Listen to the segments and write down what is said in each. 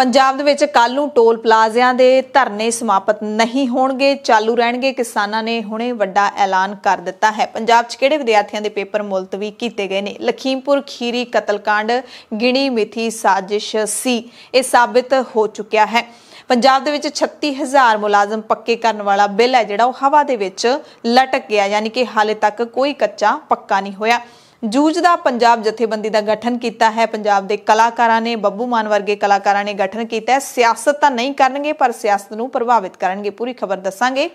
ਪੰਜਾਬ ਦੇ ਵਿੱਚ ਕੱਲ ਨੂੰ ਟੋਲ ਪਲਾਜ਼ਿਆਂ ਦੇ ਧਰਨੇ ਸਮਾਪਤ ਨਹੀਂ ਹੋਣਗੇ ਚਾਲੂ ਰਹਿਣਗੇ ਕਿਸਾਨਾਂ ਨੇ ਹੁਣੇ ਵੱਡਾ ਐਲਾਨ ਕਰ ਦਿੱਤਾ ਹੈ ਪੰਜਾਬ 'ਚ ਕਿਹੜੇ ਵਿਦਿਆਰਥੀਆਂ ਦੇ ਪੇਪਰ ਮੁਲਤਵੀ ਕੀਤੇ ਗਏ ਨੇ ਲਖੀਮਪੁਰ ਖੀਰੀ ਕਤਲकांड ਗਿਣੀ ਮਿਥੀ ਸਾਜ਼ਿਸ਼ ਸੀ ਇਹ ਸਾਬਿਤ ਹੋ ਚੁੱਕਿਆ ਹੈ ਪੰਜਾਬ ਦੇ ਵਿੱਚ 36000 ਮੁਲਾਜ਼ਮ ਪੱਕੇ ਕਰਨ ਵਾਲਾ ਬਿੱਲ ਹੈ ਜਿਹੜਾ ਉਹ ਹਵਾ ਦੇ ਵਿੱਚ ਲਟਕ ਗਿਆ ਯਾਨੀ ਕਿ ਹਾਲੇ ਤੱਕ ਕੋਈ ਕੱਚਾ ਪੱਕਾ ਨਹੀਂ ਹੋਇਆ ਜੂਝਦਾ ਪੰਜਾਬ ਜਥੇਬੰਦੀ ਦਾ ਗਠਨ ਕੀਤਾ ਹੈ ਪੰਜਾਬ ਦੇ ਕਲਾਕਾਰਾਂ ਨੇ ਬੱਬੂ ਮਾਨ ਵਰਗੇ ਕਲਾਕਾਰਾਂ ਨੇ ਗਠਨ ਕੀਤਾ ਸਿਆਸਤ ਤਾਂ ਨਹੀਂ ਕਰਨਗੇ ਪਰ ਸਿਆਸਤ ਨੂੰ ਪ੍ਰਭਾਵਿਤ ਕਰਨਗੇ ਪੂਰੀ ਖਬਰ ਦੱਸਾਂਗੇ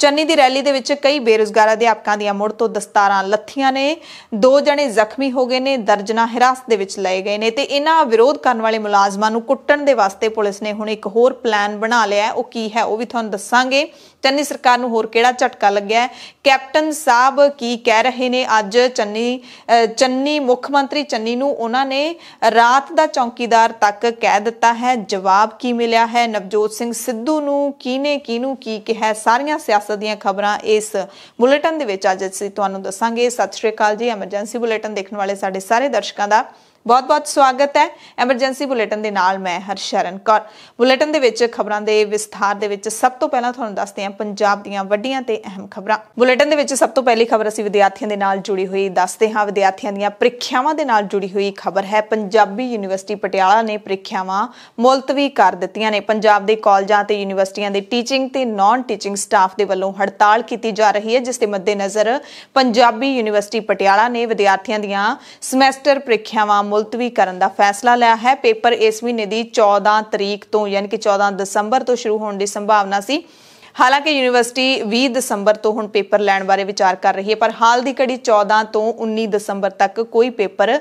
ਚੰਨੀ ਦੀ ਰੈਲੀ ਦੇ ਵਿੱਚ ਕਈ ਬੇਰੋਜ਼ਗਾਰ ਅਧਿਆਪਕਾਂ ਦੀਆਂ ਮੁੜ ਤੋਂ ਦਸਤਾਰਾਂ ਲੱਥੀਆਂ ਨੇ ਦੋ ਜਣੇ ਜ਼ਖਮੀ ਹੋ ਗਏ ਨੇ ਦਰਜਨਾ ਹਿਰਾਸਤ ਦੇ ਵਿੱਚ ਲਏ ਗਏ ਨੇ ਤੇ ਇਹਨਾਂ ਵਿਰੋਧ ਕਰਨ ਵਾਲੇ ਮੁਲਾਜ਼ਮਾਂ ਨੂੰ ਕੁੱਟਣ ਦੇ ਵਾਸਤੇ ਪੁਲਿਸ ਨੇ ਹੁਣ ਇੱਕ ਹੋਰ ਪਲਾਨ ਬਣਾ ਲਿਆ ਉਹ ਕੀ ਹੈ ਉਹ ਵੀ ਤੁਹਾਨੂੰ ਦੱਸਾਂਗੇ ਚੰਨੀ ਸਰਕਾਰ ਨੂੰ ਹੋਰ ਕਿਹੜਾ ਝਟਕਾ ਲੱਗਿਆ ਕੈਪਟਨ ਸਾਹਿਬ ਕੀ ਕਹਿ ਰਹੇ ਨੇ ਅੱਜ ਚੰਨੀ ਚੰਨੀ ਮੁੱਖ ਮੰਤਰੀ ਚੰਨੀ ਨੂੰ ਉਹਨਾਂ ਨੇ ਰਾਤ ਦਾ ਚੌਕੀਦਾਰ ਤੱਕ ਕਹਿ ਦਿੱਤਾ ਹੈ ਜਵਾਬ ਕੀ ਮਿਲਿਆ ਹੈ ਨਵਜੋਤ ਸਿੰਘ ਸਿੱਧੂ ਨੂੰ ਕਿਹਨੇ ਕਿਹਨੂੰ ਕੀ ਕਿਹਾ ਸਾਰੀਆਂ ਸਿਆਸਤ ਸਿਆਸਤ ਦੀਆਂ ਖਬਰਾਂ ਇਸ ਬੁਲੇਟਿਨ ਦੇ ਵਿੱਚ ਅੱਜ ਅਸੀਂ ਤੁਹਾਨੂੰ ਦੱਸਾਂਗੇ ਸਤਿ ਸ਼੍ਰੀ ਅਕਾਲ ਜੀ ਐਮਰਜੈਂਸੀ ਬੁਲੇਟਿਨ ਦੇਖਣ ਵਾਲੇ ਸਾਡੇ ਸਾਰੇ ਦਰਸ਼ਕਾਂ ਦਾ ਬਹੁਤ-ਬਹੁਤ ਸਵਾਗਤ ਹੈ ਐਮਰਜੈਂਸੀ ਬੁਲੇਟਿਨ ਦੇ ਨਾਲ ਮੈਂ ਹਰਸ਼ਰਨ ਕੌਰ ਬੁਲੇਟਿਨ ਦੇ ਵਿੱਚ ਖਬਰਾਂ ਦੇ ਵਿਸਥਾਰ ਦੇ ਵਿੱਚ ਸਭ ਤੋਂ ਪਹਿਲਾਂ ਤੁਹਾਨੂੰ ਦੱਸਦੇ ਹਾਂ ਪੰਜਾਬ ਦੀਆਂ ਵੱਡੀਆਂ ਤੇ ਅਹਿਮ ਖਬਰਾਂ ਬੁਲੇਟਿਨ ਦੇ ਵਿੱਚ ਸਭ ਤੋਂ ਪਹਿਲੀ ਖਬਰ ਅਸੀਂ ਵਿਦਿਆਰਥੀਆਂ ਦੇ ਨਾਲ ਜੁੜੀ ਹੋਈ ਦੱਸਦੇ ਹਾਂ ਵਿਦਿਆਰਥੀਆਂ ਦੀਆਂ ਪ੍ਰੀਖਿਆਵਾਂ ਦੇ ਨਾਲ ਜੁੜੀ ਹੋਈ ਖਬਰ ਹੈ ਪੰਜਾਬੀ ਯੂਨੀਵਰਸਿਟੀ ਪਟਿਆਲਾ ਨੇ ਪ੍ਰੀਖਿਆਵਾਂ ਮੁਲਤਵੀ ਕਰ ਦਿੱਤੀਆਂ ਨੇ ਪੰਜਾਬ ਦੇ ਕਾਲਜਾਂ ਤੇ ਯੂਨੀਵਰਸਿਟੀਆਂ ਦੇ ਟੀਚਿੰਗ ਤੇ ਨਾਨ ਟੀਚਿੰਗ ਸਟਾਫ ਦੇ ਵੱਲੋਂ ਹੜਤਾਲ ਕੀਤੀ ਜਾ ਰਹੀ ਹੈ ਜਿਸ ਦੇ ਮੱਦੇਨਜ਼ਰ ਪੰਜਾਬੀ ਯੂਨੀਵਰਸਿਟੀ ਪਟਿਆਲਾ ਨੇ ਵਿਦਿਆਰਥੀਆਂ ਦੀਆਂ ਸਮੈਸਟਰ ਪ੍ਰੀਖਿਆਵਾਂ ਮੁਲਤਵੀ ਕਰਨ ਦਾ ਫੈਸਲਾ ਲਿਆ ਹੈ ਪੇਪਰ ਇਸ ਮਹੀਨੇ ਦੀ 14 ਤਰੀਕ ਤੋਂ ਯਾਨੀ ਕਿ 14 ਦਸੰਬਰ ਤੋਂ ਸ਼ੁਰੂ ਹੋਣ ਦੀ ਸੰਭਾਵਨਾ ਸੀ ਹਾਲਾਂਕਿ ਯੂਨੀਵਰਸਿਟੀ 20 ਦਸੰਬਰ ਤੋਂ ਹੁਣ ਪੇਪਰ ਲੈਣ ਬਾਰੇ ਵਿਚਾਰ ਕਰ ਰਹੀ ਹੈ ਪਰ ਹਾਲ ਦੀ ਘੜੀ 14 ਤੋਂ 19 ਦਸੰਬਰ ਤੱਕ ਕੋਈ ਪੇਪਰ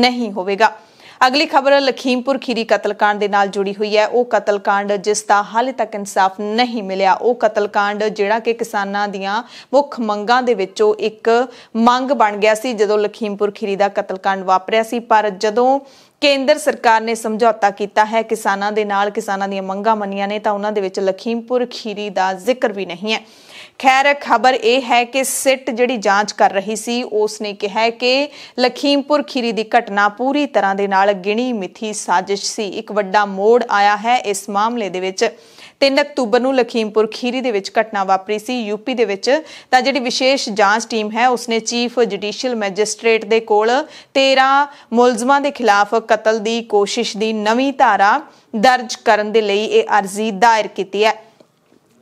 ਨਹੀਂ ਹੋਵੇਗਾ ਅਗਲੀ ਖਬਰ ਲਖੀਮਪੁਰ ਖੀਰੀ ਕਤਲकांड ਦੇ ਨਾਲ ਜੁੜੀ ਹੋਈ ਹੈ ਉਹ ਕਤਲकांड ਜਿਸ ਦਾ ਹਾਲੇ ਤੱਕ ਇਨਸਾਫ ਨਹੀਂ ਮਿਲਿਆ ਉਹ ਕਤਲकांड ਜਿਹੜਾ ਕਿ ਕਿਸਾਨਾਂ ਦੀਆਂ ਮੁੱਖ ਮੰਗਾਂ ਦੇ ਵਿੱਚੋਂ ਇੱਕ ਮੰਗ ਬਣ ਗਿਆ ਸੀ ਜਦੋਂ ਲਖੀਮਪੁਰ ਖੀਰੀ ਦਾ ਕਤਲकांड ਵਾਪਰਿਆ ਸੀ ਪਰ ਜਦੋਂ ਕੇਂਦਰ ਸਰਕਾਰ ਨੇ ਸਮਝੌਤਾ ਕੀਤਾ ਹੈ ਕਿਸਾਨਾਂ ਦੇ ਨਾਲ ਕਿਸਾਨਾਂ ਦੀਆਂ ਮੰਗਾਂ ਮੰਨੀਆਂ ਨੇ ਤਾਂ ਉਹਨਾਂ ਦੇ ਵਿੱਚ ਲਖੀਮਪੁਰ ਖੀਰੀ ਦਾ ਜ਼ਿਕਰ ਵੀ ਨਹੀਂ ਹੈ ਖੈਰ ਖਬਰ ਇਹ ਹੈ ਕਿ ਸਿੱਟ ਜਿਹੜੀ ਜਾਂਚ ਕਰ ਰਹੀ ਸੀ ਉਸ ਨੇ ਕਿਹਾ ਕਿ ਲਖੀਮਪੁਰ ਖੀਰੀ ਦੀ ਘਟਨਾ ਪੂਰੀ ਤਰ੍ਹਾਂ ਦੇ ਨਾਲ ਗਿਣੀ ਮਿੱਥੀ ਸਾਜ਼ਿਸ਼ ਸੀ ਇੱਕ ਵੱਡਾ ਮੋੜ ਆਇਆ ਹੈ ਇਸ ਮਾਮਲੇ ਦੇ ਵਿੱਚ 3 ਅਕਤੂਬਰ ਨੂੰ ਲਖੀਮਪੁਰ ਖੀਰੀ ਦੇ ਵਿੱਚ ਘਟਨਾ ਵਾਪਰੀ ਸੀ ਯੂਪੀ ਦੇ ਵਿੱਚ ਤਾਂ ਜਿਹੜੀ ਵਿਸ਼ੇਸ਼ ਜਾਂਚ ਟੀਮ ਹੈ ਉਸਨੇ ਚੀਫ ਜੁਡੀਸ਼ੀਅਲ ਮੈਜਿਸਟ੍ਰੇਟ ਦੇ ਕੋਲ 13 ਮੁਲਜ਼ਮਾਂ ਦੇ ਖਿਲਾਫ ਕਤਲ ਦੀ ਕੋਸ਼ਿਸ਼ ਦੀ ਨਵੀਂ ਧਾਰਾ ਦਰਜ ਕਰਨ ਦੇ ਲਈ ਇਹ ਅਰਜ਼ੀ ਦਾਇਰ ਕੀਤੀ ਹੈ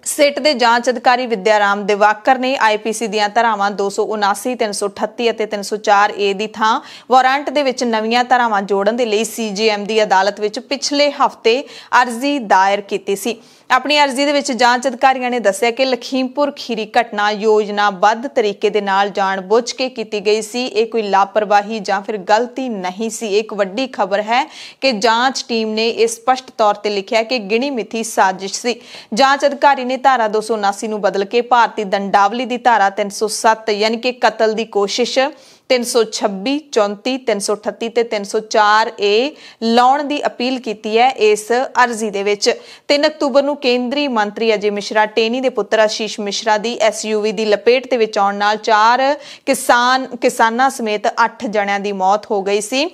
ਸਿੱਟ ਦੇ ਜਾਂਚ ਅਧਿਕਾਰੀ ਵਿਦਿਆਰਾਮ ਦਿਵਾਕਰ ਨੇ ਆਈਪੀਸੀ ਦੀਆਂ ਧਾਰਾਵਾਂ 279 338 ਅਤੇ 304 ਏ ਦੀ ਥਾਂ ਵਾਰੰਟ ਦੇ ਵਿੱਚ ਨਵੀਆਂ ਧਾਰਾਵਾਂ ਜੋੜਨ ਦੇ ਲਈ ਸੀਜੀਐਮ ਦੀ ਅਦਾਲਤ ਵਿੱਚ ਪਿਛਲੇ ਹਫ਼ਤੇ ਅਰਜ਼ੀ ਦਾਇਰ ਕੀਤੀ ਸੀ ਆਪਣੀ ਅਰਜ਼ੀ ਦੇ ਵਿੱਚ ਜਾਂਚ ਅਧਿਕਾਰੀਆਂ ਨੇ ਦੱਸਿਆ ਕਿ ਲਖੀਮਪੁਰ ਖੀਰੀ ਘਟਨਾ ਯੋਜਨਾਬੱਧ ਤਰੀਕੇ ਦੇ ਨਾਲ ਜਾਣਬੁੱਝ ਕੇ ਕੀਤੀ ਗਈ ਸੀ ਇਹ ਕੋਈ ਲਾਪਰਵਾਹੀ ਜਾਂ ਫਿਰ ਗਲਤੀ ਨਹੀਂ ਸੀ ਇੱਕ ਵੱਡੀ ਖਬਰ ਹੈ ਕਿ ਜਾਂਚ ਟੀਮ ਨੇ ਇਹ ਸਪਸ਼ਟ ਤੌਰ ਤੇ ਲਿਖਿਆ ਕਿ ਗਿਣੀ ਮਿੱਥੀ ਸਾਜ਼ਿਸ਼ ਸੀ ਜਾਂਚ ਅਧਿਕਾਰੀ ਨੇ ਧਾਰਾ 279 ਨੂੰ ਬਦਲ ਕੇ ਭਾਰਤੀ ਦੰਡਾਵਲੀ ਦੀ ਧਾਰਾ 307 ਯਾਨੀ ਕਿ ਕਤਲ ਦੀ ਕੋਸ਼ਿਸ਼ 326 34 338 ਤੇ 304 ਏ ਲਾਉਣ ਦੀ ਅਪੀਲ ਕੀਤੀ ਹੈ ਇਸ ਅਰਜ਼ੀ ਦੇ ਵਿੱਚ 3 ਅਕਤੂਬਰ ਨੂੰ ਕੇਂਦਰੀ ਮੰਤਰੀ ਅਜੇ ਮਿਸ਼ਰਾ ਟੇਨੀ ਦੇ ਪੁੱਤਰ ਆਸ਼ੀਸ਼ ਮਿਸ਼ਰਾ ਦੀ ਐਸਯੂਵੀ ਦੀ ਲਪੇਟ ਦੇ ਵਿੱਚ ਆਉਣ ਨਾਲ ਚਾਰ ਕਿਸਾਨ ਕਿਸਾਨਾਂ ਸਮੇਤ 8 ਜਣਿਆਂ ਦੀ ਮੌਤ ਹੋ ਗਈ ਸੀ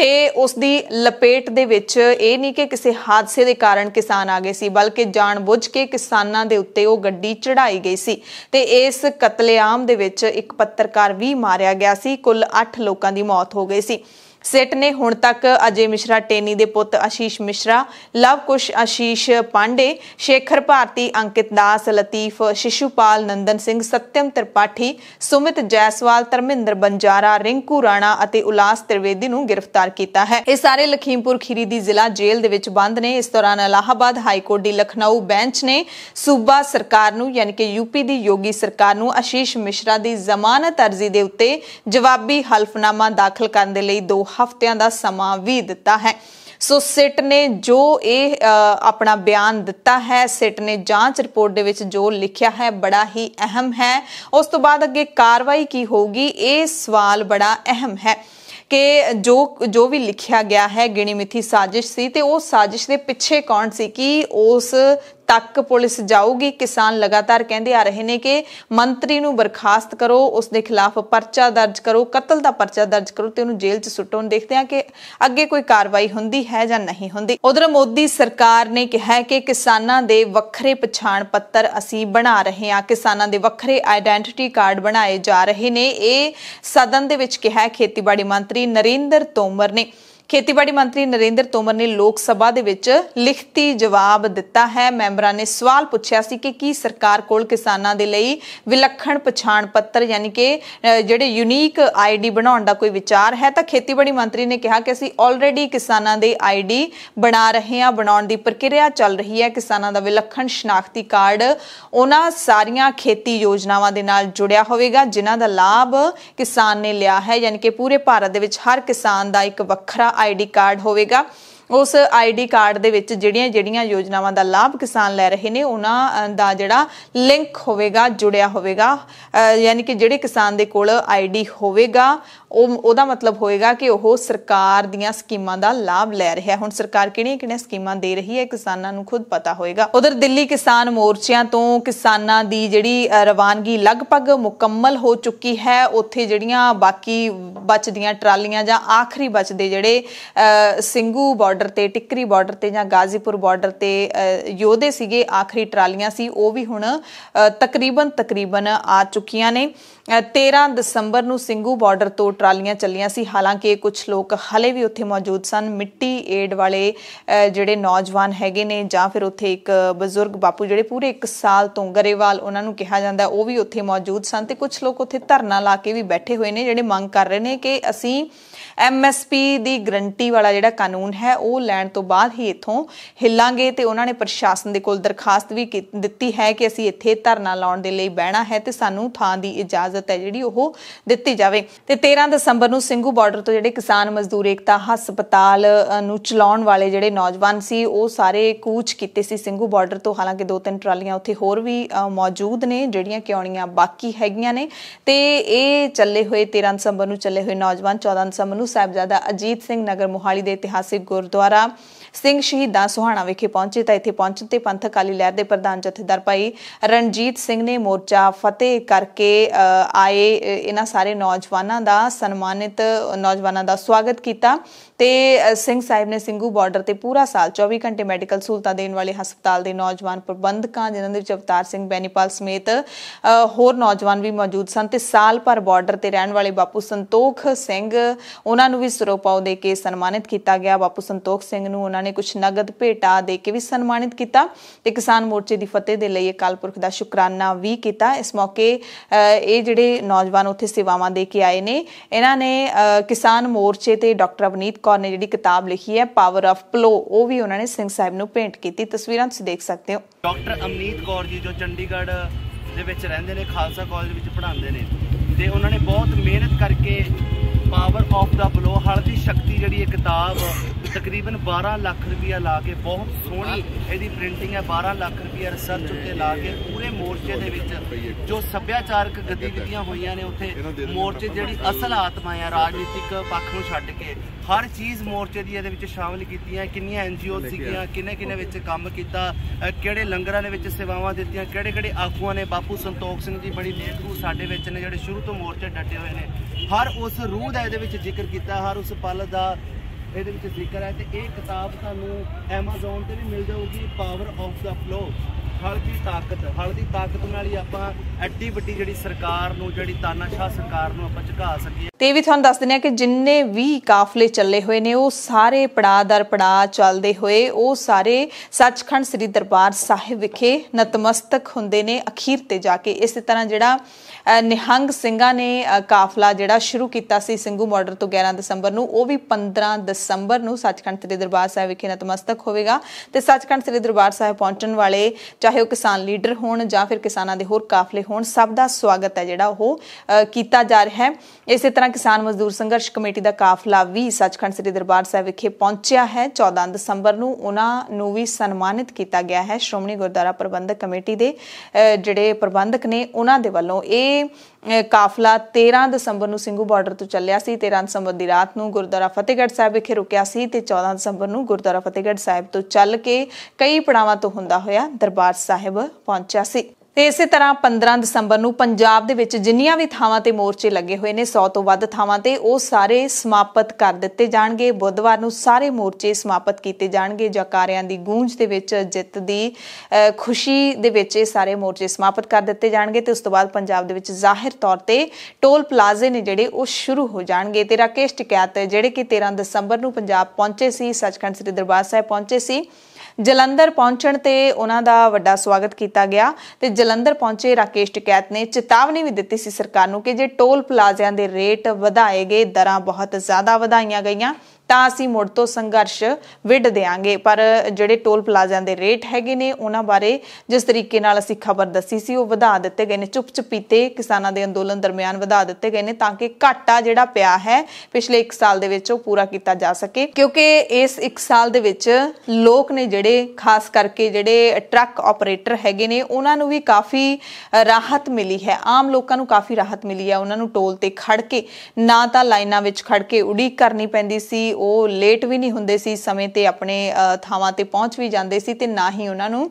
ਤੇ ਉਸ ਦੀ ਲਪੇਟ ਦੇ ਵਿੱਚ ਇਹ ਨਹੀਂ ਕਿ ਕਿਸੇ ਹਾਦਸੇ ਦੇ ਕਾਰਨ ਕਿਸਾਨ ਆ ਗਏ ਸੀ ਬਲਕਿ ਜਾਣਬੁੱਝ ਕੇ ਕਿਸਾਨਾਂ ਦੇ ਉੱਤੇ ਉਹ ਗੱਡੀ ਚੜਾਈ ਗਈ ਸੀ ਤੇ ਇਸ ਕਤਲੇਆਮ ਦੇ ਵਿੱਚ ਇੱਕ ਪੱਤਰਕਾਰ ਵੀ ਮਾਰਿਆ ਗਿਆ ਸੀ ਕੁੱਲ 8 ਲੋਕਾਂ ਦੀ ਮੌਤ ਹੋ ਗਈ ਸੀ ਸੈਟ ਨੇ ਹੁਣ ਤੱਕ ਅਜੇ ਮਿਸ਼ਰਾ ਟੇਨੀ ਦੇ ਪੁੱਤ ਆਸ਼ੀਸ਼ ਮਿਸ਼ਰਾ ਲਵਕੁਸ਼ ਆਸ਼ੀਸ਼ ਪਾਂਡੇ ਸ਼ੇਖਰ ਭਾਰਤੀ ਅੰਕਿਤ ਦਾਸ ਲਤੀਫ ਸ਼ਿਸ਼ੂਪਾਲ ਨੰਦਨ ਸਿੰਘ ਸਤਿਅਮ ਤ੍ਰਿਪਾਠੀ ਸੁਮਿਤ ਜੈਸਵਾਲ ਧਰਮਿੰਦਰ ਬੰਜਾਰਾ ਰਿੰਕੂ ਰਾਣਾ ਅਤੇ ਉਲਾਸ ਤ੍ਰਿਵੇਦੀ ਨੂੰ ਗ੍ਰਿਫਤਾਰ ਕੀਤਾ ਹੈ ਇਹ ਸਾਰੇ ਲਖੀਮਪੁਰ ਖੀਰੀ ਦੀ ਜ਼ਿਲ੍ਹਾ ਜੇਲ੍ਹ ਦੇ ਵਿੱਚ ਬੰਦ ਨੇ ਇਸ ਦੌਰਾਨ ਅਲਾਹਾਬਾਦ ਹਾਈ ਕੋਰਟ ਦੀ ਲਖਨਊ ਬੈਂਚ ਨੇ ਸੂਬਾ ਸਰਕਾਰ ਨੂੰ ਯਾਨੀ ਕਿ ਯੂਪੀ ਦੀ ਯੋਗੀ ਸਰਕਾਰ ਨੂੰ ਆਸ਼ੀਸ਼ ਮਿਸ਼ਰਾ ਦੀ ਜ਼ਮਾਨਤ ਅਰਜ਼ੀ ਦੇ ਉੱਤੇ ਜਵਾਬੀ ਹਲਫਨਾਮਾ ਦਾਖਲ ਕਰਨ ਦੇ ਲਈ ਦੋ ਹਫ਼ਤਿਆਂ ਦਾ ਸਮਾਂ ਵੀ ਦਿੱਤਾ ਹੈ ਸੋ ਸਿਟ ਨੇ ਜੋ ਇਹ ਆਪਣਾ ਬਿਆਨ ਦਿੱਤਾ ਹੈ ਸਿਟ ਨੇ ਜਾਂਚ ਰਿਪੋਰਟ ਦੇ ਵਿੱਚ ਜੋ ਲਿਖਿਆ ਹੈ ਬੜਾ ਹੀ ਅਹਿਮ ਹੈ ਉਸ ਤੋਂ ਬਾਅਦ ਅੱਗੇ ਕਾਰਵਾਈ ਕੀ ਹੋਊਗੀ ਇਹ ਸਵਾਲ ਬੜਾ ਅਹਿਮ ਹੈ ਕਿ ਜੋ ਜੋ ਵੀ ਲਿਖਿਆ ਗਿਆ ਹੈ ਗਿਣੀ ਮਿੱਥੀ ਸਾਜ਼ਿਸ਼ ਸੀ ਤੇ ਉਹ ਸਾਜ਼ਿਸ਼ ਦੇ ਪਿੱਛੇ ਕੌਣ ਸੀ ਕਿ ਉਸ ਤੱਕ ਪੁਲਿਸ ਜਾਊਗੀ ਕਿਸਾਨ ਲਗਾਤਾਰ ਕਹਿੰਦੇ ਆ ਰਹੇ ਨੇ ਕਿ ਮੰਤਰੀ ਨੂੰ ਬਰਖਾਸਤ ਕਰੋ ਉਸ ਦੇ ਖਿਲਾਫ ਪਰਚਾ ਦਰਜ ਕਰੋ ਕਤਲ ਦਾ ਪਰਚਾ ਦਰਜ ਕਰੋ ਤੇ ਉਹਨੂੰ ਜੇਲ੍ਹ 'ਚ ਸੁੱਟੋਂ ਦੇਖਦੇ ਆ ਕਿ ਅੱਗੇ ਕੋਈ ਕਾਰਵਾਈ ਹੁੰਦੀ ਹੈ ਜਾਂ ਨਹੀਂ ਹੁੰਦੀ ਉਧਰ ਮੋਦੀ ਸਰਕਾਰ ਨੇ ਕਿਹਾ ਕਿ ਕਿਸਾਨਾਂ ਦੇ ਵੱਖਰੇ ਪਛਾਣ ਪੱਤਰ ਅਸੀਂ ਬਣਾ ਰਹੇ ਹਾਂ ਕਿਸਾਨਾਂ ਦੇ ਵੱਖਰੇ ਆਇਡੈਂਟੀਟੀ ਕਾਰਡ ਬਣਾਏ ਜਾ ਰਹੇ ਨੇ ਇਹ ਸਦਨ ਦੇ ਵਿੱਚ ਕਿਹਾ ਖੇਤੀਬਾੜੀ ਮੰਤਰੀ ਨਰਿੰਦਰ ਤੋਮਰ ਨੇ ਖੇਤੀਬਾੜੀ ਮੰਤਰੀ ਨਰਿੰਦਰ ਤੋਮਰ ਨੇ ਲੋਕ ਸਭਾ ਦੇ ਵਿੱਚ ਲਿਖਤੀ ਜਵਾਬ ਦਿੱਤਾ ਹੈ ਮੈਂਬਰਾਂ ਨੇ ਸਵਾਲ ਪੁੱਛਿਆ ਸੀ ਕਿ ਕੀ ਸਰਕਾਰ ਕੋਲ ਕਿਸਾਨਾਂ ਦੇ ਲਈ ਵਿਲੱਖਣ ਪਛਾਣ ਪੱਤਰ ਯਾਨੀ ਕਿ ਜਿਹੜੇ ਯੂਨੀਕ ਆਈਡੀ ਬਣਾਉਣ ਦਾ ਕੋਈ ਵਿਚਾਰ ਹੈ ਤਾਂ ਖੇਤੀਬਾੜੀ ਮੰਤਰੀ ਨੇ ਕਿਹਾ ਕਿ ਅਸੀਂ ਆਲਰੇਡੀ ਕਿਸਾਨਾਂ ਦੇ ਆਈਡੀ ਬਣਾ ਰਹੇ ਹਾਂ ਬਣਾਉਣ ਦੀ ਪ੍ਰਕਿਰਿਆ ਚੱਲ ਰਹੀ ਹੈ ਕਿਸਾਨਾਂ ਦਾ ਵਿਲੱਖਣ ਸ਼ਨਾਖਤੀ ਕਾਰਡ ਉਹਨਾਂ ਸਾਰੀਆਂ ਖੇਤੀ ਯੋਜਨਾਵਾਂ ਦੇ ਨਾਲ ਜੁੜਿਆ ਹੋਵੇਗਾ ਜਿਨ੍ਹਾਂ ਦਾ ਲਾਭ ਕਿਸਾਨ ਨੇ ਲਿਆ ਹੈ ਯਾਨੀ ਕਿ ਪੂਰੇ ਭਾਰਤ ਦੇ ਵਿੱਚ ਹਰ ਕਿਸਾਨ ਦਾ ਇੱਕ ਵੱਖਰਾ ਆਈਡੀ ਕਾਰਡ ਹੋਵੇਗਾ ਉਸ ਆਈਡੀ ਕਾਰਡ ਦੇ ਵਿੱਚ ਜਿਹੜੀਆਂ ਜਿਹੜੀਆਂ ਯੋਜਨਾਵਾਂ ਦਾ ਲਾਭ ਕਿਸਾਨ ਲੈ ਰਹੇ ਨੇ ਉਹਨਾਂ ਦਾ ਜਿਹੜਾ ਲਿੰਕ ਹੋਵੇਗਾ ਜੁੜਿਆ ਹੋਵੇਗਾ ਯਾਨੀ ਕਿ ਜਿਹੜੇ ਕਿਸਾਨ ਦੇ ਕੋਲ ਆਈਡੀ ਹੋਵੇਗਾ ਉਹ ਉਹਦਾ ਮਤਲਬ ਹੋਏਗਾ ਕਿ ਉਹ ਸਰਕਾਰ ਦੀਆਂ ਸਕੀਮਾਂ ਦਾ ਲਾਭ ਲੈ ਰਿਹਾ ਹੁਣ ਸਰਕਾਰ ਕਿਹੜੀਆਂ-ਕਿਹੜੀਆਂ ਸਕੀਮਾਂ ਦੇ ਰਹੀ ਹੈ ਕਿਸਾਨਾਂ ਨੂੰ ਖੁਦ ਪਤਾ ਹੋਏਗਾ ਉਧਰ ਦਿੱਲੀ ਕਿਸਾਨ ਮੋਰਚਿਆਂ ਤੋਂ ਕਿਸਾਨਾਂ ਦੀ ਜਿਹੜੀ ਰਵਾਨਗੀ ਲਗਭਗ ਮੁਕੰਮਲ ਹੋ ਚੁੱਕੀ ਹੈ ਉੱਥੇ ਜਿਹੜੀਆਂ ਬਾਕੀ ਬਚਦੀਆਂ ਟਰਾਲੀਆਂ ਜਾਂ ਆਖਰੀ ਬਚਦੇ ਜਿਹੜੇ ਸਿੰਘੂ ਬਾਰਡਰ ਤੇ ਟਿੱਕਰੀ ਬਾਰਡਰ ਤੇ ਜਾਂ ਗਾਜ਼ੀਪੁਰ ਬਾਰਡਰ ਤੇ ਯੋਧੇ ਸੀਗੇ ਆਖਰੀ ਟਰਾਲੀਆਂ ਸੀ ਉਹ ਵੀ ਹੁਣ ਤਕਰੀਬਨ ਤਕਰੀਬਨ ਆ ਚੁੱਕੀਆਂ ਨੇ 13 ਦਸੰਬਰ ਨੂੰ ਸਿੰਘੂ ਬਾਰਡਰ ਤੋਂ ਟਰਾਲੀਆਂ ਚੱਲੀਆਂ ਸੀ ਹਾਲਾਂਕਿ ਕੁਝ ਲੋਕ ਹਲੇ ਵੀ ਉੱਥੇ ਮੌਜੂਦ ਸਨ ਮਿੱਟੀ ਏਡ ਵਾਲੇ ਜਿਹੜੇ ਨੌਜਵਾਨ ਹੈਗੇ ਨੇ ਜਾਂ ਫਿਰ ਉੱਥੇ ਇੱਕ ਬਜ਼ੁਰਗ ਬਾਪੂ ਜਿਹੜੇ ਪੂਰੇ 1 ਸਾਲ ਤੋਂ ਗਰੇਵਾਲ ਉਹਨਾਂ ਨੂੰ ਕਿਹਾ ਜਾਂਦਾ ਉਹ ਵੀ ਉੱਥੇ ਮੌਜੂਦ ਸਨ ਤੇ ਕੁਝ ਲੋਕ ਉੱਥੇ ਧਰਨਾ ਲਾ ਕੇ ਵੀ ਬੈਠੇ ਹੋਏ ਨੇ ਜਿਹੜੇ ਮੰਗ ਕਰ ਰਹੇ ਨੇ ਕਿ ਅਸੀਂ ਐਮਐਸਪੀ ਦੀ ਗਰੰਟੀ ਵਾਲਾ ਜਿਹੜਾ ਕਾਨੂੰਨ ਹੈ ਉਹ ਲੈਣ ਤੋਂ ਬਾਅਦ ਹੀ ਇੱਥੋਂ ਹਿੱਲਾਂਗੇ ਤੇ ਉਹਨਾਂ ਨੇ ਪ੍ਰਸ਼ਾਸਨ ਦੇ ਕੋਲ ਦਰਖਾਸਤ ਵੀ ਦਿੱਤੀ ਹੈ ਕਿ ਅਸੀਂ ਇੱਥੇ ਧਰਨਾ ਲਾਉਣ ਦੇ ਲਈ ਬਹਿਣਾ ਹੈ ਤੇ ਸਾਨੂੰ ਥਾਂ ਦੀ ਇਜਾਜ਼ਤ ਇਜਾਜ਼ਤ ਹੈ ਜਿਹੜੀ ਉਹ ਦਿੱਤੀ ਜਾਵੇ ਤੇ 13 ਦਸੰਬਰ ਨੂੰ ਸਿੰਘੂ ਬਾਰਡਰ ਤੋਂ ਜਿਹੜੇ ਕਿਸਾਨ ਮਜ਼ਦੂਰ ਏਕਤਾ ਹਸਪਤਾਲ ਨੂੰ ਚਲਾਉਣ ਵਾਲੇ ਜਿਹੜੇ ਨੌਜਵਾਨ ਸੀ ਉਹ ਸਾਰੇ ਕੂਚ ਕੀਤੇ ਸੀ ਸਿੰਘੂ ਬਾਰਡਰ ਤੋਂ ਹਾਲਾਂਕਿ ਦੋ ਤਿੰਨ ਟਰਾਲੀਆਂ ਉੱਥੇ ਹੋਰ ਵੀ ਮੌਜੂਦ ਨੇ ਜਿਹੜੀਆਂ ਕਿ ਆਉਣੀਆਂ ਬਾਕੀ ਹੈਗੀਆਂ ਨੇ ਤੇ ਇਹ ਚੱਲੇ ਹੋਏ 13 ਦਸੰਬਰ ਨੂੰ ਚੱਲੇ ਹੋਏ ਨੌਜਵਾਨ 14 ਦਸੰਬਰ ਨੂੰ ਸਾਹਿਬਜ਼ਾਦਾ ਅਜੀਤ ਸਿੰਘ ਨਗਰ ਮੁਹਾਲੀ ਦੇ ਇਤਿਹਾਸਿਕ ਗੁਰਦੁਆਰਾ ਸਿੰਘ ਸ਼ਹੀਦਾਂ ਸੁਹਾਣਾ ਵਿਖੇ ਪਹੁੰਚੇ ਤਾਂ ਇੱਥੇ ਪਹੁੰਚਣ ਤੇ ਪੰਥ ਅਕਾਲੀ ਲਹਿਰ ਦੇ ਪ੍ਰਧਾਨ ਜਥੇਦਾਰ ਭਾਈ ਰਣਜੀਤ ਸਿੰਘ ਨੇ ਮੋਰਚਾ ਫਤਿਹ ਕਰਕੇ ਆਏ ਇਹਨਾਂ ਸਾਰੇ ਨੌਜਵਾਨਾਂ ਦਾ ਸਨਮਾਨਿਤ ਨੌਜਵਾਨਾਂ ਦਾ ਸਵਾਗਤ ਕੀਤਾ ਤੇ ਸਿੰਘ ਸਾਹਿਬ ਨੇ ਸਿੰਘੂ ਬਾਰਡਰ ਤੇ ਪੂਰਾ ਸਾਲ 24 ਘੰਟੇ ਮੈਡੀਕਲ ਸਹੂਲਤਾਂ ਦੇਣ ਵਾਲੇ ਹਸਪਤਾਲ ਦੇ ਨੌਜਵਾਨ ਪ੍ਰਬੰਧਕਾਂ ਜਿਨ੍ਹਾਂ ਦੇ ਵਿੱਚ ਅਵਤਾਰ ਸਿੰਘ ਬੈਨੀਪਾਲ ਸਮੇਤ ਹੋਰ ਨੌਜਵਾਨ ਵੀ ਮੌਜੂਦ ਸਨ ਤੇ ਸਾਲ ਭਰ ਬਾਰਡਰ ਤੇ ਰਹਿਣ ਵਾਲੇ ਬਾਪੂ ਸੰਤੋਖ ਸਿੰਘ ਉਹਨਾਂ ਨੂੰ ਵੀ ਸਰੋਪਾਉ ਦੇ ਕੇ ਸਨਮਾਨਿਤ ਕੀਤਾ ਗਿਆ ਬਾਪੂ ਸੰਤੋਖ ਸਿੰਘ ਨੂੰ ਉਹਨਾਂ ਨੇ ਕੁਝ ਨਗਦ ਭੇਟਾ ਦੇ ਕੇ ਵੀ ਸਨਮਾਨਿਤ ਕੀਤਾ ਤੇ ਕਿਸਾਨ ਮੋਰਚੇ ਦੀ ਫਤਿਹ ਦੇ ਲਈ ਅਕਾਲਪੁਰਖ ਦਾ ਸ਼ੁਕਰਾਨਾ ਵੀ ਕੀਤਾ ਇਸ ਮੌਕੇ ਇਹ ਜਿਹੜੇ ਨੌਜਵਾਨ ਉੱਥੇ ਸੇਵਾਵਾਂ ਦੇ ਕੇ ਆਏ ਨੇ ਇਹਨਾਂ ਨੇ ਕਿਸਾਨ ਮੋਰਚੇ ਤੇ ਡਾਕਟਰ ਅਵਨੀਤ ਕੌਰ ਨੇ ਜਿਹੜੀ ਕਿਤਾਬ ਲਿਖੀ ਹੈ ਪਾਵਰ ਆਫ ਪਲੋ ਉਹ ਵੀ ਉਹਨਾਂ ਨੇ ਸਿੰਘ ਸਾਹਿਬ ਨੂੰ ਪੇਂਟ ਕੀਤੀ ਤਸਵੀਰਾਂ ਤੁਸੀਂ ਦੇਖ ਸਕਦੇ ਹੋ ਡਾਕਟਰ ਅਮਨੀਤ ਕੌਰ ਜੀ ਜੋ ਚੰਡੀਗੜ੍ਹ ਦੇ ਵਿੱਚ ਰਹਿੰਦੇ ਨੇ ਖਾਲਸਾ ਕਾਲਜ ਵਿੱਚ ਪੜ੍ਹਾਉਂਦੇ ਨੇ ਤੇ ਉਹਨਾਂ ਨੇ ਬਹੁਤ ਮਿਹਨਤ ਕਰਕੇ ਪਾਵਰ ਆਫ ਦਾ ਬਲੋ ਹਲ ਦੀ ਸ਼ਕਤੀ ਜਿਹੜੀ ਇਹ ਕਿਤਾਬ ਤਕਰੀਬਨ 12 ਲੱਖ ਰੁਪਇਆ ਲਾ ਕੇ ਬਹੁਤ ਸੋਹਣੀ ਇਹਦੀ ਪ੍ਰਿੰਟਿੰਗ ਹੈ 12 ਲੱਖ ਰੁਪਇਆ ਰਿਸਰਚ ਉੱਤੇ ਲਾ ਕੇ ਪੂਰੇ ਮੋਰਚੇ ਦੇ ਵਿੱਚ ਜੋ ਸੱਭਿਆਚਾਰਕ ਗਤੀਵਿਧੀਆਂ ਹੋਈਆਂ ਨੇ ਉੱਥੇ ਮੋਰਚੇ ਜਿਹੜੀ ਅਸਲ ਆਤਮਾ ਹੈ ਰਾਜਨੀਤਿਕ ਪੱਖ ਨੂੰ ਛੱਡ ਕੇ ਹਰ ਚੀਜ਼ ਮੋਰਚੇ ਦੀ ਇਹਦੇ ਵਿੱਚ ਸ਼ਾਮਲ ਕੀਤੀਆਂ ਕਿੰਨੀਆਂ ਐਨਜੀਓ ਸੀਗੀਆਂ ਕਿਨੇ ਕਿਨੇ ਵਿੱਚ ਕੰਮ ਕੀਤਾ ਕਿਹੜੇ ਲੰਗਰਾਂ ਦੇ ਵਿੱਚ ਸੇਵਾਵਾਂ ਦਿੱਤੀਆਂ ਕਿਹੜੇ ਕਿਹੜੇ ਆਗੂਆਂ ਨੇ ਬਾਪੂ ਸੰਤੋਖ ਸਿੰਘ ਜੀ ਬੜੀ ਨੇਕਰੂ ਸਾਡੇ ਵਿੱਚ ਨੇ ਜਿਹੜੇ ਸ਼ੁਰੂ ਤੋਂ ਮੋਰਚੇ ਡੱਟੇ ਹੋਏ ਨੇ ਹਰ ਉਸ ਰੂਹ ਦਾ ਇਹਦੇ ਵਿੱਚ ਜ਼ਿਕਰ ਕੀਤਾ ਹਰ ਉਸ ਪਲ ਦਾ ਇਹਦੇ ਵਿੱਚ ਜ਼ਿਕਰ ਹੈ ਤੇ ਇਹ ਕਿਤਾਬ ਤੁਹਾਨੂੰ Amazon ਤੇ ਵੀ ਮਿਲ ਜਾਊਗੀ ਪਾਵਰ ਆਫ ਦਾ ਫਲੋ ਹਲ ਦੀ ਤਾਕਤ ਹਲ ਦੀ ਤਾਕਤ ਨਾਲ ਹੀ ਆਪਾਂ ਐਡੀ ਵੱਡੀ ਜਿਹੜੀ ਸਰਕਾਰ ਨੂੰ ਜਿਹੜੀ ਤਾਨਾਸ਼ਾਹ ਸਰਕਾਰ ਨੂੰ ਆਪਾਂ ਝੁਕਾ ਸਕੀਏ ਤੇ ਵੀ ਤੁਹਾਨੂੰ ਦੱਸ ਦਿੰਦੇ ਆ ਕਿ ਜਿੰਨੇ ਵੀ ਕਾਫਲੇ ਚੱਲੇ ਹੋਏ ਨੇ ਉਹ ਸਾਰੇ ਪੜਾ ਦਰ ਪੜਾ ਚੱਲਦੇ ਹੋਏ ਉਹ ਸਾਰੇ ਸੱਚਖੰਡ ਸ੍ਰੀ ਦਰਬਾਰ ਸਾਹਿਬ ਵਿਖੇ ਨਤਮਸਤਕ ਹੁੰਦੇ ਨੇ ਅਖੀਰ ਤੇ ਜਾ ਕੇ ਇਸੇ ਤਰ੍ਹਾਂ ਜਿਹੜਾ ਨਿਹੰਗ ਸਿੰਘਾਂ ਨੇ ਕਾਫਲਾ ਜਿਹੜਾ ਸ਼ੁਰੂ ਕੀਤਾ ਸੀ ਸਿੰਘੂ ਮਾਰਡਰ ਤੋਂ 11 ਦਸੰਬਰ ਨੂੰ ਉਹ ਵੀ 15 ਦਸੰਬਰ ਨੂੰ ਸੱਚਖੰਡ ਸ੍ਰੀ ਦਰਬਾਰ ਸਾਹਿਬ ਵਿਖੇ ਨਤਮਸਤਕ ਹੋਵੇਗਾ ਤੇ ਸੱਚਖੰਡ ਸ੍ਰੀ ਦਰਬਾਰ ਸਾਹਿਬ ਪਹੁੰਚਣ ਵਾਲੇ ਚਾਹੇ ਉਹ ਕਿਸਾਨ ਲੀਡਰ ਹੋਣ ਜਾਂ ਫਿਰ ਕਿਸਾਨਾਂ ਦੇ ਹੋਰ ਕਾਫਲੇ ਹੋਣ ਸਭ ਦਾ ਸਵਾਗਤ ਹੈ ਜਿਹੜਾ ਉਹ ਕੀਤਾ ਜਾ ਰਿਹਾ ਹੈ ਇਸੇ ਤਰ੍ਹਾਂ ਕਿਸਾਨ ਮਜ਼ਦੂਰ ਸੰਘਰਸ਼ ਕਮੇਟੀ ਦਾ ਕਾਫਲਾ ਵੀ ਸੱਚਖੰਡ ਸ੍ਰੀ ਦਰਬਾਰ ਸਾਹਿਬ ਵਿਖੇ ਪਹੁੰਚਿਆ ਹੈ 14 ਦਸੰਬਰ ਨੂੰ ਉਹਨਾਂ ਨੂੰ ਵੀ ਸਨਮਾਨਿਤ ਕੀਤਾ ਗਿਆ ਹੈ ਸ਼੍ਰੋਮਣੀ ਗੁਰਦੁਆਰਾ ਪ੍ਰਬੰਧਕ ਕਮੇਟੀ ਦੇ ਜਿਹੜੇ ਪ੍ਰਬੰਧਕ ਨੇ ਉਹਨਾਂ ਦੇ ਵੱਲੋਂ ਇਹ ਇਹ ਕਾਫਲਾ 13 ਦਸੰਬਰ ਨੂੰ ਸਿੰਘੂ ਬਾਰਡਰ ਤੋਂ ਚੱਲਿਆ ਸੀ 13 ਦਸੰਬਰ ਦੀ ਰਾਤ ਨੂੰ ਗੁਰਦੁਆਰਾ ਫਤਿਹਗੜ੍ਹ ਸਾਹਿਬ ਵਿਖੇ ਰੁਕਿਆ ਸੀ ਤੇ 14 ਦਸੰਬਰ ਨੂੰ ਗੁਰਦੁਆਰਾ ਫਤਿਹਗੜ੍ਹ ਸਾਹਿਬ ਤੋਂ ਚੱਲ ਕੇ ਕਈ ਪੜਾਵਾਂ ਤੋਂ ਹੁੰਦਾ ਹੋਇਆ ਦਰਬਾਰ ਸਾਹਿਬ ਪਹੁੰਚਿਆ ਸੀ ਤੇ ਇਸੇ ਤਰ੍ਹਾਂ 15 ਦਸੰਬਰ ਨੂੰ ਪੰਜਾਬ ਦੇ ਵਿੱਚ ਜਿੰਨੀਆਂ ਵੀ ਥਾਵਾਂ ਤੇ ਮੋਰਚੇ ਲੱਗੇ ਹੋਏ ਨੇ 100 ਤੋਂ ਵੱਧ ਥਾਵਾਂ ਤੇ ਉਹ ਸਾਰੇ ਸਮਾਪਤ ਕਰ ਦਿੱਤੇ ਜਾਣਗੇ ਬੁੱਧਵਾਰ ਨੂੰ ਸਾਰੇ ਮੋਰਚੇ ਸਮਾਪਤ ਕੀਤੇ ਜਾਣਗੇ ਜਕਾਰਿਆਂ ਦੀ ਗੂੰਜ ਦੇ ਵਿੱਚ ਜਿੱਤ ਦੀ ਖੁਸ਼ੀ ਦੇ ਵਿੱਚ ਇਹ ਸਾਰੇ ਮੋਰਚੇ ਸਮਾਪਤ ਕਰ ਦਿੱਤੇ ਜਾਣਗੇ ਤੇ ਉਸ ਤੋਂ ਬਾਅਦ ਪੰਜਾਬ ਦੇ ਵਿੱਚ ਜ਼ਾਹਿਰ ਤੌਰ ਤੇ ਟੋਲ ਪਲਾਜ਼ੇ ਨੇ ਜਿਹੜੇ ਉਹ ਸ਼ੁਰੂ ਹੋ ਜਾਣਗੇ ਤੇ ਰਾਕੇਸ਼ ਟਿਕਿਆਤ ਜਿਹੜੇ ਕਿ 13 ਦਸੰਬਰ ਨੂੰ ਪੰਜਾਬ ਪਹੁੰਚੇ ਸੀ ਸੱਚਖੰਡ ਸ੍ਰੀ ਦਰਬਾਰ ਸਾਹਿਬ ਪਹੁੰਚੇ ਸੀ ਜਲੰਧਰ ਪਹੁੰਚਣ ਤੇ ਉਹਨਾਂ ਦਾ ਵੱਡਾ ਸਵਾਗਤ ਕੀਤਾ ਗਿਆ ਤੇ ਜਲੰਧਰ ਪਹੁੰਚੇ ਰਾਕੇਸ਼ ਟਿਕੈਤ ਨੇ ਚੇਤਾਵਨੀ ਵੀ ਦਿੱਤੀ ਸੀ ਸਰਕਾਰ ਨੂੰ ਕਿ ਜੇ ਟੋਲ ਪਲਾਜ਼ਿਆਂ ਦੇ ਰੇਟ ਵਧਾਏ ਗਏ ਦਰਾਂ ਬਹੁਤ ਜ਼ਿਆਦਾ ਵਧਾਈਆਂ ਗਈਆਂ ਤਾਂ ਅਸੀਂ ਮੁੜ ਤੋਂ ਸੰਘਰਸ਼ ਵਿੱਢ ਦੇਾਂਗੇ ਪਰ ਜਿਹੜੇ ਟੋਲ ਪਲਾਜ਼ਿਆਂ ਦੇ ਰੇਟ ਹੈਗੇ ਨੇ ਉਹਨਾਂ ਬਾਰੇ ਜਿਸ ਤਰੀਕੇ ਨਾਲ ਅਸੀਂ ਖਬਰ ਦੱਸੀ ਸੀ ਉਹ ਵਧਾ ਦਿੱਤੇ ਗਏ ਨੇ ਚੁੱਪ ਤੇ ਕਿਸਾਨਾਂ ਦੇ ਅੰਦੋਲਨ ਦਰਮਿਆਨ ਵਧਾ ਦਿੱਤੇ ਗਏ ਨੇ ਤਾਂ ਕਿ ਘਾਟਾ ਜਿਹੜਾ ਪਿਆ ਹੈ ਪਿਛਲੇ 1 ਸਾਲ ਦੇ ਵਿੱਚ ਉਹ ਪੂਰਾ ਕੀਤਾ ਜਾ ਸਕੇ ਕਿਉਂਕਿ ਇਸ 1 ਸਾਲ ਦੇ ਵਿੱਚ ਲੋਕ ਨੇ ਜਿਹੜੇ ਖਾਸ ਕਰਕੇ ਜਿਹੜੇ ਟਰੱਕ ਆਪਰੇਟਰ ਹੈਗੇ ਨੇ ਉਹਨਾਂ ਨੂੰ ਵੀ ਕਾਫੀ ਰਾਹਤ ਮਿਲੀ ਹੈ ਆਮ ਲੋਕਾਂ ਨੂੰ ਕਾਫੀ ਰਾਹਤ ਮਿਲੀ ਹੈ ਉਹਨਾਂ ਨੂੰ ਟੋਲ ਤੇ ਖੜ ਕੇ ਨਾ ਤਾਂ ਲਾਈਨਾਂ ਵਿੱਚ ਖੜ ਕੇ ਉਡੀਕ ਕਰਨੀ ਪੈਂਦੀ ਸੀ ਉਹ ਲੇਟ ਵੀ ਨਹੀਂ ਹੁੰਦੇ ਸੀ ਸਮੇਂ ਤੇ ਆਪਣੇ ਥਾਵਾਂ ਤੇ ਪਹੁੰਚ ਵੀ ਜਾਂਦੇ ਸੀ ਤੇ ਨਾ ਹੀ ਉਹਨਾਂ ਨੂੰ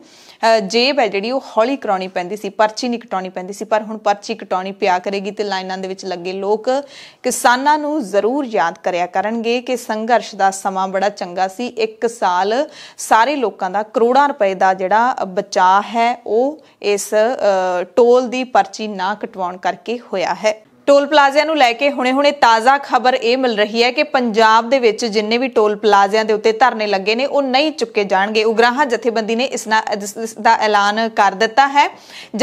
ਜੇਬ ਹੈ ਜਿਹੜੀ ਉਹ ਹੌਲੀ ਕਰਾਉਣੀ ਪੈਂਦੀ ਸੀ ਪਰਚੀ ਨਹੀਂ ਕਟਾਉਣੀ ਪੈਂਦੀ ਸੀ ਪਰ ਹੁਣ ਪਰਚੀ ਕਟਾਉਣੀ ਪਿਆ ਕਰੇਗੀ ਤੇ ਲਾਈਨਾਂ ਦੇ ਵਿੱਚ ਲੱਗੇ ਲੋਕ ਕਿਸਾਨਾਂ ਨੂੰ ਜ਼ਰੂਰ ਯਾਦ ਕਰਿਆ ਕਰਨਗੇ ਕਿ ਸੰਘਰਸ਼ ਦਾ ਸਮਾਂ ਬੜਾ ਚੰਗਾ ਸੀ ਇੱਕ ਸਾਲ ਸਾਰੇ ਲੋਕਾਂ ਦਾ ਕਰੋੜਾਂ ਰੁਪਏ ਦਾ ਜਿਹੜਾ ਬਚਾਅ ਹੈ ਉਹ ਇਸ ਟੋਲ ਦੀ ਪਰਚੀ ਨਾ ਕਟਵਾਉਣ ਕਰਕੇ ਹੋਇਆ ਹੈ ਟੋਲ ਪਲਾਜ਼ਿਆਂ ਨੂੰ ਲੈ ਕੇ ਹੁਣੇ-ਹੁਣੇ ਤਾਜ਼ਾ ਖਬਰ ਇਹ ਮਿਲ ਰਹੀ ਹੈ ਕਿ ਪੰਜਾਬ ਦੇ ਵਿੱਚ ਜਿੰਨੇ ਵੀ ਟੋਲ ਪਲਾਜ਼ਿਆਂ ਦੇ ਉੱਤੇ ਧਰਨੇ ਲੱਗੇ ਨੇ ਉਹ ਨਹੀਂ ਚੁੱਕੇ ਜਾਣਗੇ ਉਗਰਾਹਾਂ ਜਥੇਬੰਦੀ ਨੇ ਇਸ ਦਾ ਐਲਾਨ ਕਰ ਦਿੱਤਾ ਹੈ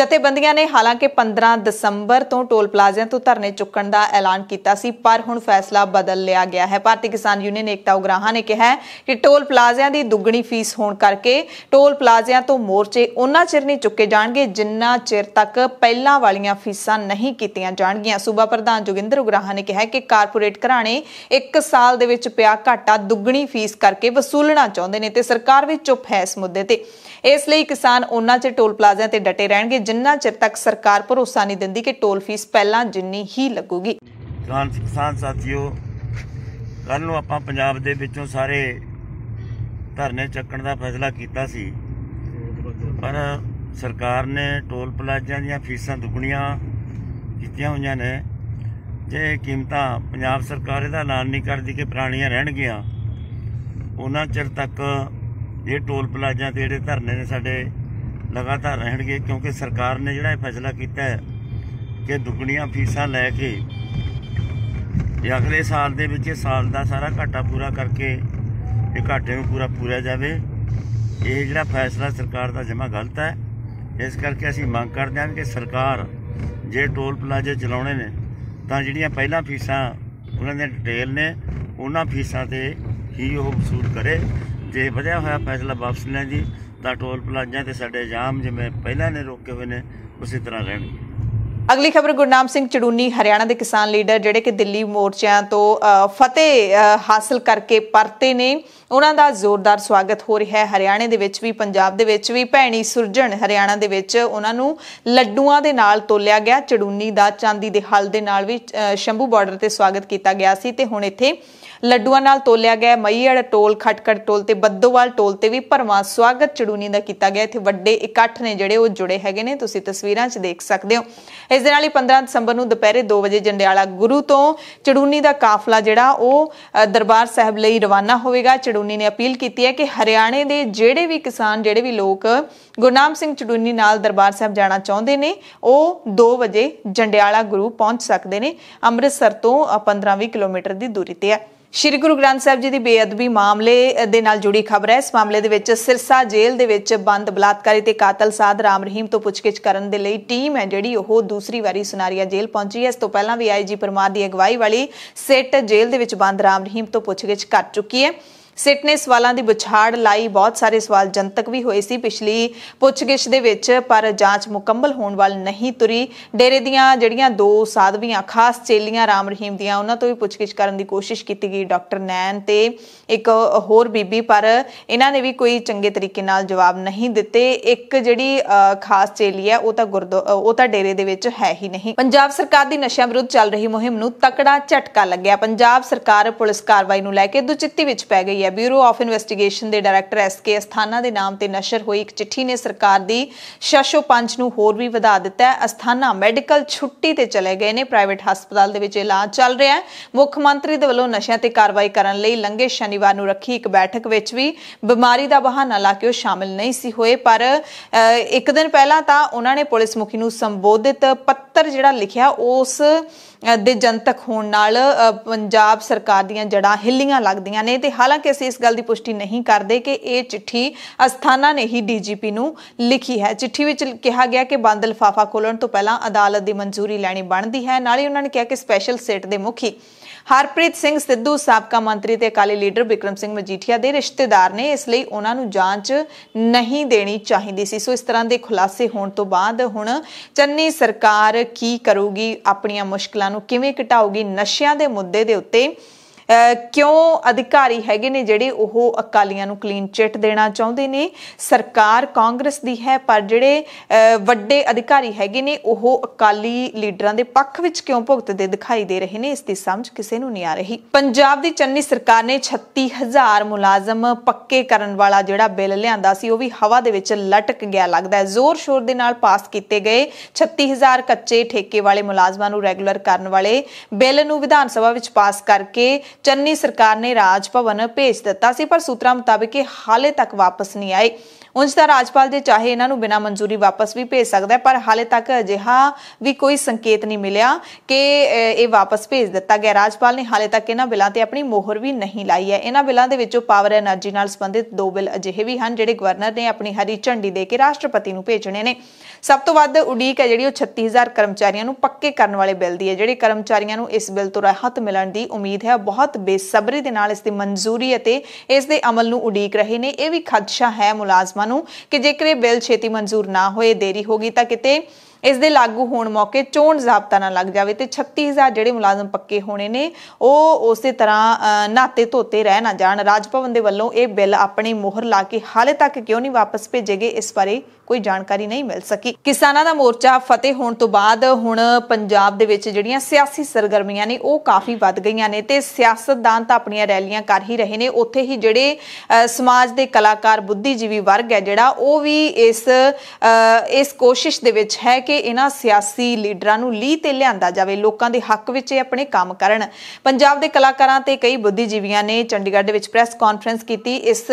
ਜਥੇਬੰਦੀਆਂ ਨੇ ਹਾਲਾਂਕਿ 15 ਦਸੰਬਰ ਤੋਂ ਟੋਲ ਪਲਾਜ਼ਿਆਂ ਤੋਂ ਧਰਨੇ ਚੁੱਕਣ ਦਾ ਐਲਾਨ ਕੀਤਾ ਸੀ ਪਰ ਹੁਣ ਫੈਸਲਾ ਬਦਲ ਲਿਆ ਗਿਆ ਹੈ ਭਾਰਤੀ ਕਿਸਾਨ ਯੂਨੀਅਨ ਏਕਤਾ ਉਗਰਾਹਾਂ ਨੇ ਕਿਹਾ ਕਿ ਟੋਲ ਪਲਾਜ਼ਿਆਂ ਦੀ ਦੁੱਗਣੀ ਫੀਸ ਹੋਣ ਕਰਕੇ ਟੋਲ ਪਲਾਜ਼ਿਆਂ ਤੋਂ ਮੋਰਚੇ ਉਹਨਾਂ ਚਿਰ ਨਹੀਂ ਚੁੱਕੇ ਜਾਣਗੇ ਜਿੰਨਾ ਚਿਰ ਤੱਕ ਪਹਿਲਾਂ ਵਾਲੀਆਂ ਫੀਸਾਂ ਨਹੀਂ ਕੀਤੀਆਂ ਜਾਣਗੀਆਂ ਸੂਬਾ ਪ੍ਰਧਾਨ ਜੋਗਿੰਦਰ ਉਗਰਾਹਾ ਨੇ ਕਿਹਾ ਕਿ ਕਾਰਪੋਰੇਟ ਘਰਾਣੇ 1 ਸਾਲ ਦੇ ਵਿੱਚ ਪਿਆ ਘਾਟਾ ਦੁੱਗਣੀ ਫੀਸ ਕਰਕੇ ਵਸੂਲਣਾ ਚਾਹੁੰਦੇ ਨੇ ਤੇ ਸਰਕਾਰ ਵੀ ਚੁੱਪ ਹੈ ਇਸ ਮੁੱਦੇ ਤੇ ਇਸ ਲਈ ਕਿਸਾਨ ਉਹਨਾਂ ਚਿਰ ਟੋਲ ਪਲਾਜ਼ਿਆਂ ਤੇ ਡਟੇ ਰਹਿਣਗੇ ਜਿੰਨਾ ਚਿਰ ਤੱਕ ਸਰਕਾਰ ਭਰੋਸਾ ਨਹੀਂ ਦਿੰਦੀ ਕਿ ਟੋਲ ਫੀਸ ਪਹਿਲਾਂ ਜਿੰਨੀ ਹੀ ਲੱਗੂਗੀ ਕਿਸਾਨ ਸਾਥੀਓ ਕੱਲ ਨੂੰ ਆਪਾਂ ਪੰਜਾਬ ਦੇ ਵਿੱਚੋਂ ਸਾਰੇ ਧਰਨੇ ਚੱਕਣ ਦਾ ਫੈਸਲਾ ਕੀਤਾ ਸੀ ਪਰ ਸਰਕਾਰ ਨੇ ਟੋਲ ਪਲਾਜ਼ਿਆਂ ਦੀਆਂ ਫੀਸਾਂ ਦੁੱਗਣੀਆਂ ਕੀਤੀਆਂ ਹੋਈਆਂ ਨੇ ਜੇ ਕੀਮਤਾਂ ਪੰਜਾਬ ਸਰਕਾਰ ਇਹਦਾ ਐਲਾਨ ਨਹੀਂ ਕਰਦੀ ਕਿ ਪੁਰਾਣੀਆਂ ਰਹਿਣਗੀਆਂ ਉਹਨਾਂ ਚਿਰ ਤੱਕ ਇਹ ਟੋਲ ਪਲਾਜ਼ਾ ਤੇ ਜਿਹੜੇ ਧਰਨੇ ਨੇ ਸਾਡੇ ਲਗਾਤਾਰ ਰਹਿਣਗੇ ਕਿਉਂਕਿ ਸਰਕਾਰ ਨੇ ਜਿਹੜਾ ਇਹ ਫੈਸਲਾ ਕੀਤਾ ਹੈ ਕਿ ਦੁੱਗਣੀਆਂ ਫੀਸਾਂ ਲੈ ਕੇ ਇਹ ਅਗਲੇ ਸਾਲ ਦੇ ਵਿੱਚ ਇਹ ਸਾਲ ਦਾ ਸਾਰਾ ਘਾਟਾ ਪੂਰਾ ਕਰਕੇ ਇਹ ਘਾਟੇ ਨੂੰ ਪੂਰਾ ਪੂਰਾ ਜਾਵੇ ਇਹ ਜਿਹੜਾ ਫੈਸਲਾ ਸਰਕਾਰ ਦਾ ਜਮਾ ਗਲਤ ਹੈ ਇਸ ਕਰਕੇ ਅਸੀਂ ਮੰਗ ਕਰਦੇ ਹਾਂ ਕਿ ਸਰਕਾਰ ਜੇ ਟੋਲ ਪਲਾਜ਼ੇ ਚਲਾਉਣੇ ਨੇ ਤਾਂ ਜਿਹੜੀਆਂ ਪਹਿਲਾਂ ਫੀਸਾਂ ਉਹਨਾਂ ਦੇ ਡਿਟੇਲ ਨੇ ਉਹਨਾਂ ਫੀਸਾਂ ਤੇ ਹੀ ਉਹ ਵਸੂਲ ਕਰੇ ਜੇ ਵਧਿਆ ਹੋਇਆ ਫੈਸਲਾ ਵਾਪਸ ਲੈਣ ਜੀ ਤਾਂ ਟੋਲ ਪਲਾਜ਼ਿਆਂ ਤੇ ਸਾਡੇ ਜਾਮ ਜਿਵੇਂ ਪਹਿਲਾਂ ਨੇ ਰੋਕੇ ਹੋਏ ਨੇ ਉਸੇ ਤਰ੍ਹਾਂ ਰਹਿਣਗੇ ਅਗਲੀ ਖਬਰ ਗੁਰਨਾਮ ਸਿੰਘ ਚੜੂਨੀ ਹਰਿਆਣਾ ਦੇ ਕਿਸਾਨ ਲੀਡਰ ਜਿਹੜੇ ਕਿ ਦਿੱਲੀ ਮੋਰਚਿਆਂ ਤੋਂ ਫਤਿਹ ਹਾਸਲ ਕਰਕੇ ਪਰਤੇ ਨੇ ਉਹਨਾਂ ਦਾ ਜ਼ੋਰਦਾਰ ਸਵਾਗਤ ਹੋ ਰਿਹਾ ਹੈ ਹਰਿਆਣੇ ਦੇ ਵਿੱਚ ਵੀ ਪੰਜਾਬ ਦੇ ਵਿੱਚ ਵੀ ਭੈਣੀ ਸੁਰਜਣ ਹਰਿਆਣਾ ਦੇ ਵਿੱਚ ਉਹਨਾਂ ਨੂੰ ਲੱਡੂਆਂ ਦੇ ਨਾਲ ਤੋਲਿਆ ਗਿਆ ਚੜੂਨੀ ਦਾ ਚਾਂਦੀ ਦੇ ਹਲ ਦੇ ਨਾਲ ਵੀ ਸ਼ੰਭੂ ਬਾਰਡਰ ਤੇ ਸਵਾਗਤ ਕੀਤਾ ਗਿਆ ਸੀ ਤੇ ਹੁਣ ਇੱਥੇ ਲੱਡੂਆਂ ਨਾਲ ਤੋਲਿਆ ਗਿਆ ਮਈੜ ਟੋਲ ਖਟਕੜ ਟੋਲ ਤੇ ਬੱਦੋਵਾਲ ਟੋਲ ਤੇ ਵੀ ਭਰਵਾਂ ਸਵਾਗਤ ਚੜੂਨੀ ਦਾ ਕੀਤਾ ਗਿਆ ਇੱਥੇ ਵੱਡੇ ਇਕੱਠ ਨੇ ਜਿਹੜੇ ਉਹ ਜੁੜੇ ਹੈਗੇ ਨੇ ਤੁਸੀਂ ਤਸਵੀਰਾਂ 'ਚ ਦੇਖ ਸਕਦੇ ਹੋ ਇਸ ਦੇ ਨਾਲ ਹੀ 15 ਦਸੰਬਰ ਨੂੰ ਦੁਪਹਿਰੇ 2 ਵਜੇ ਜੰਡਿਆਲਾ ਗੁਰੂ ਤੋਂ ਚੜੂਨੀ ਦਾ ਕਾਫਲਾ ਜਿਹੜਾ ਉਹ ਦਰਬਾਰ ਸਾਹਿਬ ਲਈ ਰਵਾਨਾ ਹੋਵੇਗਾ ਚੜੂਨੀ ਨੇ ਅਪੀਲ ਕੀਤੀ ਹੈ ਕਿ ਹਰਿਆਣੇ ਦੇ ਜਿਹੜੇ ਵੀ ਕਿਸਾਨ ਜਿਹੜੇ ਵੀ ਲੋਕ ਗੁਰਨਾਮ ਸਿੰਘ ਚੜੂਨੀ ਨਾਲ ਦਰਬਾਰ ਸਾਹਿਬ ਜਾਣਾ ਚਾਹੁੰਦੇ ਨੇ ਉਹ 2 ਵਜੇ ਜੰਡਿਆਲਾ ਗੁਰੂ ਪਹੁੰਚ ਸਕਦੇ ਨੇ ਅੰਮ੍ਰਿਤਸਰ ਤੋਂ 15-20 ਕਿਲੋਮੀਟਰ ਦੀ ਦੂਰੀ ਤੇ ਹੈ ਸ਼੍ਰੀ ਗੁਰੂ ਗ੍ਰੰਥ ਸਾਹਿਬ ਜੀ ਦੀ ਬੇਅਦਬੀ ਮਾਮਲੇ ਦੇ ਨਾਲ ਜੁੜੀ ਖਬਰ ਹੈ ਇਸ ਮਾਮਲੇ ਦੇ ਵਿੱਚ ਸਿਰਸਾ ਜੇਲ੍ਹ ਦੇ ਵਿੱਚ ਬੰਦ ਬਲਾਤਕਾਰੀ ਤੇ ਕਾਤਲ ਸਾਧ ਰਾਮ ਰਹੀਮ ਤੋਂ ਪੁੱਛਗਿੱਛ ਕਰਨ ਦੇ ਲਈ ਟੀਮ ਹੈ ਜਿਹੜੀ ਉਹ ਦੂਸਰੀ ਵਾਰੀ ਸੁਨਾਰੀਆ ਜੇਲ੍ਹ ਪਹੁੰਚੀ ਹੈ ਇਸ ਤੋਂ ਪਹਿਲਾਂ ਵੀ ਆਈਜੀ ਪਰਮਾਰ ਦੀ ਅਗਵਾਈ ਵਾਲੀ ਸੈਟ ਜੇਲ੍ਹ ਦੇ ਵਿੱਚ ਬੰਦ ਰਾਮ ਰਹੀਮ ਤੋਂ ਪੁੱਛਗਿੱਛ ਕਰ ਚੁੱਕੀ ਹੈ ਸਿੱਟ ਵਾਲਾਂ ਸਵਾਲਾਂ ਦੀ ਵਿਛਾੜ ਲਾਈ ਬਹੁਤ ਸਾਰੇ ਸਵਾਲ ਜਨਤਕ ਵੀ ਹੋਏ ਸੀ ਪਿਛਲੀ ਪੁੱਛਗਿਛ ਦੇ ਵਿੱਚ ਪਰ ਜਾਂਚ ਮੁਕੰਮਲ ਹੋਣ ਵੱਲ ਨਹੀਂ ਤੁਰੀ ਡੇਰੇ ਦੀਆਂ ਜਿਹੜੀਆਂ ਦੋ ਸਾਧਵੀਆਂ ਖਾਸ ਚੇਲੀਆਂ ਰਾਮ ਰਹੀਮ ਦੀਆਂ ਉਹਨਾਂ ਤੋਂ ਵੀ ਪੁੱਛਗਿਛ ਕਰਨ ਦੀ ਕੋਸ਼ਿਸ਼ ਕੀਤੀ ਗਈ ਡਾਕਟਰ ਨੈਨ ਤੇ ਇੱਕ ਹੋਰ ਬੀਬੀ ਪਰ ਇਹਨਾਂ ਨੇ ਵੀ ਕੋਈ ਚੰਗੇ ਤਰੀਕੇ ਨਾਲ ਜਵਾਬ ਨਹੀਂ ਦਿੱਤੇ ਇੱਕ ਜਿਹੜੀ ਖਾਸ ਚੇਲੀ ਹੈ ਉਹ ਤਾਂ ਉਹ ਤਾਂ ਡੇਰੇ ਦੇ ਵਿੱਚ ਹੈ ਹੀ ਨਹੀਂ ਪੰਜਾਬ ਸਰਕਾਰ ਦੀ ਨਸ਼ਿਆਂ ਵਿਰੁੱਧ ਚੱਲ ਰਹੀ ਮੁਹਿੰਮ ਨੂੰ ਤਕੜਾ ਝਟਕਾ ਲੱਗਿਆ ਪੰਜਾਬ ਸਰਕਾਰ ਪੁਲਿਸ ਕਾਰਵਾਈ ਨੂੰ ਲੈ ਕੇ ਦੁਚਿੱਤੀ ਵਿੱਚ ਪੈ ਗਈ ਹੈ ਹੈ ਬਿਊਰੋ ਆਫ ਇਨਵੈਸਟੀਗੇਸ਼ਨ ਦੇ ਡਾਇਰੈਕਟਰ ਐਸ ਕੇ ਅਸਥਾਨਾ ਦੇ ਨਾਮ ਤੇ ਨਸ਼ਰ ਹੋਈ ਇੱਕ ਚਿੱਠੀ ਨੇ ਸਰਕਾਰ ਦੀ 605 ਨੂੰ ਹੋਰ ਵੀ ਵਧਾ ਦਿੱਤਾ ਹੈ ਅਸਥਾਨਾ ਮੈਡੀਕਲ ਛੁੱਟੀ ਤੇ ਚਲੇ ਗਏ ਨੇ ਪ੍ਰਾਈਵੇਟ ਹਸਪਤਾਲ ਦੇ ਵਿੱਚ ਇਲਾਜ ਚੱਲ ਰਿਹਾ ਹੈ ਮੁੱਖ ਮੰਤਰੀ ਦੇ ਵੱਲੋਂ ਨਸ਼ਿਆਂ ਤੇ ਕਾਰਵਾਈ ਕਰਨ ਲਈ ਲੰਘੇ ਸ਼ਨੀਵਾਰ ਨੂੰ ਰੱਖੀ ਇੱਕ ਬੈਠਕ ਵਿੱਚ ਵੀ ਬਿਮਾਰੀ ਦਾ ਬਹਾਨਾ ਲਾ ਕੇ ਉਹ ਸ਼ਾਮਿਲ ਨਹੀਂ ਸੀ ਹੋਏ ਪਰ ਇੱਕ ਦਿਨ ਪਹਿਲਾਂ ਤਾਂ ਉਹਨਾਂ ਨੇ ਪੁਲਿਸ ਮੁਖੀ ਨੂੰ ਸੰਬੋਧਿਤ ਪੱਤਰ ਜਿਹੜਾ ਲਿਖਿਆ ਉਸ ਦੇ ਜਨਤਕ ਹੋਣ ਨਾਲ ਪੰਜਾਬ ਸਰਕਾਰ ਦੀਆਂ ਜੜਾਂ ਹਿੱਲੀਆਂ ਲੱਗਦੀਆਂ ਨੇ ਤੇ ਹਾਲਾਂਕਿ ਅਸੀਂ ਇਸ ਗੱਲ ਦੀ ਪੁਸ਼ਟੀ ਨਹੀਂ ਕਰਦੇ ਕਿ ਇਹ ਚਿੱਠੀ ਅਸਥਾਨਾ ਨੇ ਹੀ ਡੀਜੀਪੀ ਨੂੰ ਲਿਖੀ ਹੈ ਚਿੱਠੀ ਵਿੱਚ ਕਿਹਾ ਗਿਆ ਕਿ ਬੰਦ ਲਫਾਫਾ ਖੋਲਣ ਤੋਂ ਪਹਿਲਾਂ ਅਦਾਲਤ ਦੀ ਮਨਜ਼ੂਰੀ ਲੈਣੀ ਬਣਦੀ ਹੈ ਨਾਲ ਹੀ ਉਹਨਾਂ ਨੇ ਕਿਹਾ ਕਿ ਸਪੈਸ਼ਲ ਸੈਟ ਦੇ ਮੁਖੀ ਹਰਪ੍ਰੀਤ ਸਿੰਘ ਸਿੱਧੂ ਸਾਬਕਾ ਮੰਤਰੀ ਤੇ ਅਕਾਲੀ ਲੀਡਰ ਵਿਕਰਮ ਸਿੰਘ ਮਜੀਠੀਆ ਦੇ ਰਿਸ਼ਤੇਦਾਰ ਨੇ ਇਸ ਲਈ ਉਹਨਾਂ ਨੂੰ ਜਾਂਚ ਨਹੀਂ ਦੇਣੀ ਚਾਹੀਦੀ ਸੀ ਸੋ ਇਸ ਤਰ੍ਹਾਂ ਦੇ ਖੁਲਾਸੇ ਹੋਣ ਤੋਂ ਬਾਅਦ ਹੁਣ ਚੰਨੀ ਸਰਕਾਰ ਕੀ ਕਰੂਗੀ ਆਪਣੀਆਂ ਮੁਸ਼ਕਲਾਂ ਨੂੰ ਕਿਵੇਂ ਘਟਾਊਗੀ ਨਸ਼ਿਆਂ ਦੇ ਮੁੱਦੇ ਦੇ ਉੱਤੇ ਕਿਉਂ ਅਧਿਕਾਰੀ ਹੈਗੇ ਨੇ ਜਿਹੜੇ ਉਹ ਅਕਾਲੀਆਂ ਨੂੰ ਕਲੀਨ ਚਿੱਟ ਦੇਣਾ ਚਾਹੁੰਦੇ ਨੇ ਸਰਕਾਰ ਕਾਂਗਰਸ ਦੀ ਹੈ ਪਰ ਜਿਹੜੇ ਵੱਡੇ ਅਧਿਕਾਰੀ ਹੈਗੇ ਨੇ ਉਹ ਅਕਾਲੀ ਲੀਡਰਾਂ ਦੇ ਪੱਖ ਵਿੱਚ ਕਿਉਂ ਭੁਗਤਦੇ ਦਿਖਾਈ ਦੇ ਰਹੇ ਨੇ ਇਸ ਦੀ ਸਮਝ ਕਿਸੇ ਨੂੰ ਨਹੀਂ ਆ ਰਹੀ ਪੰਜਾਬ ਦੀ ਚੰਨੀ ਸਰਕਾਰ ਨੇ 36000 ਮੁਲਾਜ਼ਮ ਪੱਕੇ ਕਰਨ ਵਾਲਾ ਜਿਹੜਾ ਬਿੱਲ ਲਿਆਂਦਾ ਸੀ ਉਹ ਵੀ ਹਵਾ ਦੇ ਵਿੱਚ ਲਟਕ ਗਿਆ ਲੱਗਦਾ ਹੈ ਜ਼ੋਰ ਸ਼ੋਰ ਦੇ ਨਾਲ ਪਾਸ ਕੀਤੇ ਗਏ 36000 ਕੱਚੇ ਠੇਕੇ ਵਾਲੇ ਮੁਲਾਜ਼ਮਾਂ ਨੂੰ ਰੈਗੂਲਰ ਕਰਨ ਵਾਲੇ ਬਿੱਲ ਨੂੰ ਵਿਧਾਨ ਸਭਾ ਵਿੱਚ ਪਾਸ ਕਰਕੇ ਚੰਨੀ ਸਰਕਾਰ ਨੇ ਰਾਜ ਭਵਨ ਭੇਜ ਦਿੱਤਾ ਸੀ ਪਰ ਸੂਤਰਾਂ ਮੁਤਾਬਕ ਹਾਲੇ ਤੱਕ ਵਾਪਸ ਨਹੀਂ ਆਏ ਉਂਝ ਤਾਂ ਰਾਜਪਾਲ ਦੇ ਚਾਹੇ ਇਹਨਾਂ ਨੂੰ ਬਿਨਾਂ ਮਨਜ਼ੂਰੀ ਵਾਪਸ ਵੀ ਭੇਜ ਸਕਦਾ ਹੈ ਪਰ ਹਾਲੇ ਤੱਕ ਅਜਿਹਾ ਵੀ ਕੋਈ ਸੰਕੇਤ ਨਹੀਂ ਮਿਲਿਆ ਕਿ ਇਹ ਵਾਪਸ ਭੇਜ ਦਿੱਤਾ ਗਿਆ ਰਾਜਪਾਲ ਨੇ ਹਾਲੇ ਤੱਕ ਇਹਨਾਂ ਬਿੱਲਾਂ ਤੇ ਆਪਣੀ ਮੋਹਰ ਵੀ ਨਹੀਂ ਲਾਈ ਹੈ ਇਹਨਾਂ ਬਿੱਲਾਂ ਦੇ ਵਿੱਚੋਂ ਪਾਵਰ એનર્ਜੀ ਨਾਲ ਸੰਬੰਧਿਤ ਦੋ ਬਿੱਲ ਅਜਿਹੇ ਵੀ ਹਨ ਜਿਹੜੇ ਗਵਰਨਰ ਨੇ ਆਪਣੀ ਹਰੀ ਝੰਡੀ ਦੇ ਕੇ ਰਾਸ਼ਟਰਪਤੀ ਨੂੰ ਭੇਜਣੇ ਨੇ ਸਭ ਤੋਂ ਵੱਧ ਉਡੀਕ ਹੈ ਜਿਹੜੀ ਉਹ 36000 ਕਰਮਚਾਰੀਆਂ ਨੂੰ ਪੱਕੇ ਕਰਨ ਵਾਲੇ ਬਿੱਲ ਦੀ ਹੈ ਜਿਹੜੇ ਕਰਮਚਾਰੀਆਂ ਨੂੰ ਇਸ ਬਿੱਲ ਤੋਂ ਰਾਹਤ ਮਿਲਣ ਦੀ ਉਮੀਦ ਹੈ ਬਹੁਤ ਬੇਸਬਰੀ ਦੇ ਨਾਲ ਇਸ ਦੀ ਮਨਜ਼ੂਰੀ ਅਤੇ ਇਸ ਦੇ ਅਮਲ ਨੂੰ ਉਡੀਕ ਰਹੇ ਨੇ ਇਹ ਵੀ ਖਦਸ਼ਾ ਹੈ ਮੁਲਾਜ਼ਮਾਂ ਨੂੰ ਕਿ ਜੇਕਰ ਇਹ ਬਿੱਲ ਛੇਤੀ ਮਨਜ਼ੂਰ ਨਾ ਹੋਏ ਦੇਰੀ ਹੋਗੀ ਤਾਂ ਕਿਤੇ ਇਸ ਦੇ ਲਾਗੂ ਹੋਣ ਮੌਕੇ ਚੋਣ ਜ਼ਾਬਤਾ ਨਾ ਲੱਗ ਜਾਵੇ ਤੇ 36000 ਜਿਹੜੇ ਮੁਲਾਜ਼ਮ ਪੱਕੇ ਹੋਣੇ ਨੇ ਉਹ ਉਸੇ ਤਰ੍ਹਾਂ ਨਾਤੇ ਧੋਤੇ ਰਹਿ ਨਾ ਜਾਣ ਰਾਜ ਭਵਨ ਦੇ ਵੱਲੋਂ ਇਹ ਬਿੱਲ ਆਪਣੀ ਮੋਹਰ ਲਾ ਕੇ ਹਾਲੇ ਤੱਕ ਕਿਉਂ ਨਹੀਂ ਵਾਪਸ ਭੇਜੇ ਗਏ ਇਸ ਬਾਰੇ ਕੋਈ ਜਾਣਕਾਰੀ ਨਹੀਂ ਮਿਲ ਸਕੀ ਕਿਸਾਨਾਂ ਦਾ ਮੋਰਚਾ ਫਤਿਹ ਹੋਣ ਤੋਂ ਬਾਅਦ ਹੁਣ ਪੰਜਾਬ ਦੇ ਵਿੱਚ ਜਿਹੜੀਆਂ ਸਿਆਸੀ ਸਰਗਰਮੀਆਂ ਨੇ ਉਹ ਕਾਫੀ ਵੱਧ ਗਈਆਂ ਨੇ ਤੇ ਸਿਆਸਤਦਾਨ ਤਾਂ ਆਪਣੀਆਂ ਰੈਲੀਆਂ ਕਰ ਹੀ ਰਹੇ ਨੇ ਉੱਥੇ ਹੀ ਜਿਹੜੇ ਸਮਾਜ ਦੇ ਕਲਾਕਾਰ ਬੁੱਧੀਜੀਵੀ ਵਰਗ ਹੈ ਜਿਹੜਾ ਉਹ ਵੀ ਇਸ ਇਸ ਕੋਸ਼ਿਸ਼ ਦੇ ਵਿੱਚ ਹੈ ਕਿ ਕੇ ਇਹਨਾਂ ਸਿਆਸੀ ਲੀਡਰਾਂ ਨੂੰ ਲੀ ਤੇ ਲਿਆਂਦਾ ਜਾਵੇ ਲੋਕਾਂ ਦੇ ਹੱਕ ਵਿੱਚ ਇਹ ਆਪਣੇ ਕੰਮ ਕਰਨ ਪੰਜਾਬ ਦੇ ਕਲਾਕਾਰਾਂ ਤੇ ਕਈ ਬੁੱਧੀਜੀਵੀਆਂ ਨੇ ਚੰਡੀਗੜ੍ਹ ਦੇ ਵਿੱਚ ਪ੍ਰੈਸ ਕਾਨਫਰੰਸ ਕੀਤੀ ਇਸ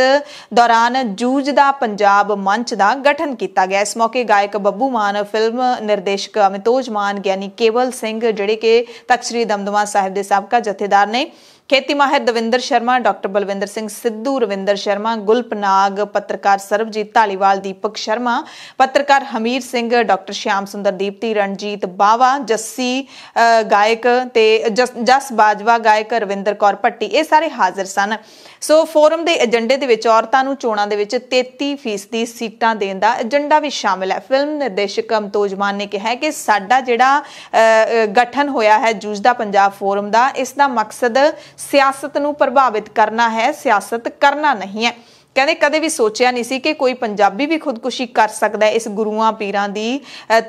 ਦੌਰਾਨ ਜੂਜ ਦਾ ਪੰਜਾਬ ਮੰਚ ਦਾ ਗਠਨ ਕੀਤਾ ਗਿਆ ਇਸ ਮੌਕੇ ਗਾਇਕ ਬੱਬੂ ਮਾਨ ਫਿਲਮ ਨਿਰਦੇਸ਼ਕ ਅਮਿਤੋਜ ਮਾਨ ਗਿਆਨੀ ਕੇਵਲ ਸਿੰਘ ਜਿਹੜੇ ਕਿ ਤਖਸ਼ਰੀ ਦਮਦਮਾ ਸਾਹਿਬ ਦੇ ਸਾਬਕਾ ਜਥੇਦਾਰ ਨੇ ਖੇਤੀ ਮਾਹਿਰ ਦਵਿੰਦਰ ਸ਼ਰਮਾ ਡਾਕਟਰ ਬਲਵਿੰਦਰ ਸਿੰਘ ਸਿੱਧੂ ਰਵਿੰਦਰ ਸ਼ਰਮਾ ਗੁਲਪਨਾਗ ਪੱਤਰਕਾਰ ਸਰਬਜੀਤ ਢਾਲੀਵਾਲ ਦੀਪਕ ਸ਼ਰਮਾ ਪੱਤਰਕਾਰ ਹਮੀਰ ਸਿੰਘ ਡਾਕਟਰ ਸ਼ਿਆਮ ਸੁੰਦਰ ਦੀਪਤੀ ਰਣਜੀਤ ਬਾਵਾ ਜੱਸੀ ਗਾਇਕ ਤੇ ਜਸ ਬਾਜਵਾ ਗਾਇਕ ਰਵਿੰਦਰ ਕੌਰ ਪੱਟੀ ਇਹ ਸਾਰੇ ਹਾਜ਼ਰ ਸਨ ਸੋ ਫੋਰਮ ਦੇ ਏਜੰਡੇ ਦੇ ਵਿੱਚ ਔਰਤਾਂ ਨੂੰ ਚੋਣਾਂ ਦੇ ਵਿੱਚ 33% ਸੀਟਾਂ ਦੇਣ ਦਾ ਏਜੰਡਾ ਵੀ ਸ਼ਾਮਿਲ ਹੈ ਫਿਲਮ ਨਿਰਦੇਸ਼ਕ ਅਮਤੋਜਮਾਨ ਨੇ ਕਿਹਾ ਕਿ ਸਾਡਾ ਜਿਹੜਾ ਗਠਨ ਹੋਇਆ ਹੈ ਜੂਜਦਾ ਪੰਜਾਬ ਫੋਰਮ ਦਾ ਇਸ ਦਾ ਮਕਸਦ ਸਿਆਸਤ ਨੂੰ ਪ੍ਰਭਾਵਿਤ ਕਰਨਾ ਹੈ ਸਿਆਸਤ ਕਰਨਾ ਨਹੀਂ ਹੈ ਕਹਿੰਦੇ ਕਦੇ ਵੀ ਸੋਚਿਆ ਨਹੀਂ ਸੀ ਕਿ ਕੋਈ ਪੰਜਾਬੀ ਵੀ ਖੁਦਕੁਸ਼ੀ ਕਰ ਸਕਦਾ ਹੈ ਇਸ ਗੁਰੂਆਂ ਪੀਰਾਂ ਦੀ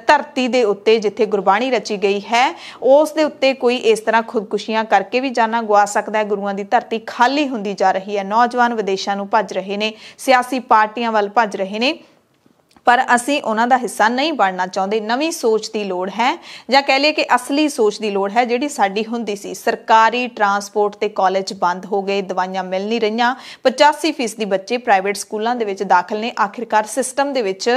ਧਰਤੀ ਦੇ ਉੱਤੇ ਜਿੱਥੇ ਗੁਰਬਾਣੀ ਰਚੀ ਗਈ ਹੈ ਉਸ ਦੇ ਉੱਤੇ ਕੋਈ ਇਸ ਤਰ੍ਹਾਂ ਖੁਦਕੁਸ਼ੀਆਂ ਕਰਕੇ ਵੀ ਜਾਨਾ ਗਵਾ ਸਕਦਾ ਹੈ ਗੁਰੂਆਂ ਦੀ ਧਰਤੀ ਖਾਲੀ ਹੁੰਦੀ ਜਾ ਰਹੀ ਹੈ ਨੌਜਵਾਨ ਵਿਦੇਸ਼ਾਂ ਨੂੰ ਭੱਜ ਰਹੇ ਨੇ ਸਿਆਸੀ ਪਾਰਟੀਆਂ ਵੱਲ ਭੱਜ ਰਹੇ ਨੇ ਪਰ ਅਸੀਂ ਉਹਨਾਂ ਦਾ ਹਿੱਸਾ ਨਹੀਂ ਬਣਨਾ ਚਾਹੁੰਦੇ ਨਵੀਂ ਸੋਚ ਦੀ ਲੋੜ ਹੈ ਜਾਂ ਕਹਿ ਲਈਏ ਕਿ ਅਸਲੀ ਸੋਚ ਦੀ ਲੋੜ ਹੈ ਜਿਹੜੀ ਸਾਡੀ ਹੁੰਦੀ ਸੀ ਸਰਕਾਰੀ ਟਰਾਂਸਪੋਰਟ ਤੇ ਕਾਲਜ ਬੰਦ ਹੋ ਗਏ ਦਵਾਈਆਂ ਮਿਲ ਨਹੀਂ ਰਹੀਆਂ 85% ਦੀ ਬੱਚੇ ਪ੍ਰਾਈਵੇਟ ਸਕੂਲਾਂ ਦੇ ਵਿੱਚ ਦਾਖਲ ਨੇ ਆਖਿਰਕਾਰ ਸਿਸਟਮ ਦੇ ਵਿੱਚ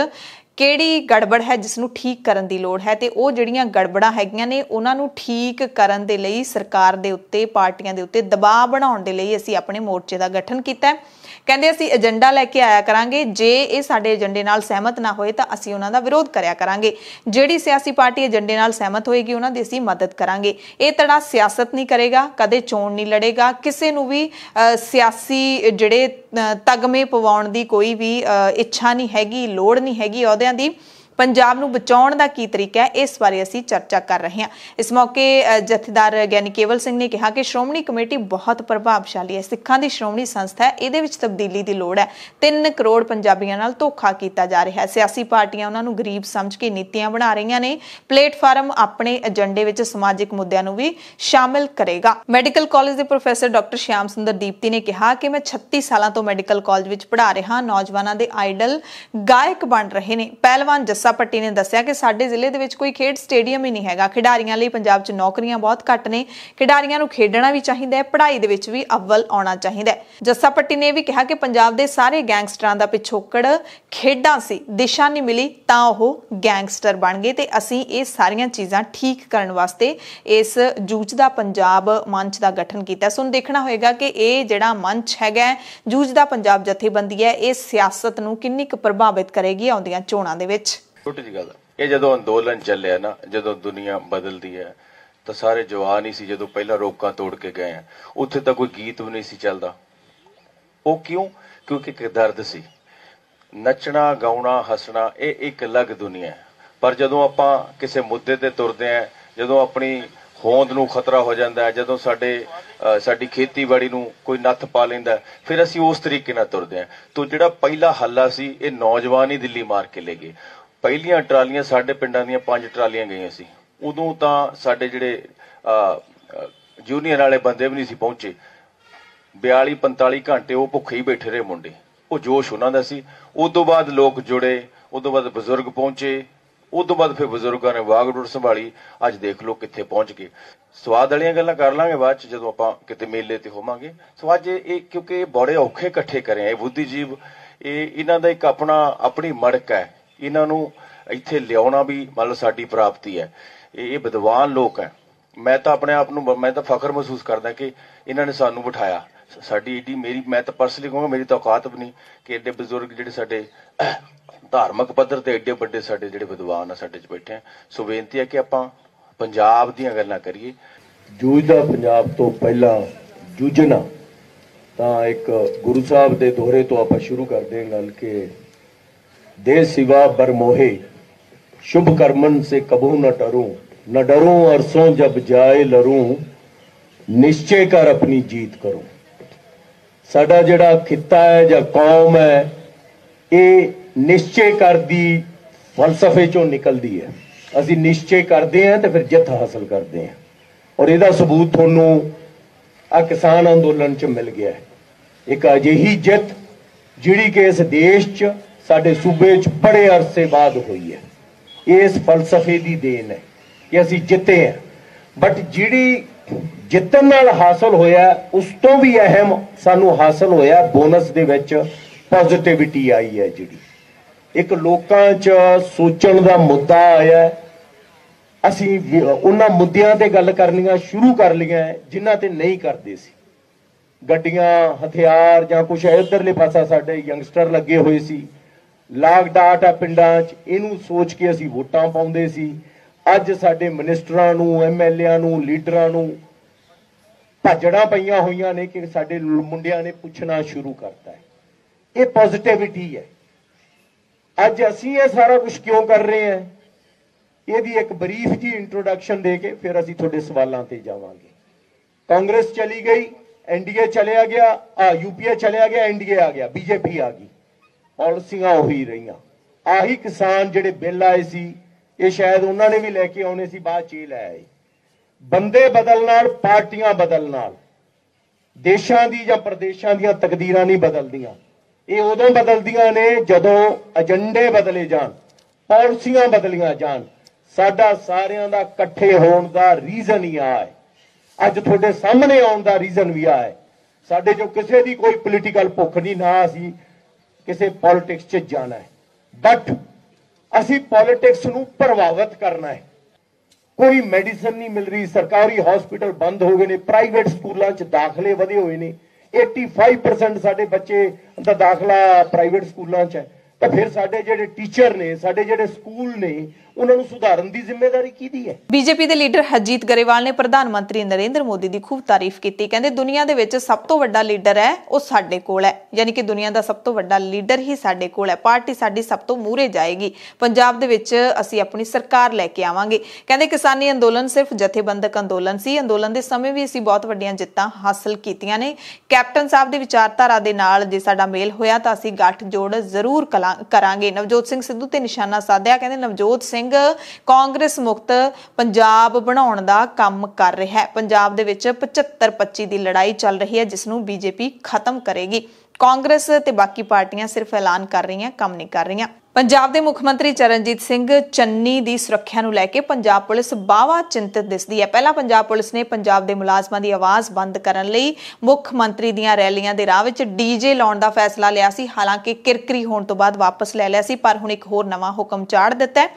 ਕਿਹੜੀ ਗੜਬੜ ਹੈ ਜਿਸ ਨੂੰ ਠੀਕ ਕਰਨ ਦੀ ਲੋੜ ਹੈ ਤੇ ਉਹ ਜਿਹੜੀਆਂ ਗੜਬੜਾਂ ਹੈਗੀਆਂ ਨੇ ਉਹਨਾਂ ਨੂੰ ਠੀਕ ਕਰਨ ਦੇ ਲਈ ਸਰਕਾਰ ਦੇ ਉੱਤੇ ਪਾਰਟੀਆਂ ਦੇ ਉੱਤੇ ਦਬਾਅ ਬਣਾਉਣ ਦੇ ਲਈ ਅਸੀਂ ਆਪਣੇ ਮੋਰਚੇ ਦਾ ਗਠਨ ਕੀਤਾ ਹੈ ਕਹਿੰਦੇ ਅਸੀਂ ਏਜੰਡਾ ਲੈ ਕੇ ਆਇਆ ਕਰਾਂਗੇ ਜੇ ਇਹ ਸਾਡੇ ਏਜੰਡੇ ਨਾਲ ਸਹਿਮਤ ਨਾ ਹੋਏ ਤਾਂ ਅਸੀਂ ਉਹਨਾਂ ਦਾ ਵਿਰੋਧ ਕਰਿਆ ਕਰਾਂਗੇ ਜਿਹੜੀ ਸਿਆਸੀ ਪਾਰਟੀ ਏਜੰਡੇ ਨਾਲ ਸਹਿਮਤ ਹੋਏਗੀ ਉਹਨਾਂ ਦੀ ਅਸੀਂ ਮਦਦ ਕਰਾਂਗੇ ਇਹ ਤੜਾ ਸਿਆਸਤ ਨਹੀਂ ਕਰੇਗਾ ਕਦੇ ਚੋਣ ਨਹੀਂ ਲੜੇਗਾ ਕਿਸੇ ਨੂੰ ਵੀ ਸਿਆਸੀ ਜਿਹੜੇ ਤਗਮੇ ਪਵਾਉਣ ਦੀ ਕੋਈ ਵੀ ਇੱਛਾ ਨਹੀਂ ਹੈਗੀ ਲੋੜ ਨਹੀਂ ਹੈਗੀ ਅਹੁਦਿਆਂ ਦੀ ਪੰਜਾਬ ਨੂੰ ਬਚਾਉਣ ਦਾ ਕੀ ਤਰੀਕਾ ਹੈ ਇਸ ਬਾਰੇ ਅਸੀਂ ਚਰਚਾ ਕਰ ਰਹੇ ਹਾਂ ਇਸ ਮੌਕੇ ਜਥੇਦਾਰ ਗਿਆਨੀ ਕੇਵਲ ਸਿੰਘ ਨੇ ਕਿਹਾ ਕਿ ਸ਼੍ਰੋਮਣੀ ਕਮੇਟੀ ਬਹੁਤ ਪ੍ਰਭਾਵਸ਼ਾਲੀ ਹੈ ਸਿੱਖਾਂ ਦੀ ਸ਼੍ਰੋਮਣੀ ਸੰਸਥਾ ਹੈ ਇਹਦੇ ਵਿੱਚ ਤਬਦੀਲੀ ਦੀ ਲੋੜ ਹੈ 3 ਕਰੋੜ ਪੰਜਾਬੀਆਂ ਨਾਲ ਧੋਖਾ ਕੀਤਾ ਜਾ ਰਿਹਾ ਹੈ ਸਿਆਸੀ ਪਾਰਟੀਆਂ ਉਹਨਾਂ ਨੂੰ ਗਰੀਬ ਸਮਝ ਕੇ ਨੀਤੀਆਂ ਬਣਾ ਰਹੀਆਂ ਨੇ ਪਲੇਟਫਾਰਮ ਆਪਣੇ ਏਜੰਡੇ ਵਿੱਚ ਸਮਾਜਿਕ ਮੁੱਦਿਆਂ ਨੂੰ ਵੀ ਸ਼ਾਮਿਲ ਕਰੇਗਾ ਮੈਡੀਕਲ ਕਾਲਜ ਦੇ ਪ੍ਰੋਫੈਸਰ ਡਾਕਟਰ ਸ਼ਿਆਮ ਸੁੰਦਰ ਦੀਪਤੀ ਨੇ ਕਿਹਾ ਕਿ ਮੈਂ 36 ਸਾਲਾਂ ਤੋਂ ਮੈਡੀਕਲ ਕਾਲਜ ਵਿੱਚ ਪੜ੍ਹਾ ਰਿਹਾ ਨੌਜਵਾਨਾਂ ਦੇ ਆਈਡਲ ਗਾਇਕ ਬਣ ਰਹੇ ਨੇ ਪਹਿਲਵਾਨ ਜਸ ਜੱਸਾ ਪੱਟੀ ਨੇ ਦੱਸਿਆ ਕਿ ਸਾਡੇ ਜ਼ਿਲ੍ਹੇ ਦੇ ਵਿੱਚ ਕੋਈ ਖੇਡ ਸਟੇਡੀਅਮ ਹੀ ਨਹੀਂ ਹੈਗਾ ਖਿਡਾਰੀਆਂ ਲਈ ਪੰਜਾਬ 'ਚ ਨੌਕਰੀਆਂ ਬਹੁਤ ਘੱਟ ਨੇ ਖਿਡਾਰੀਆਂ ਨੂੰ ਖੇਡਣਾ ਵੀ ਚਾਹੀਦਾ ਹੈ ਪੜ੍ਹਾਈ ਦੇ ਵਿੱਚ ਵੀ ਅਵਲ ਆਉਣਾ ਚਾਹੀਦਾ ਹੈ ਜੱਸਾ ਪੱਟੀ ਨੇ ਵੀ ਕਿਹਾ ਕਿ ਪੰਜਾਬ ਦੇ ਸਾਰੇ ਗੈਂਗਸਟਰਾਂ ਦਾ ਪਿਛੋਕੜ ਖੇਡਾਂ ਸੀ ਦਿਸ਼ਾ ਨਹੀਂ ਮਿਲੀ ਤਾਂ ਉਹ ਗੈਂਗਸਟਰ ਬਣ ਗਏ ਤੇ ਅਸੀਂ ਇਹ ਸਾਰੀਆਂ ਚੀਜ਼ਾਂ ਠੀਕ ਕਰਨ ਵਾਸਤੇ ਇਸ ਜੂਝ ਦਾ ਪੰਜਾਬ ਮੰਚ ਦਾ ਗਠਨ ਕੀਤਾ ਸੋ ਦੇਖਣਾ ਹੋਏਗਾ ਕਿ ਇਹ ਜਿਹੜਾ ਮੰਚ ਹੈਗਾ ਜੂਝ ਦਾ ਪੰਜਾਬ ਜਥੇਬੰਦੀ ਹੈ ਇਹ ਸਿਆਸਤ ਨੂੰ ਕਿੰਨੀ ਕੁ ਪ੍ਰਭਾਵਿਤ ਕਰੇਗੀ ਆਉਂਦੀਆਂ ਚੋਣਾਂ ਦੇ ਵਿੱਚ ਛੋਟੀ ਜਿਹੀ ਗੱਲ ਇਹ ਜਦੋਂ ਅੰਦੋਲਨ ਚੱਲਿਆ ਨਾ ਜਦੋਂ ਦੁਨੀਆ ਬਦਲਦੀ ਹੈ ਤਾਂ ਸਾਰੇ ਜਵਾਨ ਹੀ ਸੀ ਜਦੋਂ ਪਹਿਲਾਂ ਰੋਕਾਂ ਤੋੜ ਕੇ ਗਏ ਆ ਉੱਥੇ ਤਾਂ ਕੋਈ ਗੀਤ ਵੀ ਨਹੀਂ ਸੀ ਚੱਲਦਾ ਉਹ ਕਿਉਂ ਕਿਉਂਕਿ ਇੱਕ ਦਰਦ ਸੀ ਨੱਚਣਾ ਗਾਉਣਾ ਹੱਸਣਾ ਇਹ ਇੱਕ ਅਲੱਗ ਦੁਨੀਆ ਹੈ ਪਰ ਜਦੋਂ ਆਪਾਂ ਕਿਸੇ ਮੁੱਦੇ ਤੇ ਤੁਰਦੇ ਆ ਜਦੋਂ ਆਪਣੀ ਹੋਂਦ ਨੂੰ ਖਤਰਾ ਹੋ ਜਾਂਦਾ ਹੈ ਜਦੋਂ ਸਾਡੇ ਸਾਡੀ ਖੇਤੀਬਾੜੀ ਨੂੰ ਕੋਈ ਨੱਥ ਪਾ ਲੈਂਦਾ ਫਿਰ ਅਸੀਂ ਉਸ ਤਰੀਕੇ ਨਾਲ ਤੁਰਦੇ ਆ ਤੋਂ ਜਿਹੜਾ ਪਹਿਲਾ ਹੱਲਾ ਸੀ ਇਹ ਨੌਜਵਾਨ ਹੀ ਦਿੱਲੀ ਮਾਰ ਕੇ ਲੈ ਗਏ ਪਹਿਲੀਆਂ ਟਰਾਲੀਆਂ ਸਾਡੇ ਪਿੰਡਾਂ ਦੀਆਂ ਪੰਜ ਟਰਾਲੀਆਂ ਗਈਆਂ ਸੀ ਉਦੋਂ ਤਾਂ ਸਾਡੇ ਜਿਹੜੇ ਜੂਨੀਅਰ ਵਾਲੇ ਬੰਦੇ ਵੀ ਨਹੀਂ ਸੀ ਪਹੁੰਚੇ 42 45 ਘੰਟੇ ਉਹ ਭੁੱਖੇ ਹੀ ਬੈਠੇ ਰਹੇ ਮੁੰਡੇ ਉਹ ਜੋਸ਼ ਉਹਨਾਂ ਦਾ ਸੀ ਉਸ ਤੋਂ ਬਾਅਦ ਲੋਕ ਜੁੜੇ ਉਸ ਤੋਂ ਬਾਅਦ ਬਜ਼ੁਰਗ ਪਹੁੰਚੇ ਉਸ ਤੋਂ ਬਾਅਦ ਫਿਰ ਬਜ਼ੁਰਗਾਂ ਨੇ ਰੋਡ ਸੰਭਾਲੀ ਅੱਜ ਦੇਖ ਲਓ ਕਿੱਥੇ ਪਹੁੰਚ ਗਏ ਸਵਾਦ ਵਾਲੀਆਂ ਗੱਲਾਂ ਕਰ ਲਾਂਗੇ ਬਾਅਦ ਚ ਜਦੋਂ ਆਪਾਂ ਕਿਤੇ ਮੇਲੇ ਤੇ ਹੋਵਾਂਗੇ ਸੋ ਅੱਜ ਇਹ ਕਿਉਂਕਿ ਇਹ ਬੜੇ ਔਖੇ ਇਕੱਠੇ ਕਰੇ ਆ ਇਹ ਬੁੱਧੀਜੀਵ ਇਹ ਇਹਨਾਂ ਦਾ ਇੱਕ ਆਪਣਾ ਆਪਣੀ ਮੜਕ ਹੈ ਇਹਨਾਂ ਨੂੰ ਇੱਥੇ ਲਿਆਉਣਾ ਵੀ ਮਤਲਬ ਸਾਡੀ ਪ੍ਰਾਪਤੀ ਹੈ ਇਹ ਵਿਦਵਾਨ ਲੋਕ ਹੈ ਮੈਂ ਤਾਂ ਆਪਣੇ ਆਪ ਨੂੰ ਮੈਂ ਤਾਂ ਫਖਰ ਮਹਿਸੂਸ ਕਰਦਾ ਕਿ ਇਹਨਾਂ ਨੇ ਸਾਨੂੰ ਬਿਠਾਇਆ ਸਾਡੀ ਏਡੀ ਮੇਰੀ ਮੈਂ ਤਾਂ ਪਰਸਨਲੀ ਕਹਾਂਗਾ ਮੇਰੀ ਤਾਂ ਔਕਾਤ ਵੀ ਨਹੀਂ ਕਿ ਏਡੇ ਬਜ਼ੁਰਗ ਜਿਹੜੇ ਸਾਡੇ ਧਾਰਮਿਕ ਪੱਧਰ ਤੇ ਏਡੇ ਵੱਡੇ ਸਾਡੇ ਜਿਹੜੇ ਵਿਦਵਾਨ ਆ ਸਾਡੇ 'ਚ ਬੈਠੇ ਆ ਸੋ ਬੇਨਤੀ ਹੈ ਕਿ ਆਪਾਂ ਪੰਜਾਬ ਦੀਆਂ ਗੱਲਾਂ ਕਰੀਏ ਜੂਝਦਾ ਪੰਜਾਬ ਤੋਂ ਪਹਿਲਾਂ ਜੂਝਣਾ ਤਾਂ ਇੱਕ ਗੁਰੂ ਸਾਹਿਬ ਦੇ ਦੋਹਰੇ ਤੋਂ ਆਪਾਂ ਸ਼ੁਰੂ ਕਰਦੇ ਹਾਂ ਗੱਲ ਕਿ दे सिवा बरमोहे शुभ कर्मन से कबू न डरूं न डरूं अरसों जब जाए लरूं ਨਿਸ਼ਚੇ ਕਰ ਆਪਣੀ ਜੀਤ ਕਰੋ ਸਾਡਾ ਜਿਹੜਾ ਖਿੱਤਾ ਹੈ ਜਾਂ ਕੌਮ ਹੈ ਇਹ ਨਿਸ਼ਚੈ ਕਰਦੀ ਫਲਸਫੇ ਚੋਂ ਨਿਕਲਦੀ ਹੈ ਅਸੀਂ ਨਿਸ਼ਚੈ ਕਰਦੇ ਹਾਂ ਤੇ ਫਿਰ ਜਿੱਤ ਹਾਸਲ ਕਰਦੇ ਹਾਂ ਔਰ ਇਹਦਾ ਸਬੂਤ ਤੁਹਾਨੂੰ ਆ ਕਿਸਾਨ ਅੰਦੋਲਨ 'ਚ ਮਿਲ ਗਿਆ ਇੱਕ ਅਜਿਹੀ ਜਿੱਤ ਜਿਹੜੀ ਕਿ ਇਸ ਦੇਸ਼ 'ਚ ਸਾਡੇ ਸੂਬੇ 'ਚ ਬੜੇ ਅਰਸੇ ਬਾਅਦ ਹੋਈ ਹੈ ਇਸ ਫਲਸਫੇ ਦੀ ਦੇਣ ਹੈ ਕਿ ਅਸੀਂ ਜਿੱਤੇ ਹਾਂ ਬਟ ਜਿਹੜੀ ਜਿੱਤਣ ਨਾਲ ਹਾਸਲ ਹੋਇਆ ਉਸ ਤੋਂ ਵੀ ਅਹਿਮ ਸਾਨੂੰ ਹਾਸਲ ਹੋਇਆ ਬੋਨਸ ਦੇ ਵਿੱਚ ਪੋਜ਼ਿਟਿਵਿਟੀ ਆਈ ਹੈ ਜਿਹੜੀ ਇੱਕ ਲੋਕਾਂ 'ਚ ਸੋਚਣ ਦਾ ਮੁੱਦਾ ਆਇਆ ਅਸੀਂ ਉਹਨਾਂ ਮੁੱਦਿਆਂ ਤੇ ਗੱਲ ਕਰਨੀਆਂ ਸ਼ੁਰੂ ਕਰ ਲਈਆਂ ਜਿਨ੍ਹਾਂ ਤੇ ਨਹੀਂ ਕਰਦੇ ਸੀ ਗੱਡੀਆਂ ਹਥਿਆਰ ਜਾਂ ਕੁਝ ਇਧਰਲੇ ਪਾਸਾ ਸਾਡੇ ਯੰਗਸਟਰ ਲੱਗੇ ਹੋਏ ਸੀ ਲਾਗ ਡਾਟ ਆ ਪਿੰਡਾਂ 'ਚ ਇਹਨੂੰ ਸੋਚ ਕੇ ਅਸੀਂ ਵੋਟਾਂ ਪਾਉਂਦੇ ਸੀ ਅੱਜ ਸਾਡੇ ਮਿਨਿਸਟਰਾਂ ਨੂੰ ਐਮਐਲਏਆਂ ਨੂੰ ਲੀਡਰਾਂ ਨੂੰ ਭੱਜਣਾ ਪਈਆਂ ਹੋਈਆਂ ਨੇ ਕਿ ਸਾਡੇ ਮੁੰਡਿਆਂ ਨੇ ਪੁੱਛਣਾ ਸ਼ੁਰੂ ਕਰਤਾ ਹੈ ਇਹ ਪੋਜ਼ਿਟਿਵਿਟੀ ਹੈ ਅੱਜ ਅਸੀਂ ਇਹ ਸਾਰਾ ਕੁਝ ਕਿਉਂ ਕਰ ਰਹੇ ਹਾਂ ਇਹ ਵੀ ਇੱਕ ਬਰੀਫ ਜੀ ਇੰਟਰੋਡਕਸ਼ਨ ਦੇ ਕੇ ਫਿਰ ਅਸੀਂ ਤੁਹਾਡੇ ਸਵਾਲਾਂ ਤੇ ਜਾਵਾਂਗੇ ਕਾਂਗਰਸ ਚਲੀ ਗਈ ਐਨਡੀਏ ਚਲਿਆ ਗਿਆ ਆ ਯੂਪੀਏ ਚਲਿਆ ਗਿਆ ਐਨਡੀਏ ਆ ਗਿਆ ਬੀਜੇਪੀ ਆ ਗਈ ਪਾਲਸੀਆਂ ਉਹੀ ਰਹੀਆਂ ਆਹੀ ਕਿਸਾਨ ਜਿਹੜੇ ਬਿੱਲ ਆਏ ਸੀ ਇਹ ਸ਼ਾਇਦ ਉਹਨਾਂ ਨੇ ਵੀ ਲੈ ਕੇ ਆਉਣੇ ਸੀ ਬਾਅਦ ਚ ਹੀ ਲੈ ਆਏ ਬੰਦੇ ਬਦਲ ਨਾਲ ਪਾਰਟੀਆਂ ਬਦਲ ਨਾਲ ਦੇਸ਼ਾਂ ਦੀ ਜਾਂ ਪ੍ਰਦੇਸ਼ਾਂ ਦੀਆਂ ਤਕਦੀਰਾਂ ਨਹੀਂ ਬਦਲਦੀਆਂ ਇਹ ਉਦੋਂ ਬਦਲਦੀਆਂ ਨੇ ਜਦੋਂ ਏਜੰਡੇ ਬਦਲੇ ਜਾਣ ਪਾਲਸੀਆਂ ਬਦਲੀਆਂ ਜਾਣ ਸਾਡਾ ਸਾਰਿਆਂ ਦਾ ਇਕੱਠੇ ਹੋਣ ਦਾ ਰੀਜ਼ਨ ਹੀ ਆ ਹੈ ਅੱਜ ਤੁਹਾਡੇ ਸਾਹਮਣੇ ਆਉਣ ਦਾ ਰੀਜ਼ਨ ਵੀ ਆ ਹੈ ਸਾਡੇ ਜੋ ਕਿਸੇ ਦੀ ਕੋਈ ਪੋਲੀਟੀਕਲ ਭੁੱਖ ਨਹੀਂ ਨਾ ਅਸੀਂ ਕਿਸੇ ਪੋਲਿਟਿਕਸ 'ਚ ਜਾਣਾ ਹੈ ਬਟ ਅਸੀਂ ਪੋਲਿਟਿਕਸ ਨੂੰ ਪ੍ਰਭਾਵਿਤ ਕਰਨਾ ਹੈ ਕੋਈ ਮੈਡੀਸਨ ਨਹੀਂ ਮਿਲ ਰਹੀ ਸਰਕਾਰੀ ਹਸਪੀਟਲ ਬੰਦ ਹੋ ਗਏ ਨੇ ਪ੍ਰਾਈਵੇਟ ਸਕੂਲਾਂ 'ਚ ਦਾਖਲੇ ਵਧੇ ਹੋਏ ਨੇ 85% ਸਾਡੇ ਬੱਚੇ ਦਾ ਦਾਖਲਾ ਪ੍ਰਾਈਵੇਟ ਸਕੂਲਾਂ 'ਚ ਹੈ ਤਾਂ ਫਿਰ ਸਾਡੇ ਜਿਹੜੇ ਟੀਚਰ ਨੇ ਸਾਡੇ ਜਿਹੜੇ ਸਕੂਲ ਨੇ ਉਹਨਾਂ ਨੂੰ ਸੁਧਾਰਨ ਦੀ ਜ਼ਿੰਮੇਵਾਰੀ ਕਿਹਦੀ ਹੈ ਬੀਜੇਪੀ ਦੇ ਲੀਡਰ ਹਜੀਤ ਗਰੇਵਾਲ ਨੇ ਪ੍ਰਧਾਨ ਮੰਤਰੀ ਨਰਿੰਦਰ ਮੋਦੀ ਦੀ ਖੂਬ ਤਾਰੀਫ ਕੀਤੀ ਕਹਿੰਦੇ ਦੁਨੀਆ ਦੇ ਵਿੱਚ ਸਭ ਤੋਂ ਵੱਡਾ ਲੀਡਰ ਹੈ ਉਹ ਸਾਡੇ ਕੋਲ ਹੈ ਯਾਨੀ ਕਿ ਦੁਨੀਆ ਦਾ ਸਭ ਤੋਂ ਵੱਡਾ ਲੀਡਰ ਹੀ ਸਾਡੇ ਕੋਲ ਹੈ ਪਾਰਟੀ ਸਾਡੀ ਸਭ ਤੋਂ ਮੂਰੇ ਜਾਏਗੀ ਪੰਜਾਬ ਦੇ ਵਿੱਚ ਅਸੀਂ ਆਪਣੀ ਸਰਕਾਰ ਲੈ ਕੇ ਆਵਾਂਗੇ ਕਹਿੰਦੇ ਕਿਸਾਨੀ ਅੰਦੋਲਨ ਸਿਰਫ ਜਥੇਬੰਦਕ ਅੰਦੋਲਨ ਸੀ ਅੰਦੋਲਨ ਦੇ ਸਮੇਂ ਵੀ ਅਸੀਂ ਬਹੁਤ ਵੱਡੀਆਂ ਜਿੱਤਾਂ ਹਾਸਲ ਕੀਤੀਆਂ ਨੇ ਕੈਪਟਨ ਸਾਹਿਬ ਦੀ ਵਿਚਾਰਧਾਰਾ ਦੇ ਨਾਲ ਜੇ ਸਾਡਾ ਮੇਲ ਹੋਇਆ ਤਾਂ ਅਸੀਂ ਗੱਠ ਜੋੜ ਜ਼ਰੂਰ ਕਰਾਂਗੇ ਨਵਜੋਤ ਸਿੰਘ ਸਿੱਧੂ ਤੇ ਨਿਸ਼ਾਨਾ ਸਾਧਿਆ ਕਹਿੰਦੇ ਨਵਜੋਤ ਸਿੰਘ ਸਿੰਘ ਕਾਂਗਰਸ ਮੁਕਤ ਪੰਜਾਬ ਬਣਾਉਣ ਦਾ ਕੰਮ ਕਰ ਰਿਹਾ ਹੈ ਪੰਜਾਬ ਦੇ ਵਿੱਚ 75 25 ਦੀ ਲੜਾਈ ਚੱਲ ਰਹੀ ਹੈ ਜਿਸ ਨੂੰ ਬੀਜੇਪੀ ਖਤਮ ਕਰੇਗੀ ਕਾਂਗਰਸ ਤੇ ਬਾਕੀ ਪਾਰਟੀਆਂ ਸਿਰਫ ਐਲਾਨ ਕਰ ਰਹੀਆਂ ਕੰਮ ਨਹੀਂ ਕਰ ਰਹੀਆਂ ਪੰਜਾਬ ਦੇ ਮੁੱਖ ਮੰਤਰੀ ਚਰਨਜੀਤ ਸਿੰਘ ਚੰਨੀ ਦੀ ਸੁਰੱਖਿਆ ਨੂੰ ਲੈ ਕੇ ਪੰਜਾਬ ਪੁਲਿਸ ਬਾਵਾ ਚਿੰਤਤ ਦਿਸਦੀ ਹੈ ਪਹਿਲਾਂ ਪੰਜਾਬ ਪੁਲਿਸ ਨੇ ਪੰਜਾਬ ਦੇ ਮੁਲਾਜ਼ਮਾਂ ਦੀ ਆਵਾਜ਼ ਬੰਦ ਕਰਨ ਲਈ ਮੁੱਖ ਮੰਤਰੀ ਦੀਆਂ ਰੈਲੀਆਂ ਦੇ ਰਾਹ ਵਿੱਚ ਡੀਜੇ ਲਾਉਣ ਦਾ ਫੈਸਲਾ ਲਿਆ ਸੀ ਹਾਲਾਂਕਿ ਕਿਰਕਰੀ ਹੋਣ ਤੋਂ ਬਾਅਦ ਵਾਪਸ ਲੈ ਲਿਆ ਸੀ ਪਰ ਹੁਣ ਇੱਕ ਹੋਰ ਨਵਾਂ ਹੁਕਮ ਚਾੜ ਦਿੱਤਾ ਹੈ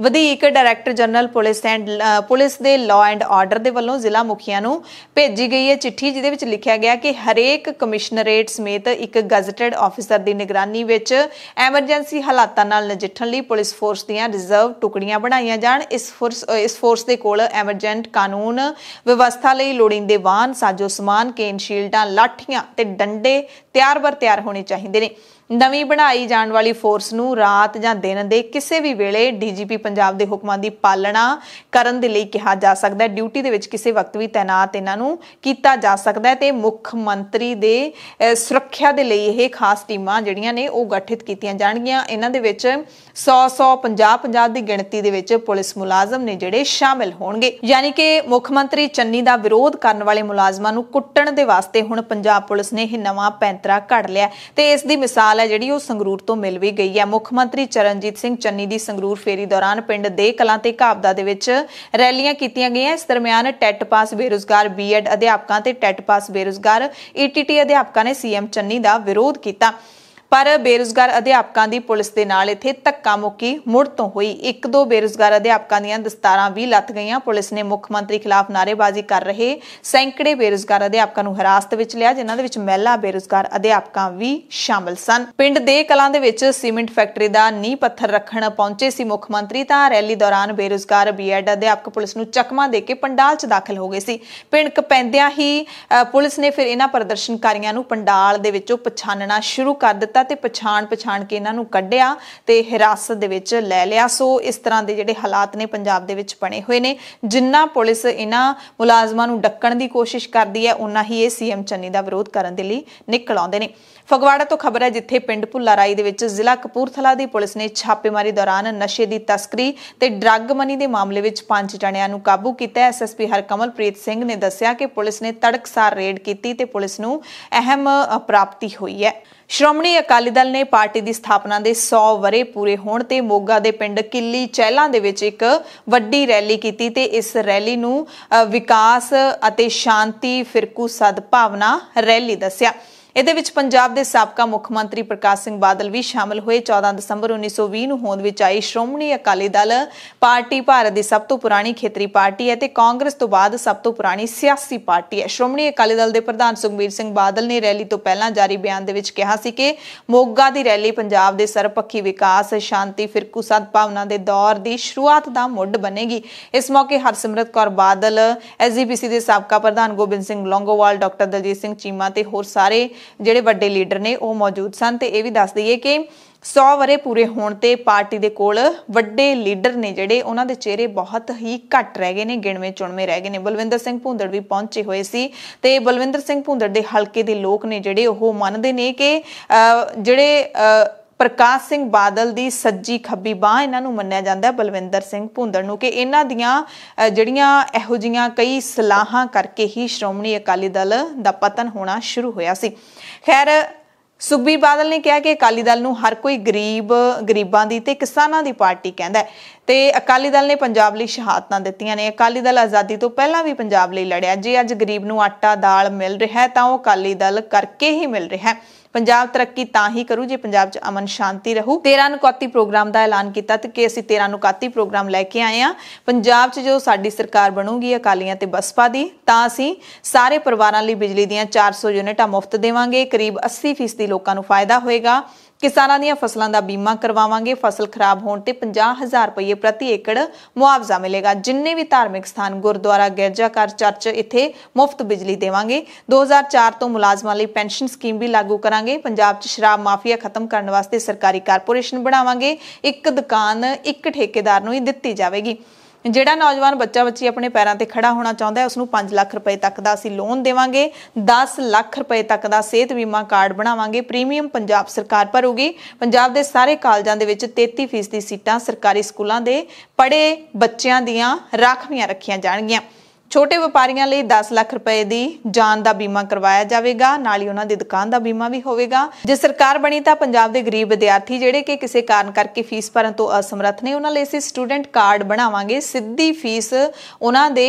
ਵਧੀਕ director general police and police ਦੇ ਲਾਅ ਐਂਡ ਆਰਡਰ ਦੇ ਵੱਲੋਂ ਜ਼ਿਲ੍ਹਾ ਮੁਖੀਆਂ ਨੂੰ ਭੇਜੀ ਗਈ ਹੈ ਚਿੱਠੀ ਜਿਹਦੇ ਵਿੱਚ ਲਿਖਿਆ ਗਿਆ ਕਿ ਹਰੇਕ ਕਮਿਸ਼ਨਰੇਟ ਸਮੇਤ ਇੱਕ ਗਜ਼ਟਡ ਆਫੀਸਰ ਦੀ ਨਿਗਰਾਨੀ ਵਿੱਚ ਐਮਰਜੈਂਸੀ ਹਾਲਾਤਾਂ ਹਾਲਾਤਾਂ ਨਾਲ ਨਜਿੱਠਣ ਲਈ ਪੁਲਿਸ ਫੋਰਸ ਦੀਆਂ ਰਿਜ਼ਰਵ ਟੁਕੜੀਆਂ ਬਣਾਈਆਂ ਜਾਣ ਇਸ ਫੋਰਸ ਇਸ ਫੋਰਸ ਦੇ ਕੋਲ ਐਮਰਜੈਂਟ ਕਾਨੂੰਨ ਵਿਵਸਥਾ ਲਈ ਲੋੜੀਂਦੇ ਵਾਹਨ ਸਾਜੋ ਸਮਾਨ ਕੇਨ ਸ਼ੀਲਡਾਂ ਲਾਠੀਆਂ ਤੇ ਡੰਡੇ ਤਿਆਰ ਬਰ ਤਿਆਰ ਹੋਣੇ ਚਾਹੀਦੇ ਨੇ ਨਵੀਂ ਬਣਾਈ ਜਾਣ ਵਾਲੀ ਫੋਰਸ ਨੂੰ ਰਾਤ ਜਾਂ ਦਿਨ ਦੇ ਕਿਸੇ ਵੀ ਵੇਲੇ ਡੀਜੀਪੀ ਪੰਜਾਬ ਦੇ ਹੁਕਮਾਂ ਦੀ ਪਾਲਣਾ ਕਰਨ ਦੇ ਲਈ ਕਿਹਾ ਜਾ ਸਕਦਾ ਹੈ ਡਿਊਟੀ ਦੇ ਵਿੱਚ ਕਿਸੇ ਵਕਤ ਵੀ ਤਾਇਨਾਤ ਇਹਨਾਂ ਨੂੰ ਕੀਤਾ ਜਾ ਸਕਦਾ ਹੈ ਤੇ ਮੁੱਖ ਮੰਤਰੀ ਦੇ ਸੁਰੱਖਿਆ ਦੇ ਲਈ ਇਹ ਖਾਸ ਟੀਮਾਂ ਜਿਹੜੀਆਂ ਨੇ ਉਹ ਗਠਿਤ ਕੀਤੀਆਂ ਜਾਣਗੀਆਂ ਇਹਨਾਂ ਦੇ ਵਿੱਚ 100 100 50 50 ਦੀ ਗਿਣਤੀ ਦੇ ਵਿੱਚ ਪੁਲਿਸ ਮੁਲਾਜ਼ਮ ਨੇ ਜਿਹੜੇ ਸ਼ਾਮਿਲ ਹੋਣਗੇ ਯਾਨੀ ਕਿ ਮੁੱਖ ਮੰਤਰੀ ਚੰਨੀ ਦਾ ਵਿਰੋਧ ਕਰਨ ਵਾਲੇ ਮੁਲਾਜ਼ਮਾਂ ਨੂੰ ਕੁੱਟਣ ਦੇ ਵਾਸਤੇ ਹੁਣ ਪੰਜਾਬ ਪੁਲਿਸ ਨੇ ਇਹ ਨਵਾਂ ਪੈਂਤਰਾ ਘੜ ਲਿਆ ਤੇ ਇਸ ਦੀ ਮਿਸਾਲ ਮਾਲ ਹੈ ਜਿਹੜੀ ਉਹ ਸੰਗਰੂਰ ਤੋਂ ਮਿਲ ਵੀ ਗਈ ਹੈ ਮੁੱਖ ਮੰਤਰੀ ਚਰਨਜੀਤ ਸਿੰਘ ਚੰਨੀ ਦੀ ਸੰਗਰੂਰ ਫੇਰੀ ਦੌਰਾਨ ਪਿੰਡ ਦੇ ਕਲਾਂ ਤੇ ਘਾਬਦਾ ਦੇ ਵਿੱਚ ਰੈਲੀਆਂ ਕੀਤੀਆਂ ਗਈਆਂ ਇਸ ਦਰਮਿਆਨ ਟੈਟ ਪਾਸ ਬੇਰੋਜ਼ਗਾਰ ਬੀਐਡ ਅਧਿਆਪਕਾਂ ਤੇ ਟੈਟ ਪਾਸ ਬੇਰੋਜ਼ਗਾਰ ਈਟੀਟੀ ਅਧਿਆਪਕਾਂ ਨੇ ਸੀਐਮ ਚੰਨੀ ਦਾ ਵਿਰੋਧ ਕੀਤਾ ਪਰ ਬੇਰੁਜ਼ਗਾਰ ਅਧਿਆਪਕਾਂ ਦੀ ਪੁਲਿਸ ਦੇ ਨਾਲ ਇੱਥੇ ਧੱਕਾ ਮੁੱਕੀ ਮੁੜ ਤੋਂ ਹੋਈ ਇੱਕ ਦੋ ਬੇਰੁਜ਼ਗਾਰ ਅਧਿਆਪਕਾਂ ਦੀਆਂ ਦਸਤਾਰਾਂ ਵੀ ਲੱਥ ਗਈਆਂ ਪੁਲਿਸ ਨੇ ਮੁੱਖ ਮੰਤਰੀ ਖਿਲਾਫ ਨਾਰੇਬਾਜ਼ੀ ਕਰ ਰਹੇ ਸੈਂਕੜੇ ਬੇਰੁਜ਼ਗਾਰ ਅਧਿਆਪਕਾਂ ਨੂੰ ਹਰਾਸਤ ਵਿੱਚ ਲਿਆ ਜਿਨ੍ਹਾਂ ਦੇ ਵਿੱਚ ਮਹਿਲਾ ਬੇਰੁਜ਼ਗਾਰ ਅਧਿਆਪਕਾਂ ਵੀ ਸ਼ਾਮਲ ਸਨ ਪਿੰਡ ਦੇ ਕਲਾਂ ਦੇ ਵਿੱਚ ਸੀਮੈਂਟ ਫੈਕਟਰੀ ਦਾ ਨੀਂਹ ਪੱਥਰ ਰੱਖਣ ਪਹੁੰਚੇ ਸੀ ਮੁੱਖ ਮੰਤਰੀ ਤਾਂ ਰੈਲੀ ਦੌਰਾਨ ਬੇਰੁਜ਼ਗਾਰ ਬੀਐਡ ਅਧਿਆਪਕ ਪੁਲਿਸ ਨੂੰ ਚਕਮਾ ਦੇ ਕੇ ਪੰਡਾਲ 'ਚ ਦਾਖਲ ਹੋ ਗਏ ਸੀ ਪਿੰਡ ਪੈਂਦਿਆਂ ਹੀ ਪੁਲਿਸ ਨੇ ਫਿਰ ਇਹਨਾਂ ਪ੍ਰਦਰਸ਼ਨਕਾਰੀਆਂ ਨੂੰ ਪੰਡਾਲ ਦੇ ਵਿੱਚੋਂ ਪਛਾਣਨਾ ਸ਼ੁਰੂ ਕਰ ਦਿੱਤਾ ਕੀਤਾ ਤੇ ਪਛਾਣ ਪਛਾਣ ਕੇ ਇਹਨਾਂ ਨੂੰ ਕੱਢਿਆ ਤੇ ਹਿਰਾਸਤ ਦੇ ਵਿੱਚ ਲੈ ਲਿਆ ਸੋ ਇਸ ਤਰ੍ਹਾਂ ਦੇ ਜਿਹੜੇ ਹਾਲਾਤ ਨੇ ਪੰਜਾਬ ਦੇ ਵਿੱਚ ਬਣੇ ਹੋਏ ਨੇ ਜਿੰਨਾ ਪੁਲਿਸ ਇਹਨਾਂ ਮੁਲਾਜ਼ਮਾਂ ਨੂੰ ਡੱਕਣ ਦੀ ਕੋਸ਼ਿਸ਼ ਕਰਦੀ ਹੈ ਉਨਾ ਹੀ ਇਹ ਸੀਐਮ ਚੰਨੀ ਦਾ ਵਿਰੋਧ ਕਰਨ ਦੇ ਲਈ ਨਿਕਲ ਆਉਂਦੇ ਨੇ ਫਗਵਾੜਾ ਤੋਂ ਖਬਰ ਹੈ ਜਿੱਥੇ ਪਿੰਡ ਭੁੱਲਾਰਾਈ ਦੇ ਵਿੱਚ ਜ਼ਿਲ੍ਹਾ ਕਪੂਰਥਲਾ ਦੀ ਪੁਲਿਸ ਨੇ ਛਾਪੇਮਾਰੀ ਦੌਰਾਨ ਨਸ਼ੇ ਦੀ ਤਸਕਰੀ ਤੇ ਡਰੱਗ ਮਨੀ ਦੇ ਮਾਮਲੇ ਵਿੱਚ ਪੰਜ ਜਣਿਆਂ ਨੂੰ ਕਾਬੂ ਕੀਤਾ ਹੈ ਐਸਐਸਪੀ ਹਰਕਮਲਪ੍ਰੀਤ ਸਿੰਘ ਨੇ ਦੱਸਿਆ ਕਿ ਪੁਲਿਸ ਨੇ ਤੜਕਸਾਰ ਰੇਡ ਕੀਤੀ ਤੇ ਪੁਲਿਸ ਨੂੰ ਅਹਿਮ ਪ੍ਰਾਪਤੀ ਹੋਈ ਹੈ ਸ਼੍ਰੋਮਣੀ ਅਕਾਲੀ ਦਲ ਨੇ ਪਾਰਟੀ ਦੀ ਸਥਾਪਨਾ ਦੇ 100 ਵਰੇ ਪੂਰੇ ਹੋਣ ਤੇ ਮੋਗਾ ਦੇ ਪਿੰਡ ਕਿੱਲੀ ਚਹਿਲਾਂ ਦੇ ਵਿੱਚ ਇੱਕ ਵੱਡੀ ਰੈਲੀ ਕੀਤੀ ਤੇ ਇਸ ਰੈਲੀ ਨੂੰ ਵਿਕਾਸ ਅਤੇ ਸ਼ਾਂਤੀ ਫਿਰਕੂ ਸਦਭਾਵਨਾ ਰੈਲੀ ਦੱਸਿਆ ਇਹਦੇ ਵਿੱਚ ਪੰਜਾਬ ਦੇ ਸਾਬਕਾ ਮੁੱਖ ਮੰਤਰੀ ਪ੍ਰਕਾਸ਼ ਸਿੰਘ ਬਾਦਲ ਵੀ ਸ਼ਾਮਲ ਹੋਏ 14 ਦਸੰਬਰ 1920 ਨੂੰ ਹੋਂਦ ਵਿੱਚ ਆਈ ਸ਼੍ਰੋਮਣੀ ਅਕਾਲੀ ਦਲ ਪਾਰਟੀ ਭਾਰਤ ਦੀ ਸਭ ਤੋਂ ਪੁਰਾਣੀ ਖੇਤਰੀ ਪਾਰਟੀ ਹੈ ਤੇ ਕਾਂਗਰਸ ਤੋਂ ਬਾਅਦ ਸਭ ਤੋਂ ਪੁਰਾਣੀ ਸਿਆਸੀ ਪਾਰਟੀ ਹੈ ਸ਼੍ਰੋਮਣੀ ਅਕਾਲੀ ਦਲ ਦੇ ਪ੍ਰਧਾਨ ਸੁਖਬੀਰ ਸਿੰਘ ਬਾਦਲ ਨੇ ਰੈਲੀ ਤੋਂ ਪਹਿਲਾਂ ਜਾਰੀ ਬਿਆਨ ਦੇ ਵਿੱਚ ਕਿਹਾ ਸੀ ਕਿ ਮੋਗਾ ਦੀ ਰੈਲੀ ਪੰਜਾਬ ਦੇ ਸਰਪੱਖੀ ਵਿਕਾਸ ਸ਼ਾਂਤੀ ਫਿਰਕੂ ਸਦਭਾਵਨਾ ਦੇ ਦੌਰ ਦੀ ਸ਼ੁਰੂਆਤ ਦਾ ਮੁੱਢ ਬਣੇਗੀ ਇਸ ਮੌਕੇ ਹਰਸਿਮਰਤ ਕੌਰ ਬਾਦਲ ਐਸਜੀਪੀਸੀ ਦੇ ਸਾਬਕਾ ਪ੍ਰਧਾਨ ਗੋਬਿੰਦ ਸਿੰਘ ਲੌਂਗੋਵਾਲ ਡਾਕਟਰ ਦਲਜੀਤ ਸਿੰਘ ਚੀਮਾ ਤੇ ਹੋਰ ਸਾਰੇ ਜਿਹੜੇ ਵੱਡੇ ਲੀਡਰ ਨੇ ਉਹ ਮੌਜੂਦ ਸਨ ਤੇ ਇਹ ਵੀ ਦੱਸ ਦਈਏ ਕਿ 100 ਵਰੇ ਪੂਰੇ ਹੋਣ ਤੇ ਪਾਰਟੀ ਦੇ ਕੋਲ ਵੱਡੇ ਲੀਡਰ ਨੇ ਜਿਹੜੇ ਉਹਨਾਂ ਦੇ ਚਿਹਰੇ ਬਹੁਤ ਹੀ ਘੱਟ ਰਹਿ ਗਏ ਨੇ ਗਿਣਵੇਂ ਚੁਣਵੇਂ ਰਹਿ ਗਏ ਨੇ ਬਲਵਿੰਦਰ ਸਿੰਘ ਭੁੰਦੜ ਵੀ ਪਹੁੰਚੇ ਹੋਏ ਸੀ ਤੇ ਬਲਵਿੰਦਰ ਸਿੰਘ ਭੁੰਦੜ ਦੇ ਹਲਕੇ ਦੇ ਲੋਕ ਨੇ ਜਿਹੜੇ ਉਹ ਮੰਨਦੇ ਨੇ ਕਿ ਜਿਹੜੇ ਪ੍ਰਕਾਸ਼ ਸਿੰਘ ਬਾਦਲ ਦੀ ਸੱਜੀ ਖੱਬੀ ਬਾਹ ਇਹਨਾਂ ਨੂੰ ਮੰਨਿਆ ਜਾਂਦਾ ਹੈ ਬਲਵਿੰਦਰ ਸਿੰਘ ਭੁੰਦੜ ਨੂੰ ਕਿ ਇਹਨਾਂ ਦੀਆਂ ਜਿਹੜੀਆਂ ਇਹੋ ਜੀਆਂ ਕਈ ਸਲਾਹਾਂ ਕਰਕੇ ਹੀ ਸ਼੍ਰੋਮਣੀ ਅਕਾਲੀ ਦਲ ਦਾ ਪਤਨ ਹੋਣਾ ਸ਼ੁਰੂ ਹੋਇਆ ਸੀ ਖੈਰ ਸੁਖਬੀਰ ਬਾਦਲ ਨੇ ਕਿਹਾ ਕਿ ਅਕਾਲੀ ਦਲ ਨੂੰ ਹਰ ਕੋਈ ਗਰੀਬ ਗਰੀਬਾਂ ਦੀ ਤੇ ਕਿਸਾਨਾਂ ਦੀ ਪਾਰਟੀ ਕਹਿੰਦਾ ਤੇ ਅਕਾਲੀ ਦਲ ਨੇ ਪੰਜਾਬ ਲਈ ਸ਼ਹਾਦਤਾਂ ਦਿੱਤੀਆਂ ਨੇ ਅਕਾਲੀ ਦਲ ਆਜ਼ਾਦੀ ਤੋਂ ਪਹਿਲਾਂ ਵੀ ਪੰਜਾਬ ਲਈ ਲੜਿਆ ਜੇ ਅੱਜ ਗਰੀਬ ਨੂੰ ਆਟਾ ਦਾਲ ਮਿਲ ਰਿਹਾ ਤਾਂ ਉਹ ਅਕਾਲੀ ਦਲ ਕਰਕੇ ਹੀ ਮਿਲ ਰਿਹਾ ਹੈ ਪੰਜਾਬ ਤਰੱਕੀ ਤਾਂ ਹੀ ਕਰੂ ਜੇ ਪੰਜਾਬ 'ਚ ਅਮਨ ਸ਼ਾਂਤੀ ਰਹੂ 13 ਨੁਕਾਤੀ ਪ੍ਰੋਗਰਾਮ ਦਾ ਐਲਾਨ ਕੀਤਾ ਤੇ ਕਿ ਅਸੀਂ 13 ਨੁਕਾਤੀ ਪ੍ਰੋਗਰਾਮ ਲੈ ਕੇ ਆਏ ਆ ਪੰਜਾਬ 'ਚ ਜੋ ਸਾਡੀ ਸਰਕਾਰ ਬਣੂਗੀ ਅਕਾਲੀਆਂ ਤੇ ਬਸਪਾ ਦੀ ਤਾਂ ਅਸੀਂ ਸਾਰੇ ਪਰਿਵਾਰਾਂ ਲਈ ਬਿਜਲੀ ਦੀਆਂ 400 ਯੂਨਿਟਾਂ ਮੁਫਤ ਦੇਵਾਂਗੇ ਕਰੀਬ 80% ਲੋਕਾਂ ਨੂੰ ਫਾਇਦਾ ਹੋਏਗਾ ਕਿਸਾਨਾਂ ਦੀਆਂ ਫਸਲਾਂ ਦਾ ਬੀਮਾ ਕਰਵਾਵਾਂਗੇ ਫਸਲ ਖਰਾਬ ਹੋਣ ਤੇ 50000 ਰੁਪਏ ਪ੍ਰਤੀ ਏਕੜ ਮੁਆਵਜ਼ਾ ਮਿਲੇਗਾ ਜਿੰਨੇ ਵੀ ਧਾਰਮਿਕ ਸਥਾਨ ਗੁਰਦੁਆਰਾ ਗਿਰਜਾ ਘਰ ਚਰਚ ਇੱਥੇ ਮੁਫਤ ਬਿਜਲੀ ਦੇਵਾਂਗੇ 2004 ਤੋਂ ਮੁਲਾਜ਼ਮਾਂ ਲਈ ਪੈਨਸ਼ਨ ਸਕੀਮ ਵੀ ਲਾਗੂ ਕਰਾਂਗੇ ਪੰਜਾਬ 'ਚ ਸ਼ਰਾਬ ਮਾਫੀਆ ਖਤਮ ਕਰਨ ਵਾਸਤੇ ਸਰਕਾਰੀ ਕਾਰਪੋਰੇਸ਼ਨ ਬਣਾਵਾਂਗੇ ਇੱਕ ਦੁਕਾਨ ਇੱਕ ਠੇਕੇਦਾਰ ਨੂੰ ਹੀ ਦਿੱਤੀ ਜਾਵੇਗੀ ਜਿਹੜਾ ਨੌਜਵਾਨ ਬੱਚਾ ਬੱਚੀ ਆਪਣੇ ਪੈਰਾਂ ਤੇ ਖੜਾ ਹੋਣਾ ਚਾਹੁੰਦਾ ਹੈ ਉਸ ਨੂੰ 5 ਲੱਖ ਰੁਪਏ ਤੱਕ ਦਾ ਅਸੀਂ ਲੋਨ ਦੇਵਾਂਗੇ 10 ਲੱਖ ਰੁਪਏ ਤੱਕ ਦਾ ਸਿਹਤ ਬੀਮਾ ਕਾਰਡ ਬਣਾਵਾਂਗੇ ਪ੍ਰੀਮੀਅਮ ਪੰਜਾਬ ਸਰਕਾਰ ਭਰੂਗੀ ਪੰਜਾਬ ਦੇ ਸਾਰੇ ਕਾਲਜਾਂ ਦੇ ਵਿੱਚ 33% ਸੀਟਾਂ ਸਰਕਾਰੀ ਸਕੂਲਾਂ ਦੇ ਪੜੇ ਬੱਚਿਆਂ ਦੀਆਂ ਰਾਖਵੀਆਂ ਰੱਖੀਆਂ ਜਾਣਗੀਆਂ ਛੋਟੇ ਵਪਾਰੀਆਂ ਲਈ 10 ਲੱਖ ਰੁਪਏ ਦੀ ਜਾਨ ਦਾ ਬੀਮਾ ਕਰਵਾਇਆ ਜਾਵੇਗਾ ਨਾਲ ਹੀ ਉਹਨਾਂ ਦੀ ਦੁਕਾਨ ਦਾ ਬੀਮਾ ਵੀ ਹੋਵੇਗਾ ਜੇ ਸਰਕਾਰ ਬਣੀ ਤਾਂ ਪੰਜਾਬ ਦੇ ਗਰੀਬ ਵਿਦਿਆਰਥੀ ਜਿਹੜੇ ਕਿ ਕਿਸੇ ਕਾਰਨ ਕਰਕੇ ਫੀਸ ਭਰਨ ਤੋਂ ਅਸਮਰੱਥ ਨੇ ਉਹਨਾਂ ਲਈ ਅਸੀਂ ਸਟੂਡੈਂਟ ਕਾਰਡ ਬਣਾਵਾਂਗੇ ਸਿੱਧੀ ਫੀਸ ਉਹਨਾਂ ਦੇ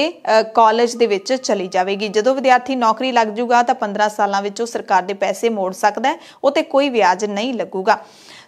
ਕਾਲਜ ਦੇ ਵਿੱਚ ਚਲੀ ਜਾਵੇਗੀ ਜਦੋਂ ਵਿਦਿਆਰਥੀ ਨੌਕਰੀ ਲੱਗ ਜਾਊਗਾ ਤਾਂ 15 ਸਾਲਾਂ ਵਿੱਚ ਉਹ ਸਰਕਾਰ ਦੇ ਪੈਸੇ ਮੋੜ ਸਕਦਾ ਹੈ ਉਹ ਤੇ ਕੋਈ ਵਿਆਜ ਨਹੀਂ ਲੱਗੂਗਾ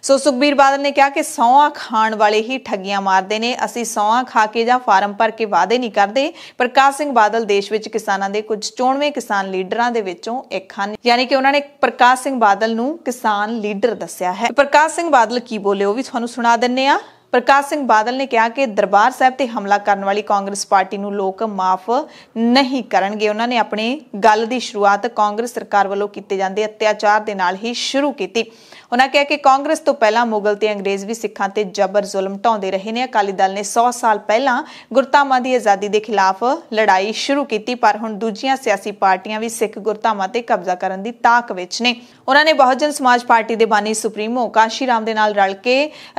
ਸੋ ਸੁਖਬੀਰ ਬਾਦਲ ਨੇ ਕਿਹਾ ਕਿ ਸੌਆ ਖਾਣ ਵਾਲੇ ਹੀ ਠੱਗੀਆਂ ਮਾਰਦੇ ਨੇ ਅਸੀਂ ਸੌਆ ਖਾ ਕੇ ਜਾਂ ਫਾਰਮ ਭਰ ਕੇ ਵਾਅਦੇ ਨਹੀਂ ਕਰਦੇ ਪ੍ਰਕਾਸ਼ ਸਿੰਘ ਬਾਦਲ ਦੇਸ਼ ਵਿੱਚ ਕਿਸਾਨਾਂ ਦੇ ਕੁਝ ਚੋਣਵੇਂ ਕਿਸਾਨ ਲੀਡਰਾਂ ਦੇ ਵਿੱਚੋਂ ਇੱਕ ਹਨ ਯਾਨੀ ਕਿ ਉਹਨਾਂ ਨੇ ਪ੍ਰਕਾਸ਼ ਸਿੰਘ ਬਾਦਲ ਨੂੰ ਕਿਸਾਨ ਲੀਡਰ ਦੱਸਿਆ ਹੈ ਪ੍ਰਕਾਸ਼ ਸਿੰਘ ਬਾਦਲ ਕੀ ਬੋਲੇ ਉਹ ਵੀ ਤੁਹਾਨੂੰ ਸੁਣਾ ਦਿੰਨੇ ਆ ਪ੍ਰਕਾਸ਼ ਸਿੰਘ ਬਾਦਲ ਨੇ ਕਿਹਾ ਕਿ ਦਰਬਾਰ ਸਾਹਿਬ ਤੇ ਹਮਲਾ ਕਰਨ ਵਾਲੀ ਕਾਂਗਰਸ ਪਾਰਟੀ ਨੂੰ ਲੋਕ ਮਾਫ ਨਹੀਂ ਕਰਨਗੇ ਉਹਨਾਂ ਨੇ ਆਪਣੇ ਗੱਲ ਦੀ ਸ਼ੁਰੂਆਤ ਕਾਂਗਰਸ ਸਰਕਾਰ ਵੱਲੋਂ ਕੀਤੇ ਜਾਂਦੇ ਅਤਿਆਚਾਰ ਦੇ ਨਾਲ ਹੀ ਸ਼ੁਰੂ ਕੀਤੀ ਉਹਨਾਂ ਕਿਹਾ ਕਿ ਕਾਂਗਰਸ ਤੋਂ ਪਹਿਲਾਂ ਮੁਗਲ ਤੇ ਅੰਗਰੇਜ਼ ਵੀ ਸਿੱਖਾਂ ਤੇ ਜ਼ਬਰ ਜ਼ੁਲਮ ਢਾਉਂਦੇ ਰਹੇ ਨੇ ਅਕਾਲੀ ਦਲ ਨੇ 100 ਸਾਲ ਪਹਿਲਾਂ ਗੁਰਤਾਮਾ ਦੀ ਆਜ਼ਾਦੀ ਦੇ ਖਿਲਾਫ ਲੜਾਈ ਸ਼ੁਰੂ ਕੀਤੀ ਪਰ ਹੁਣ ਦੂਜੀਆਂ ਸਿਆਸੀ ਪਾਰਟੀਆਂ ਵੀ ਸਿੱਖ ਗੁਰਤਾਮਾ ਤੇ ਕਬਜ਼ਾ ਕਰਨ ਦੀ ਤਾਕ ਵਿੱਚ ਨੇ ਉਹਨਾਂ ਨੇ ਬਹੁਜਨ ਸਮਾਜ ਪਾਰਟੀ ਦੇ ਬਾਨੀ ਸੁਪਰੀਮੋ ਕਾਸ਼ੀ ਰਾਮ ਦੇ ਨਾਲ ਰਲ ਕੇ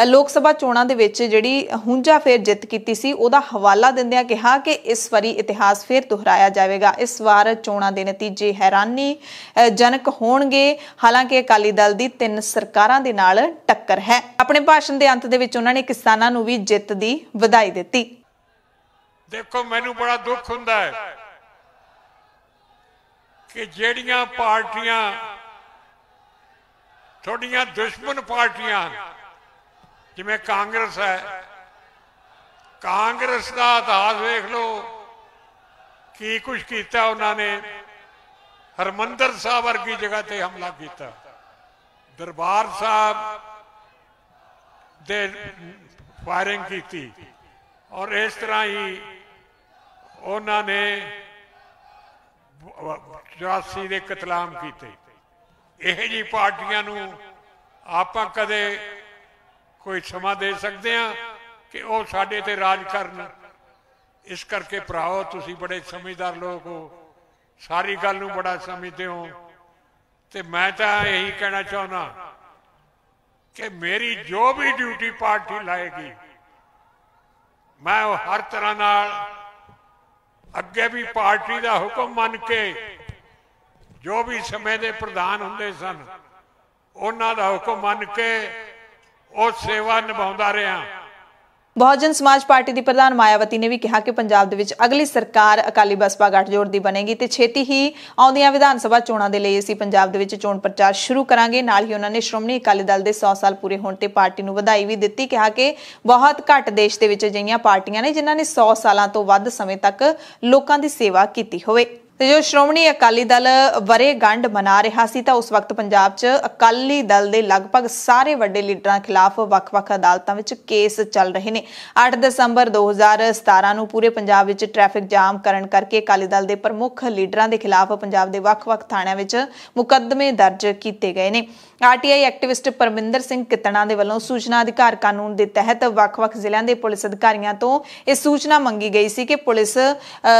ਲੋਕ ਸਭਾ ਚੋਣਾਂ ਦੇ ਵਿੱਚ ਜਿਹੜੀ ਹੁੰਜਾ ਫੇਰ ਜਿੱਤ ਕੀਤੀ ਸੀ ਉਹਦਾ ਹਵਾਲਾ ਦਿੰਦਿਆਂ ਕਿਹਾ ਕਿ ਇਸ ਵਾਰੀ ਇਤਿਹਾਸ ਫੇਰ ਦੁਹਰਾਇਆ ਜਾਵੇਗਾ ਇਸ ਵਾਰ ਚੋਣਾਂ ਦੇ ਨਤੀਜੇ ਹੈਰਾਨੀ ਜਨਕ ਹੋਣਗੇ ਹਾਲਾਂਕਿ ਅਕਾਲੀ ਦਲ ਦੀ 3 ਸਰਕਾਰਾਂ ਦੇ ਨਾਲ ਟੱਕਰ ਹੈ ਆਪਣੇ ਭਾਸ਼ਣ ਦੇ ਅੰਤ ਦੇ ਵਿੱਚ ਉਹਨਾਂ ਨੇ ਕਿਸਾਨਾਂ ਨੂੰ ਵੀ ਜਿੱਤ ਦੀ ਵਧਾਈ ਦਿੱਤੀ ਦੇਖੋ ਮੈਨੂੰ ਬੜਾ ਦੁੱਖ ਹੁੰਦਾ ਹੈ ਕਿ ਜਿਹੜੀਆਂ ਪਾਰਟੀਆਂ ਥੋੜੀਆਂ ਦੁਸ਼ਮਣ ਪਾਰਟੀਆਂ ਜਿਵੇਂ ਕਾਂਗਰਸ ਹੈ ਕਾਂਗਰਸ ਦਾ ਇਤਿਹਾਸ ਵੇਖ ਲਓ ਕੀ ਕੁਝ ਕੀਤਾ ਉਹਨਾਂ ਨੇ ਹਰਮੰਦਰ ਸਾਹਿਬ ਵਰਗੀ ਜਗ੍ਹਾ ਤੇ ਹਮਲਾ ਕੀਤਾ ਦਰਬਾਰ ਸਾਹਿਬ ਦੇ ਫਾਇਰਿੰਗ ਕੀਤੀ ਔਰ ਇਸ ਤਰ੍ਹਾਂ ਹੀ ਉਹਨਾਂ ਨੇ 84 ਦੇ ਕਤਲਾਮ ਕੀਤੇ ਇਹ ਜੀ ਪਾਰਟੀਆਂ ਨੂੰ ਆਪਾਂ ਕਦੇ ਕੋਈ ਸਮਾਂ ਦੇ ਸਕਦੇ ਆ ਕਿ ਉਹ ਸਾਡੇ ਤੇ ਰਾਜ ਕਰਨ ਇਸ ਕਰਕੇ ਭਰਾਓ ਤੁਸੀਂ ਬੜੇ ਸਮਝਦਾਰ ਲੋਕ ਹੋ ਸਾਰੀ ਗੱਲ ਨੂੰ ਬੜਾ ਸਮਝਦੇ ਹੋ ਤੇ ਮੈਂ ਤਾਂ ਇਹੀ ਕਹਿਣਾ ਚਾਹੁੰਦਾ ਕਿ ਮੇਰੀ ਜੋ ਵੀ ਡਿਊਟੀ ਪਾਰਟੀ ਲਾਏਗੀ ਮੈਂ ਉਹ ਹਰ ਤਰ੍ਹਾਂ ਨਾਲ ਅੱਗੇ ਵੀ ਪਾਰਟੀ ਦਾ ਹੁਕਮ ਮੰਨ ਕੇ ਜੋ ਵੀ ਸਮੇਂ ਦੇ ਪ੍ਰਧਾਨ ਹੁੰਦੇ ਸਨ ਉਹਨਾਂ ਦਾ ਹੁਕਮ ਮੰਨ ਕੇ ਉਹ ਸੇਵਾ ਨਿਭਾਉਂਦਾ ਰਿਹਾ ਬਹੁਜਨ ਸਮਾਜ ਪਾਰਟੀ ਦੀ ਪ੍ਰਧਾਨ ਮਾਇਆਵਤੀ ਨੇ ਵੀ ਕਿਹਾ ਕਿ ਪੰਜਾਬ ਦੇ ਵਿੱਚ ਅਗਲੀ ਸਰਕਾਰ ਅਕਾਲੀ ਬਸਪਾ ਗੱਠਜੋੜ ਦੀ ਬਣੇਗੀ ਤੇ ਛੇਤੀ ਹੀ ਆਉਂਦੀਆਂ ਵਿਧਾਨ ਸਭਾ ਚੋਣਾਂ ਦੇ ਲਈ ਅਸੀਂ ਪੰਜਾਬ ਦੇ ਵਿੱਚ ਚੋਣ ਪ੍ਰਚਾਰ ਸ਼ੁਰੂ ਕਰਾਂਗੇ ਨਾਲ ਹੀ ਉਹਨਾਂ ਨੇ ਸ਼੍ਰੋਮਣੀ ਅਕਾਲੀ ਦਲ ਦੇ 100 ਸਾਲ ਪੂਰੇ ਹੋਣ ਤੇ ਪਾਰਟੀ ਨੂੰ ਵਧਾਈ ਵੀ ਦਿੱਤੀ ਕਿਹਾ ਕਿ ਬਹੁਤ ਘੱਟ ਦੇਸ਼ ਦੇ ਵਿੱਚ ਅਜਿਹੀਆਂ ਪਾਰਟੀਆਂ ਨੇ ਜਿਨ੍ਹਾਂ ਨੇ 100 ਸਾਲਾਂ ਤੋਂ ਵੱਧ ਸਮੇਂ ਤੱਕ ਲੋਕਾਂ ਦੀ ਸੇਵਾ ਕੀਤੀ ਹੋਵੇ ਤੇ ਜੋ ਸ਼੍ਰੋਮਣੀ ਅਕਾਲੀ ਦਲ ਬਰੇ ਗੰਢ ਮਨਾ ਰਿਹਾ ਸੀ ਤਾਂ ਉਸ ਵਕਤ ਪੰਜਾਬ 'ਚ ਅਕਾਲੀ ਦਲ ਦੇ ਲਗਭਗ ਸਾਰੇ ਵੱਡੇ ਲੀਡਰਾਂ ਖਿਲਾਫ ਵੱਖ-ਵੱਖ ਅਦਾਲਤਾਂ ਵਿੱਚ ਕੇਸ ਚੱਲ ਰਹੇ ਨੇ 8 ਦਸੰਬਰ 2017 ਨੂੰ ਪੂਰੇ ਪੰਜਾਬ ਵਿੱਚ ਟ੍ਰੈਫਿਕ ਜਾਮ ਕਰਨ ਕਰਕੇ ਅਕਾਲੀ ਦਲ ਦੇ ਪ੍ਰਮੁੱਖ ਲੀਡਰਾਂ ਦੇ ਖਿਲਾਫ ਪੰਜਾਬ ਦੇ ਵੱਖ-ਵੱਖ ਥਾਣਿਆਂ ਵਿੱਚ ਮੁਕੱਦਮੇ ਦਰਜ ਕੀਤੇ ਗਏ ਨੇ ਆਰਟੀਆਈ ਐਕਟਿਵਿਸਟ ਪਰਮਿੰਦਰ ਸਿੰਘ ਕਿਤਣਾ ਦੇ ਵੱਲੋਂ ਸੂਚਨਾ ਅਧਿਕਾਰ ਕਾਨੂੰਨ ਦੇ ਤਹਿਤ ਵੱਖ-ਵੱਖ ਜ਼ਿਲ੍ਹਿਆਂ ਦੇ ਪੁਲਿਸ ਅਧਿਕਾਰੀਆਂ ਤੋਂ ਇਹ ਸੂਚਨਾ ਮੰਗੀ ਗਈ ਸੀ ਕਿ ਪੁਲਿਸ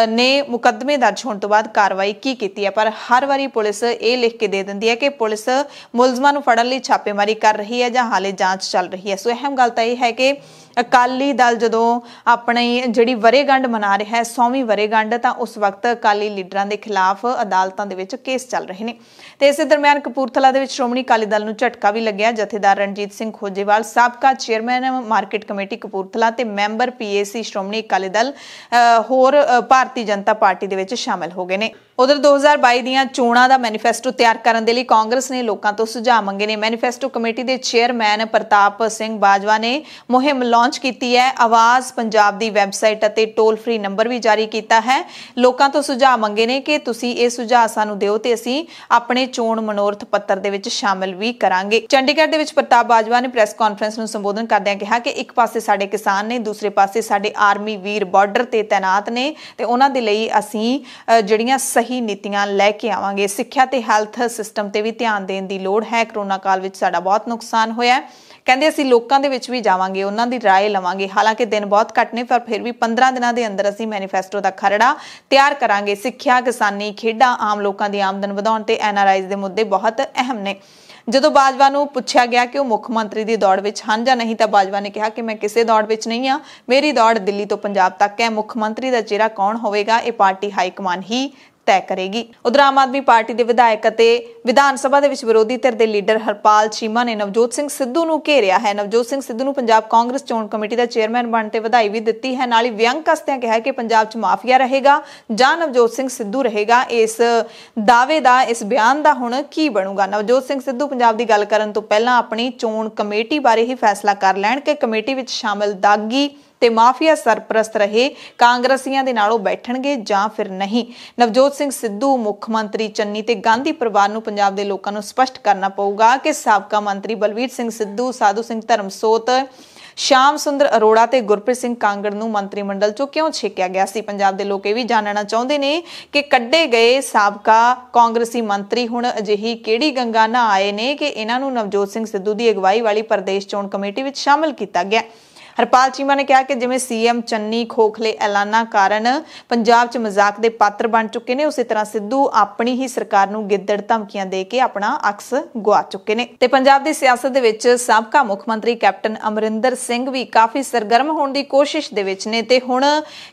ਨੇ ਮੁਕੱਦਮੇ ਦਰਜ ਹੋਣ ਤੋਂ ਬਾਅਦ ਕਾਰਵਾਈ ਕੀ ਕੀਤੀ ਹੈ ਪਰ ਹਰ ਵਾਰੀ ਪੁਲਿਸ ਇਹ ਲਿਖ ਕੇ ਦੇ ਦਿੰਦੀ ਹੈ ਕਿ ਪੁਲਿਸ ਮੁਲਜ਼ਮਾਂ ਨੂੰ ਫੜਨ ਲਈ ਛਾਪੇਮਾਰੀ ਕਰ ਰਹੀ ਹੈ ਜਾਂ ਹਾਲੇ ਜਾਂਚ ਚੱਲ ਰਹੀ ਹੈ ਸੋ ਅਹਿਮ ਗੱਲ ਤਾਂ ਇਹ ਹੈ ਕਿ ਅਕਾਲੀ ਦਲ ਜਦੋਂ ਆਪਣੀ ਜਿਹੜੀ ਵਰੇਗੰਡ ਮਨਾ ਰਿਹਾ ਹੈ 100ਵੀਂ ਵਰੇਗੰਡ ਤਾਂ ਉਸ ਵਕਤ ਅਕਾਲੀ ਲੀਡਰਾਂ ਦੇ ਖਿਲਾਫ ਅਦਾਲਤਾਂ ਦੇ ਵਿੱਚ ਕੇਸ ਚੱਲ ਰਹੇ ਨੇ ਤੇ ਇਸੇ ਦਰਮਿਆਨ ਕਪੂਰਥਲਾ ਦੇ ਵਿੱਚ ਸ਼੍ਰੋਮਣੀ ਅਕਾਲੀ ਦਲ ਨੂੰ ਝਟਕਾ ਵੀ ਲੱਗਿਆ ਜਥੇਦਾਰ ਰਣਜੀਤ ਸਿੰਘ ਖੋਜੇਵਾਲ ਸਾਬਕਾ ਚੇਅਰਮੈਨ ਮਾਰਕੀਟ ਕਮੇਟੀ ਕਪੂਰਥਲਾ ਤੇ ਮੈਂਬਰ ਪੀਏਸੀ ਸ਼੍ਰੋਮਣੀ ਅਕਾਲੀ ਦਲ ਹੋਰ ਭਾਰਤੀ ਜਨਤਾ ਪਾਰਟੀ ਦੇ ਵਿੱਚ ਸ਼ਾਮਲ ਹੋ ਗਏ ਨੇ ਉਧਰ 2022 ਦੀਆਂ ਚੋਣਾਂ ਦਾ ਮੈਨੀਫੈਸਟੋ ਤਿਆਰ ਕਰਨ ਦੇ ਲਈ ਕਾਂਗਰਸ ਨੇ ਲੋਕਾਂ ਤੋਂ ਸੁਝਾਅ ਮੰਗੇ ਨੇ ਮੈਨੀਫੈਸਟੋ ਕਮੇਟੀ ਦੇ ਚੇਅਰਮੈਨ ਪ੍ਰਤਾਪ ਸਿੰਘ ਬਾਜਵਾ ਨੇ ਮੁਹਿੰਮ ਲਾਂਚ ਕੀਤੀ ਹੈ ਆਵਾਜ਼ ਪੰਜਾਬ ਦੀ ਵੈਬਸਾਈਟ ਅਤੇ ਟੋਲ ਫ੍ਰੀ ਨੰਬਰ ਵੀ ਜਾਰੀ ਕੀਤਾ ਹੈ ਲੋਕਾਂ ਤੋਂ ਸੁਝਾਅ ਮੰਗੇ ਨੇ ਕਿ ਤੁਸੀਂ ਇਹ ਸੁਝਾਅ ਸਾਨੂੰ ਦਿਓ ਤੇ ਅਸੀਂ ਆਪਣੇ ਚੋਣ ਮਨੋਰਥ ਪੱਤਰ ਦੇ ਵਿੱਚ ਸ਼ਾਮਲ ਵੀ ਕਰਾਂਗੇ ਚੰਡੀਗੜ੍ਹ ਦੇ ਵਿੱਚ ਪ੍ਰਤਾਪ ਬਾਜਵਾ ਨੇ ਪ੍ਰੈਸ ਕਾਨਫਰੰਸ ਨੂੰ ਸੰਬੋਧਨ ਕਰਦਿਆਂ ਕਿਹਾ ਕਿ ਇੱਕ ਪਾਸੇ ਸਾਡੇ ਕਿਸਾਨ ਨੇ ਦੂਸਰੇ ਪਾਸੇ ਸਾਡੇ ਆਰਮੀ ਵੀਰ ਬਾਰਡਰ ਤੇ ਤਾਇਨਾਤ ਨੇ ਤੇ ਉਹਨਾਂ ਦੇ ਲਈ ਅਸੀਂ ਜਿਹੜੀਆਂ ਸਹੀ ਨੀਤੀਆਂ ਲੈ ਕੇ ਆਵਾਂਗੇ ਸਿੱਖਿਆ ਤੇ ਹੈਲਥ ਸਿਸਟਮ ਤੇ ਵੀ ਧਿਆਨ ਦੇਣ ਦੀ ਲੋੜ ਹੈ ਕਰੋਨਾ ਕਾਲ ਵਿੱਚ ਸਾਡਾ ਬਹੁਤ ਨੁਕਸਾਨ ਹੋਇਆ ਕਹਿੰਦੇ ਅਸੀਂ ਲੋਕਾਂ ਦੇ ਵਿੱਚ ਵੀ ਜਾਵਾਂਗੇ ਉਹਨਾਂ ਦੀ رائے ਲਵਾਂਗੇ ਹਾਲਾਂਕਿ ਦਿਨ ਬਹੁਤ ਘੱਟ ਨੇ ਪਰ ਫਿਰ ਵੀ 15 ਦਿਨਾਂ ਦੇ ਅੰਦਰ ਅਸੀਂ ਮੈਨੀਫੈਸਟੋ ਦਾ ਖਰੜਾ ਤਿਆਰ ਕਰਾਂਗੇ ਸਿੱਖਿਆ ਕਿਸਾਨੀ ਖੇਡਾਂ ਆਮ ਲੋਕਾਂ ਦੀ ਆਮਦਨ ਵਧਾਉਣ ਤੇ ਐਨਆਰਆਈਜ਼ ਦੇ ਮੁੱਦੇ ਬਹੁਤ ਅਹਿਮ ਨੇ ਜਦੋਂ ਬਾਜਵਾ ਨੂੰ ਪੁੱਛਿਆ ਗਿਆ ਕਿ ਉਹ ਮੁੱਖ ਮੰਤਰੀ ਦੀ ਦੌੜ ਵਿੱਚ ਹਨ ਜਾਂ ਨਹੀਂ ਤਾਂ ਬਾਜਵਾ ਨੇ ਕਿਹਾ ਕਿ ਮੈਂ ਕਿਸੇ ਦੌੜ ਵਿੱਚ ਨਹੀਂ ਆ ਮੇਰੀ ਦੌੜ ਦਿੱਲੀ ਤੋਂ ਪੰਜਾਬ ਤੱਕ ਹੈ ਮੁੱਖ ਮੰਤਰੀ ਦਾ ਚਿਹਰਾ ਕੌਣ ਹੋਵੇਗਾ ਇਹ ਪਾਰਟੀ ਹਾਈ ਕਮਾਨ ਹੀ ਤੈਅ ਕਰੇਗੀ ਉਧਰ ਆਮ ਆਦਮੀ ਪਾਰਟੀ ਦੇ ਵਿਧਾਇਕ ਅਤੇ ਵਿਧਾਨ ਸਭਾ ਦੇ ਵਿੱਚ ਵਿਰੋਧੀ ਧਿਰ ਦੇ ਲੀਡਰ ਹਰਪਾਲ ਚੀਮਾ ਨੇ ਨਵਜੋਤ ਸਿੰਘ ਸਿੱਧੂ ਨੂੰ ਘੇਰਿਆ ਹੈ ਨਵਜੋਤ ਸਿੰਘ ਸਿੱਧੂ ਨੂੰ ਪੰਜਾਬ ਕਾਂਗਰਸ ਚੋਣ ਕਮੇਟੀ ਦਾ ਚੇਅਰਮੈਨ ਬਣਨ ਤੇ ਵਧਾਈ ਵੀ ਦਿੱਤੀ ਹੈ ਨਾਲ ਹੀ ਵਿਅੰਗ ਕਸਤਿਆਂ ਕਿਹਾ ਕਿ ਪੰਜਾਬ 'ਚ ਮਾਫੀਆ ਰਹੇਗਾ ਜਾਂ ਨਵਜੋਤ ਸਿੰਘ ਸਿੱਧੂ ਰਹੇਗਾ ਇਸ ਦਾਅਵੇ ਦਾ ਇਸ ਬਿਆਨ ਦਾ ਹੁਣ ਕੀ ਬਣੂਗਾ ਨਵਜੋਤ ਸਿੰਘ ਸਿੱਧੂ ਪੰਜਾਬ ਦੀ ਗੱਲ ਕਰਨ ਤੋਂ ਪਹਿਲਾਂ ਆਪਣੀ ਚੋਣ ਕਮੇਟੀ ਬਾਰੇ ਹੀ ਫੈਸਲਾ ਕਰ ਲੈਣ ਕਿ ਕਮੇਟੀ ਵਿੱਚ ਸ਼ਾਮਲ ਦਾਗੀ ਤੇ ਮਾਫੀਆ ਸਰਪ੍ਰਸਤ ਰਹੇ ਕਾਂਗਰਸੀਆਂ ਦੇ ਨਾਲ ਉਹ ਬੈਠਣਗੇ ਜਾਂ ਫਿਰ ਨਹੀਂ ਨਵਜੋਤ ਸਿੰਘ ਸਿੱਧੂ ਮੁੱਖ ਮੰਤਰੀ ਚੰਨੀ ਤੇ ਗਾਂਧੀ ਪਰਿਵਾਰ ਨੂੰ ਪੰਜਾਬ ਦੇ ਲੋਕਾਂ ਨੂੰ ਸਪਸ਼ਟ ਕਰਨਾ ਪਊਗਾ ਕਿ ਸਾਬਕਾ ਮੰਤਰੀ ਬਲਵੀਰ ਸਿੰਘ ਸਿੱਧੂ ਸਾਧੂ ਸਿੰਘ ਧਰਮਸੋਤ ਸ਼ਾਮ ਸੁੰਦਰ ਅਰੋੜਾ ਤੇ ਗੁਰਪ੍ਰੀਤ ਸਿੰਘ ਕਾਂਗੜ ਨੂੰ ਮੰਤਰੀ ਮੰਡਲ ਚੋਂ ਕਿਉਂ ਛੇਕਿਆ ਗਿਆ ਸੀ ਪੰਜਾਬ ਦੇ ਲੋਕ ਇਹ ਵੀ ਜਾਣਨਾ ਚਾਹੁੰਦੇ ਨੇ ਕਿ ਕੱਢੇ ਗਏ ਸਾਬਕਾ ਕਾਂਗਰਸੀ ਮੰਤਰੀ ਹੁਣ ਅਜਿਹੀ ਕਿਹੜੀ ਗੰਗਾ ਨਾ ਆਏ ਨੇ ਕਿ ਇਹਨਾਂ ਨੂੰ ਨਵਜੋਤ ਸਿੰਘ ਸਿੱਧੂ ਦੀ ਅਗਵਾਈ ਵਾਲੀ ਪ੍ਰਦੇਸ਼ ਚੋਣ ਕਮੇਟੀ ਵਿੱਚ ਸ਼ਾਮਲ ਕੀਤਾ ਗਿਆ ਹਰਪਾਲ ਚੀਮਾ ਨੇ ਕਿਹਾ ਕਿ ਜਿਵੇਂ ਸੀਐਮ ਚੰਨੀ ਖੋਖਲੇ ਐਲਾਨਾ ਕਾਰਨ ਪੰਜਾਬ 'ਚ ਮਜ਼ਾਕ ਦੇ ਪਾਤਰ ਬਣ ਚੁੱਕੇ ਨੇ ਉਸੇ ਤਰ੍ਹਾਂ ਸਿੱਧੂ ਆਪਣੀ ਹੀ ਸਰਕਾਰ ਨੂੰ ਗਿੱਦੜ ਧਮਕੀਆਂ ਦੇ ਕੇ ਆਪਣਾ ਅਕਸ ਗਵਾ ਚੁੱਕੇ ਨੇ ਤੇ ਪੰਜਾਬ ਦੀ ਸਿਆਸਤ ਦੇ ਵਿੱਚ ਸਾਬਕਾ ਮੁੱਖ ਮੰਤਰੀ ਕੈਪਟਨ ਅਮਰਿੰਦਰ ਸਿੰਘ ਵੀ ਕਾਫੀ ਸਰਗਰਮ ਹੋਣ ਦੀ ਕੋਸ਼ਿਸ਼ ਦੇ ਵਿੱਚ ਨੇ ਤੇ ਹੁਣ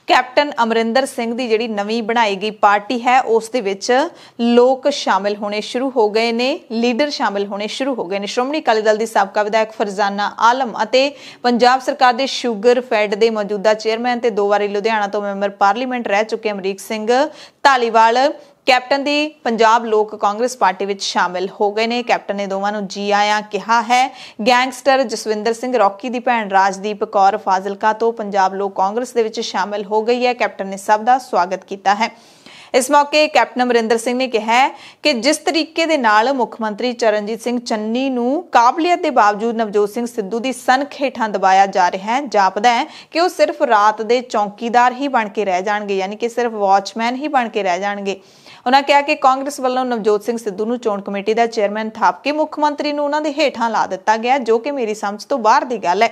ਕੈਪਟਨ ਅਮਰਿੰਦਰ ਸਿੰਘ ਦੀ ਜਿਹੜੀ ਨਵੀਂ ਬਣਾਈ ਗਈ ਪਾਰਟੀ ਹੈ ਉਸ ਦੇ ਵਿੱਚ ਲੋਕ ਸ਼ਾਮਿਲ ਹੋਣੇ ਸ਼ੁਰੂ ਹੋ ਗਏ ਨੇ ਲੀਡਰ ਸ਼ਾਮਿਲ ਹੋਣੇ ਸ਼ੁਰੂ ਹੋ ਗਏ ਨੇ ਸ਼੍ਰੋਮਣੀ ਅਕਾਲੀ ਦਲ ਦੀ ਸਾਬਕਾ ਵਿਧਾਇਕ ਫਰਜ਼ਾਨਾ ਆਲਮ ਅਤੇ ਪੰਜਾਬ ਸਰਕਾਰ ਦੇ ਸ਼ੂਗਰ ਫੈਡ ਦੇ ਮੌਜੂਦਾ ਚੇਅਰਮੈਨ ਤੇ ਦੋ ਵਾਰੀ ਲੁਧਿਆਣਾ ਤੋਂ ਮੈਂਬਰ ਪਾਰਲੀਮੈਂਟ ਰਹਿ ਚੁੱਕੇ ਅਮਰੀਕ ਸਿੰਘ ਢਾਲੀਵਾਲ ਕੈਪਟਨ ਦੀ ਪੰਜਾਬ ਲੋਕ ਕਾਂਗਰਸ ਪਾਰਟੀ ਵਿੱਚ ਸ਼ਾਮਿਲ ਹੋ ਗਏ ਨੇ ਕੈਪਟਨ ਨੇ ਦੋਵਾਂ ਨੂੰ ਜੀ ਆਇਆਂ ਕਿਹਾ ਹੈ ਗੈਂਗਸਟਰ ਜਸਵਿੰਦਰ ਸਿੰਘ ਰੌਕੀ ਦੀ ਭੈਣ ਰਾਜਦੀਪ ਕੌਰ ਫਾਜ਼ਿਲਕਾ ਤੋਂ ਪੰਜਾਬ ਲੋਕ ਕਾਂਗਰਸ ਦੇ ਵਿੱਚ ਸ਼ਾਮਿਲ ਹੋ ਗਈ ਹੈ ਕੈਪਟਨ ਨੇ ਸਭ ਦਾ ਸਵਾਗਤ ਕੀਤਾ ਹੈ ਇਸ ਮੌਕੇ ਕੈਪਟਨ ਅਮਰਿੰਦਰ ਸਿੰਘ ਨੇ ਕਿਹਾ ਕਿ ਜਿਸ ਤਰੀਕੇ ਦੇ ਨਾਲ ਮੁੱਖ ਮੰਤਰੀ ਚਰਨਜੀਤ ਸਿੰਘ ਚੰਨੀ ਨੂੰ ਕਾਬਲੀਅਤ ਦੇ ਬਾਵਜੂਦ ਨਵਜੋਤ ਸਿੰਘ ਸਿੱਧੂ ਦੀ ਸਨਖ ਹੇਠਾਂ ਦਬਾਇਆ ਜਾ ਰਿਹਾ ਹੈ ਜਾਪਦਾ ਹੈ ਕਿ ਉਹ ਸਿਰਫ ਰਾਤ ਦੇ ਚੌਕੀਦਾਰ ਹੀ ਬਣ ਕੇ ਰਹਿ ਜਾਣਗੇ ਯਾਨੀ ਕਿ ਸਿਰਫ ਵਾਚਮੈਨ ਹੀ ਬਣ ਕੇ ਰਹਿ ਜਾਣਗੇ ਉਹਨਾਂ ਕਿਹਾ ਕਿ ਕਾਂਗਰਸ ਵੱਲੋਂ ਨਵਜੋਤ ਸਿੰਘ ਸਿੱਧੂ ਨੂੰ ਚੋਣ ਕਮੇਟੀ ਦਾ ਚੇਅਰਮੈਨ ਥਾਪ ਕੇ ਮੁੱਖ ਮੰਤਰੀ ਨੂੰ ਉਹਨਾਂ ਦੇ ਹੇਠਾਂ ਲਾ ਦਿੱਤਾ ਗਿਆ ਜੋ ਕਿ ਮੇਰੀ ਸਮਝ ਤੋਂ ਬਾਹਰ ਦੀ ਗੱਲ ਹੈ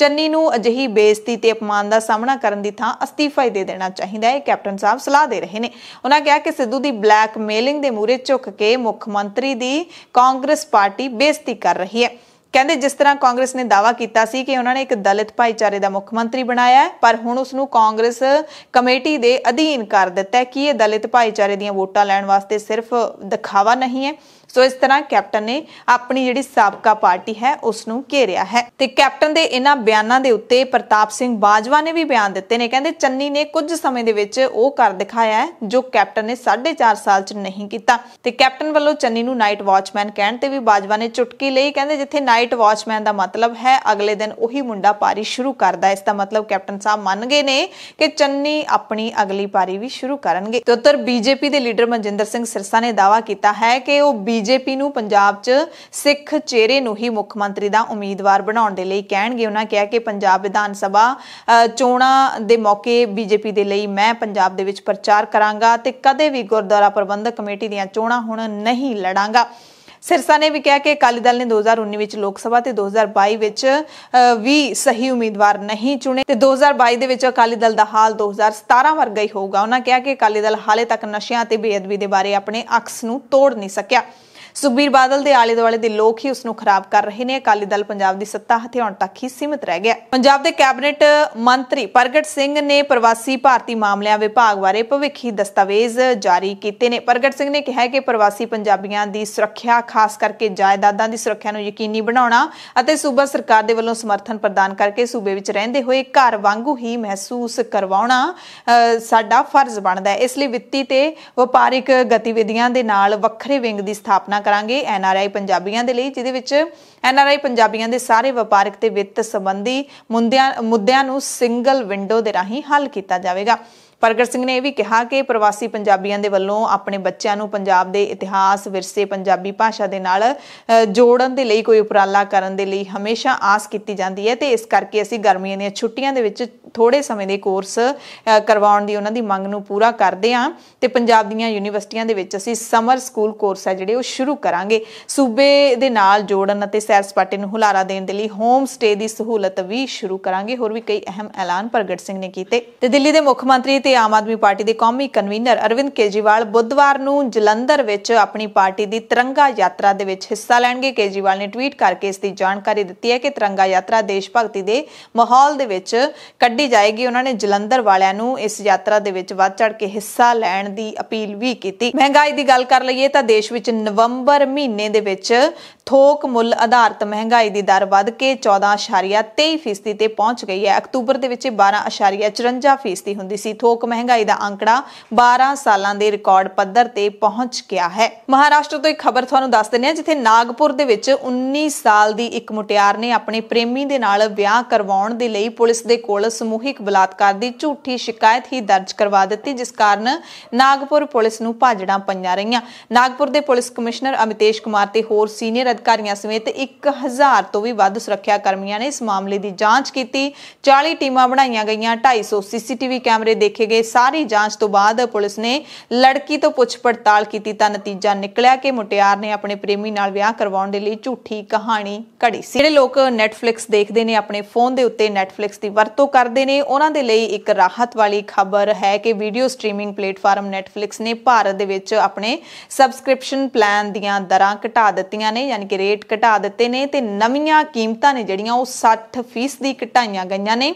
ਚੰਨੀ ਨੂੰ ਅਜਿਹੀ ਬੇਇੱਜ਼ਤੀ ਤੇ ਅਪਮਾਨ ਦਾ ਸਾਹਮਣਾ ਕਰਨ ਦੀ ਥਾਂ ਅਸਤੀਫਾ ਹੀ ਦੇ ਦੇਣਾ ਚਾਹੀਦਾ ਹੈ ਕੈਪਟਨ ਸਾਹਿਬ ਸਲਾਹ ਦੇ ਰਹੇ ਨੇ ਉਹਨਾਂ ਕਿਹਾ ਕਿ ਸਿੱਧੂ ਦੀ ਬਲੈਕਮੇਲਿੰਗ ਦੇ ਮੂਰੇ ਝੁੱਕ ਕੇ ਮੁੱਖ ਮੰਤਰੀ ਦੀ ਕਾਂਗਰਸ ਪਾਰਟੀ ਬੇਇੱਜ਼ਤੀ ਕਰ ਰਹੀ ਹੈ ਕਹਿੰਦੇ ਜਿਸ ਤਰ੍ਹਾਂ ਕਾਂਗਰਸ ਨੇ ਦਾਵਾ ਕੀਤਾ ਸੀ ਕਿ ਉਹਨਾਂ ਨੇ ਇੱਕ ਦਲਿਤ ਭਾਈਚਾਰੇ ਦਾ ਮੁੱਖ ਮੰਤਰੀ ਬਣਾਇਆ ਪਰ ਹੁਣ ਉਸ ਨੂੰ ਕਾਂਗਰਸ ਕਮੇਟੀ ਦੇ ਅਧੀਨ ਕਰ ਦਿੱਤਾ ਹੈ ਕਿ ਇਹ ਦਲਿਤ ਭਾਈਚਾਰੇ ਦੀਆਂ ਵੋਟਾਂ ਲੈਣ ਵਾਸਤੇ ਸਿਰਫ ਦਿਖਾਵਾ ਨਹੀਂ ਹੈ ਸੋ ਇਸ ਤਰ੍ਹਾਂ ਕੈਪਟਨ ਨੇ ਆਪਣੀ ਜਿਹੜੀ ਸਾਬਕਾ ਪਾਰਟੀ ਹੈ ਉਸ ਨੂੰ ਘੇਰਿਆ ਹੈ ਤੇ ਕੈਪਟਨ ਦੇ ਇਹਨਾਂ ਬਿਆਨਾਂ ਦੇ ਉੱਤੇ ਪ੍ਰਤਾਪ ਸਿੰਘ ਬਾਜਵਾ ਨੇ ਵੀ ਬਿਆਨ ਦਿੱਤੇ ਨੇ ਕਹਿੰਦੇ ਚੰਨੀ ਨੇ ਕੁਝ ਸਮੇਂ ਦੇ ਵਿੱਚ ਉਹ ਕਰ ਦਿਖਾਇਆ ਹੈ ਜੋ ਕੈਪਟਨ ਨੇ 4.5 ਸਾਲ ਚ ਨਹੀਂ ਕੀਤਾ ਤੇ ਕੈਪਟਨ ਵੱਲੋਂ ਚੰਨੀ ਨੂੰ ਨਾਈਟ ਵਾਚਮੈਨ ਕਹਿਣ ਤੇ ਵੀ ਬਾਜਵਾ ਨੇ ਚੁਟਕੀ ਲਈ ਕਹਿੰਦੇ ਜਿੱਥੇ ਨਾਈਟ ਵਾਚਮੈਨ ਦਾ ਮਤਲਬ ਹੈ ਅਗਲੇ ਦਿਨ ਉਹੀ ਮੁੰਡਾ ਪਾਰੀ ਸ਼ੁਰੂ ਕਰਦਾ ਇਸ ਦਾ ਮਤਲਬ ਕੈਪਟਨ ਸਾਹਿਬ ਮੰਨ ਗਏ ਨੇ ਕਿ ਚੰਨੀ ਆਪਣੀ ਅਗਲੀ ਪਾਰੀ ਵੀ ਸ਼ੁਰੂ ਕਰਨਗੇ ਤੇ ਉੱਤਰ ਬੀਜੇਪੀ ਦੇ ਲੀਡਰ ਮਨਜਿੰਦਰ ਸਿੰਘ ਸਿਰਸਾ ਨੇ ਦਾਵਾ ਕੀਤਾ ਹੈ ਕਿ ਉਹ ਬੀਜੇਪੀ ਨੂੰ ਪੰਜਾਬ 'ਚ ਸਿੱਖ ਚਿਹਰੇ ਨੂੰ ਹੀ ਮੁੱਖ ਮੰਤਰੀ ਦਾ ਉਮੀਦਵਾਰ ਬਣਾਉਣ ਦੇ ਲਈ ਕਹਿਣਗੇ ਉਹਨਾਂ ਕਿਹਾ ਕਿ ਪੰਜਾਬ ਵਿਧਾਨ ਸਭਾ ਚੋਣਾਂ ਦੇ ਮੌਕੇ ਬੀਜੇਪੀ ਦੇ ਲਈ ਮੈਂ ਪੰਜਾਬ ਦੇ ਵਿੱਚ ਪ੍ਰਚਾਰ ਕਰਾਂਗਾ ਤੇ ਕਦੇ ਵੀ ਗੁਰਦੁਆਰਾ ਪ੍ਰਬੰਧਕ ਕਮੇਟੀ ਦੀਆਂ ਚੋਣਾਂ ਹੁਣ ਨਹੀਂ ਲੜਾਂਗਾ ਸਿਰਸਾ ਨੇ ਵੀ ਕਿਹਾ ਕਿ ਅਕਾਲੀ ਦਲ ਨੇ 2019 ਵਿੱਚ ਲੋਕ ਸਭਾ ਤੇ 2022 ਵਿੱਚ ਵੀ ਸਹੀ ਉਮੀਦਵਾਰ ਨਹੀਂ ਚੁਣੇ ਤੇ 2022 ਦੇ ਵਿੱਚ ਅਕਾਲੀ ਦਲ ਦਾ ਹਾਲ 2017 ਵਰਗਾ ਹੀ ਹੋਊਗਾ ਉਹਨਾਂ ਕਿਹਾ ਕਿ ਅਕਾਲੀ ਦਲ ਹਾਲੇ ਤੱਕ ਨਸ਼ਿਆਂ ਤੇ ਬੇਅਦਬੀ ਦੇ ਬਾਰੇ ਆਪਣੇ ਅਕਸ ਨੂੰ ਤੋੜ ਨਹੀਂ ਸਕਿਆ ਸੁਖਬੀਰ ਬਾਦਲ ਦੇ ਆਲੇ ਦੁਆਲੇ ਦੇ ਲੋਕ ਹੀ ਉਸ ਨੂੰ ਖਰਾਬ ਕਰ ਰਹੇ ਨੇ ਅਕਾਲੀ ਦਲ ਪੰਜਾਬ ਦੀ ਸੱਤਾ ਹਥਿਆਉਣ ਤੱਕ ਹੀ ਸੀਮਿਤ ਰਹਿ ਗਿਆ ਪੰਜਾਬ ਦੇ ਕੈਬਨਿਟ ਮੰਤਰੀ ਪ੍ਰਗਟ ਸਿੰਘ ਨੇ ਪ੍ਰਵਾਸੀ ਭਾਰਤੀ ਮਾਮਲਿਆਂ ਵਿਭਾਗ ਬਾਰੇ ਭਵਿੱਖੀ ਦਸਤਾਵੇਜ਼ ਜਾਰੀ ਕੀਤੇ ਨੇ ਪ੍ਰਗਟ ਸਿੰਘ ਨੇ ਕਿਹਾ ਕਿ ਪ੍ਰਵਾਸੀ ਪੰਜਾਬੀਆਂ ਦੀ ਸੁਰੱਖਿਆ ਖਾਸ ਕਰਕੇ ਜਾਇਦਾਦਾਂ ਦੀ ਸੁਰੱਖਿਆ ਨੂੰ ਯਕੀਨੀ ਬਣਾਉਣਾ ਅਤੇ ਸੂਬਾ ਸਰਕਾਰ ਦੇ ਵੱਲੋਂ ਸਮਰਥਨ ਪ੍ਰਦਾਨ ਕਰਕੇ ਸੂਬੇ ਵਿੱਚ ਰਹਿੰਦੇ ਹੋਏ ਘਰ ਵਾਂਗੂ ਹੀ ਮਹਿਸੂਸ ਕਰਵਾਉਣਾ ਸਾਡਾ ਫਰਜ਼ ਬਣਦਾ ਹੈ ਇਸ ਲਈ ਵਿੱਤੀ ਤੇ ਵਪਾਰਿਕ ਗਤੀਵਿਧੀਆਂ ਦੇ ਨਾਲ ਵੱਖਰੇ ਵਿੰਗ ਦੀ ਸਥਾਪਨਾ ਕਰਾਂਗੇ ਐਨ ਆਰ ਆਈ ਪੰਜਾਬੀਆਂ ਦੇ ਲਈ ਜਿਹਦੇ ਵਿੱਚ ਐਨਆਰਆਈ ਪੰਜਾਬੀਆਂ ਦੇ ਸਾਰੇ ਵਪਾਰਕ ਤੇ ਵਿੱਤ ਸੰਬੰਧੀ ਮੁੱਦਿਆਂ ਨੂੰ ਸਿੰਗਲ ਵਿੰਡੋ ਦੇ ਰਾਹੀਂ ਹੱਲ ਕੀਤਾ ਜਾਵੇਗਾ ਪ੍ਰਗਟ ਸਿੰਘ ਨੇ ਇਹ ਵੀ ਕਿਹਾ ਕਿ ਪ੍ਰਵਾਸੀ ਪੰਜਾਬੀਆਂ ਦੇ ਵੱਲੋਂ ਆਪਣੇ ਬੱਚਿਆਂ ਨੂੰ ਪੰਜਾਬ ਦੇ ਇਤਿਹਾਸ ਵਿਰਸੇ ਪੰਜਾਬੀ ਭਾਸ਼ਾ ਦੇ ਨਾਲ ਜੋੜਨ ਦੇ ਲਈ ਕੋਈ ਉਪਰਾਲਾ ਕਰਨ ਦੇ ਲਈ ਹਮੇਸ਼ਾ ਆਸ ਕੀਤੀ ਜਾਂਦੀ ਹੈ ਤੇ ਇਸ ਕਰਕੇ ਅਸੀਂ ਗਰਮੀਆਂ ਦੀਆਂ ਛੁੱਟੀਆਂ ਦੇ ਵਿੱਚ ਥੋੜੇ ਸਮੇਂ ਦੇ ਕੋਰਸ ਕਰਵਾਉਣ ਦੀ ਉਹਨਾਂ ਦੀ ਮੰਗ ਨੂੰ ਪੂਰਾ ਕਰਦੇ ਹਾਂ ਤੇ ਪੰਜਾਬ ਦੀਆਂ ਯੂਨੀਵਰਸਿਟੀਆਂ ਦੇ ਵਿੱਚ ਅਸੀਂ ਸਮਰ ਸਕੂਲ ਕੋਰਸ ਹੈ ਜਿਹੜੇ ਉਹ ਸ਼ੁਰੂ ਕਰਾਂਗੇ ਸੂਬੇ ਦੇ ਨਾਲ ਜੋੜਨ ਅਤੇ ਸੈਰ ਸਪਾਟੇ ਨੂੰ ਹੁਲਾਰਾ ਦੇਣ ਦੇ ਲਈ ਹੋਮ ਸਟੇ ਦੀ ਸਹੂਲਤ ਵੀ ਸ਼ੁਰੂ ਕਰਾਂਗੇ ਹੋਰ ਵੀ ਕਈ ਅਹਿਮ ਐਲਾਨ ਪ੍ਰਗਟ ਸਿੰਘ ਨੇ ਕੀਤੇ ਤੇ ਦਿੱਲੀ ਦੇ ਮੁੱਖ ਮੰਤਰੀ ਤੇ ਆਮ ਆਦਮੀ ਪਾਰਟੀ ਦੇ ਕੌਮੀ ਕਨਵੀਨਰ ਅਰਵਿੰਦ ਕੇਜੀਵਾਲ ਬੁੱਧਵਾਰ ਨੂੰ ਜਲੰਧਰ ਵਿੱਚ ਆਪਣੀ ਪਾਰਟੀ ਦੀ ਤਿਰੰਗਾ ਯਾਤਰਾ ਦੇ ਵਿੱਚ ਹਿੱਸਾ ਲੈਣਗੇ ਕੇਜੀਵਾਲ ਨੇ ਟਵੀਟ ਕਰਕੇ ਇਸ ਦੀ ਜਾਣਕਾਰੀ ਦਿੱਤੀ ਹੈ ਕਿ ਤਿਰੰਗਾ ਯਾਤਰਾ ਦੇਸ਼ ਭਗਤੀ ਦੇ ਮਾਹੌਲ ਦੇ ਵਿੱਚ ਕੱਢੀ ਜਾਏਗੀ ਉਹਨਾਂ ਨੇ ਜਲੰਧਰ ਵਾਲਿਆਂ ਨੂੰ ਇਸ ਯਾਤਰਾ ਦੇ ਵਿੱਚ ਵੱਧ ਚੜ ਕੇ ਹਿੱਸਾ ਲੈਣ ਦੀ ਅਪੀਲ ਵੀ ਕੀਤੀ ਮਹਿੰਗਾਈ ਦੀ ਗੱਲ ਕਰ ਲਈਏ ਤਾਂ ਦੇਸ਼ ਵਿੱਚ ਨਵੰਬਰ ਮਹੀਨੇ ਦੇ ਵਿੱਚ ਥੋਕ ਮੁੱਲ ਆਧਾਰਿਤ ਮਹਿੰਗਾਈ ਦੀ ਦਰ ਵਧ ਕੇ 14.23% ਤੇ ਪਹੁੰਚ ਗਈ ਹੈ ਅਕਤੂਬਰ ਦੇ ਵਿੱਚ 12.54% ਹੁੰਦੀ ਸੀ ਥੋਕ ਮਹਿੰਗਾਈ ਦਾ ਅੰਕੜਾ 12 ਸਾਲਾਂ ਦੇ ਰਿਕਾਰਡ ਪੱਧਰ ਤੇ ਪਹੁੰਚ ਗਿਆ ਹੈ ਮਹਾਰਾਸ਼ਟਰ ਤੋਂ ਇੱਕ ਖਬਰ ਤੁਹਾਨੂੰ ਦੱਸ ਦਿੰਦੇ ਹਾਂ ਜਿੱਥੇ ਨਾਗਪੁਰ ਦੇ ਵਿੱਚ 19 ਸਾਲ ਦੀ ਇੱਕ ਮੁਟਿਆਰ ਨੇ ਆਪਣੇ ਪ੍ਰੇਮੀ ਦੇ ਨਾਲ ਵਿਆਹ ਕਰਵਾਉਣ ਦੇ ਲਈ ਪੁਲਿਸ ਦੇ ਕੋਲ ਸਮੂਹਿਕ ਬਲਾਤਕਾਰ ਦੀ ਝੂਠੀ ਸ਼ਿਕਾਇਤ ਹੀ ਦਰਜ ਕਰਵਾ ਦਿੱਤੀ ਜਿਸ ਕਾਰਨ ਨਾਗਪੁਰ ਪੁਲਿਸ ਨੂੰ ਭਾਜੜਾਂ ਪਈਆਂ ਰਹੀਆਂ ਨਾਗਪੁਰ ਦੇ ਪੁਲਿਸ ਕਮਿਸ਼ਨਰ ਅਮਿਤੇਸ਼ ਕੁਮਾਰ ਤੇ ਹੋਰ ਸੀਨੀਅਰ ਅਧਿਕਾਰੀਆਂ ਸਮੇਤ 1000 ਤੋਂ ਵੀ ਵੱਧ ਸੁਰੱਖਿਆ ਕਰਮੀਆਂ ਨੇ ਇਸ ਮਾਮਲੇ ਦੀ ਜਾਂਚ ਕੀਤੀ 40 ਟੀਮਾਂ ਬਣਾਈਆਂ ਗਈਆਂ 250 ਸੀਸੀਟੀਵੀ ਕੈਮਰੇ ਦੇਖੇ ਗਏ ਸਾਰੀ ਜਾਂਚ ਤੋਂ ਬਾਅਦ ਪੁਲਿਸ ਨੇ ਲੜਕੀ ਤੋਂ ਪੁੱਛ ਪੜਤਾਲ ਕੀਤੀ ਤਾਂ ਨਤੀਜਾ ਨਿਕਲਿਆ ਕਿ ਮੁਟਿਆਰ ਨੇ ਆਪਣੇ ਪ੍ਰੇਮੀ ਨਾਲ ਵਿਆਹ ਕਰਵਾਉਣ ਦੇ ਲਈ ਝੂਠੀ ਕਹਾਣੀ ਘੜੀ ਸੀ ਜਿਹੜੇ ਲੋਕ ਨੈਟਫਲਿਕਸ ਦੇਖਦੇ ਨੇ ਆਪਣੇ ਫੋਨ ਦੇ ਉੱਤੇ ਨੈਟਫਲਿਕਸ ਦੀ ਵਰਤੋਂ ਕਰਦੇ ਨੇ ਉਹਨਾਂ ਦੇ ਲਈ ਇੱਕ ਰਾਹਤ ਵਾਲੀ ਖਬਰ ਹੈ ਕਿ ਵੀਡੀਓ ਸਟ੍ਰੀਮਿੰਗ ਪਲੇਟਫਾਰਮ ਨੈਟਫਲਿਕਸ ਨੇ ਭਾਰਤ ਦੇ ਵਿੱਚ ਆਪਣੇ ਸਬਸਕ੍ਰਿਪਸ਼ਨ ਪਲਾਨ ਦੀਆਂ ਦਰਾਂ ਘਟਾ ਦਿੱਤੀਆਂ ਨੇ ਯਾਨੀ ਕਿ ਰੇਟ ਘਟਾ ਦਿੱਤੇ ਨੇ ਤੇ ਨਵੀਆਂ ਕੀਮਤਾਂ ਨੇ ਜਿਹੜੀਆਂ ਉਹ 60% ਦੀ ਘਟਾਈਆਂ ਗਈਆਂ ਨੇ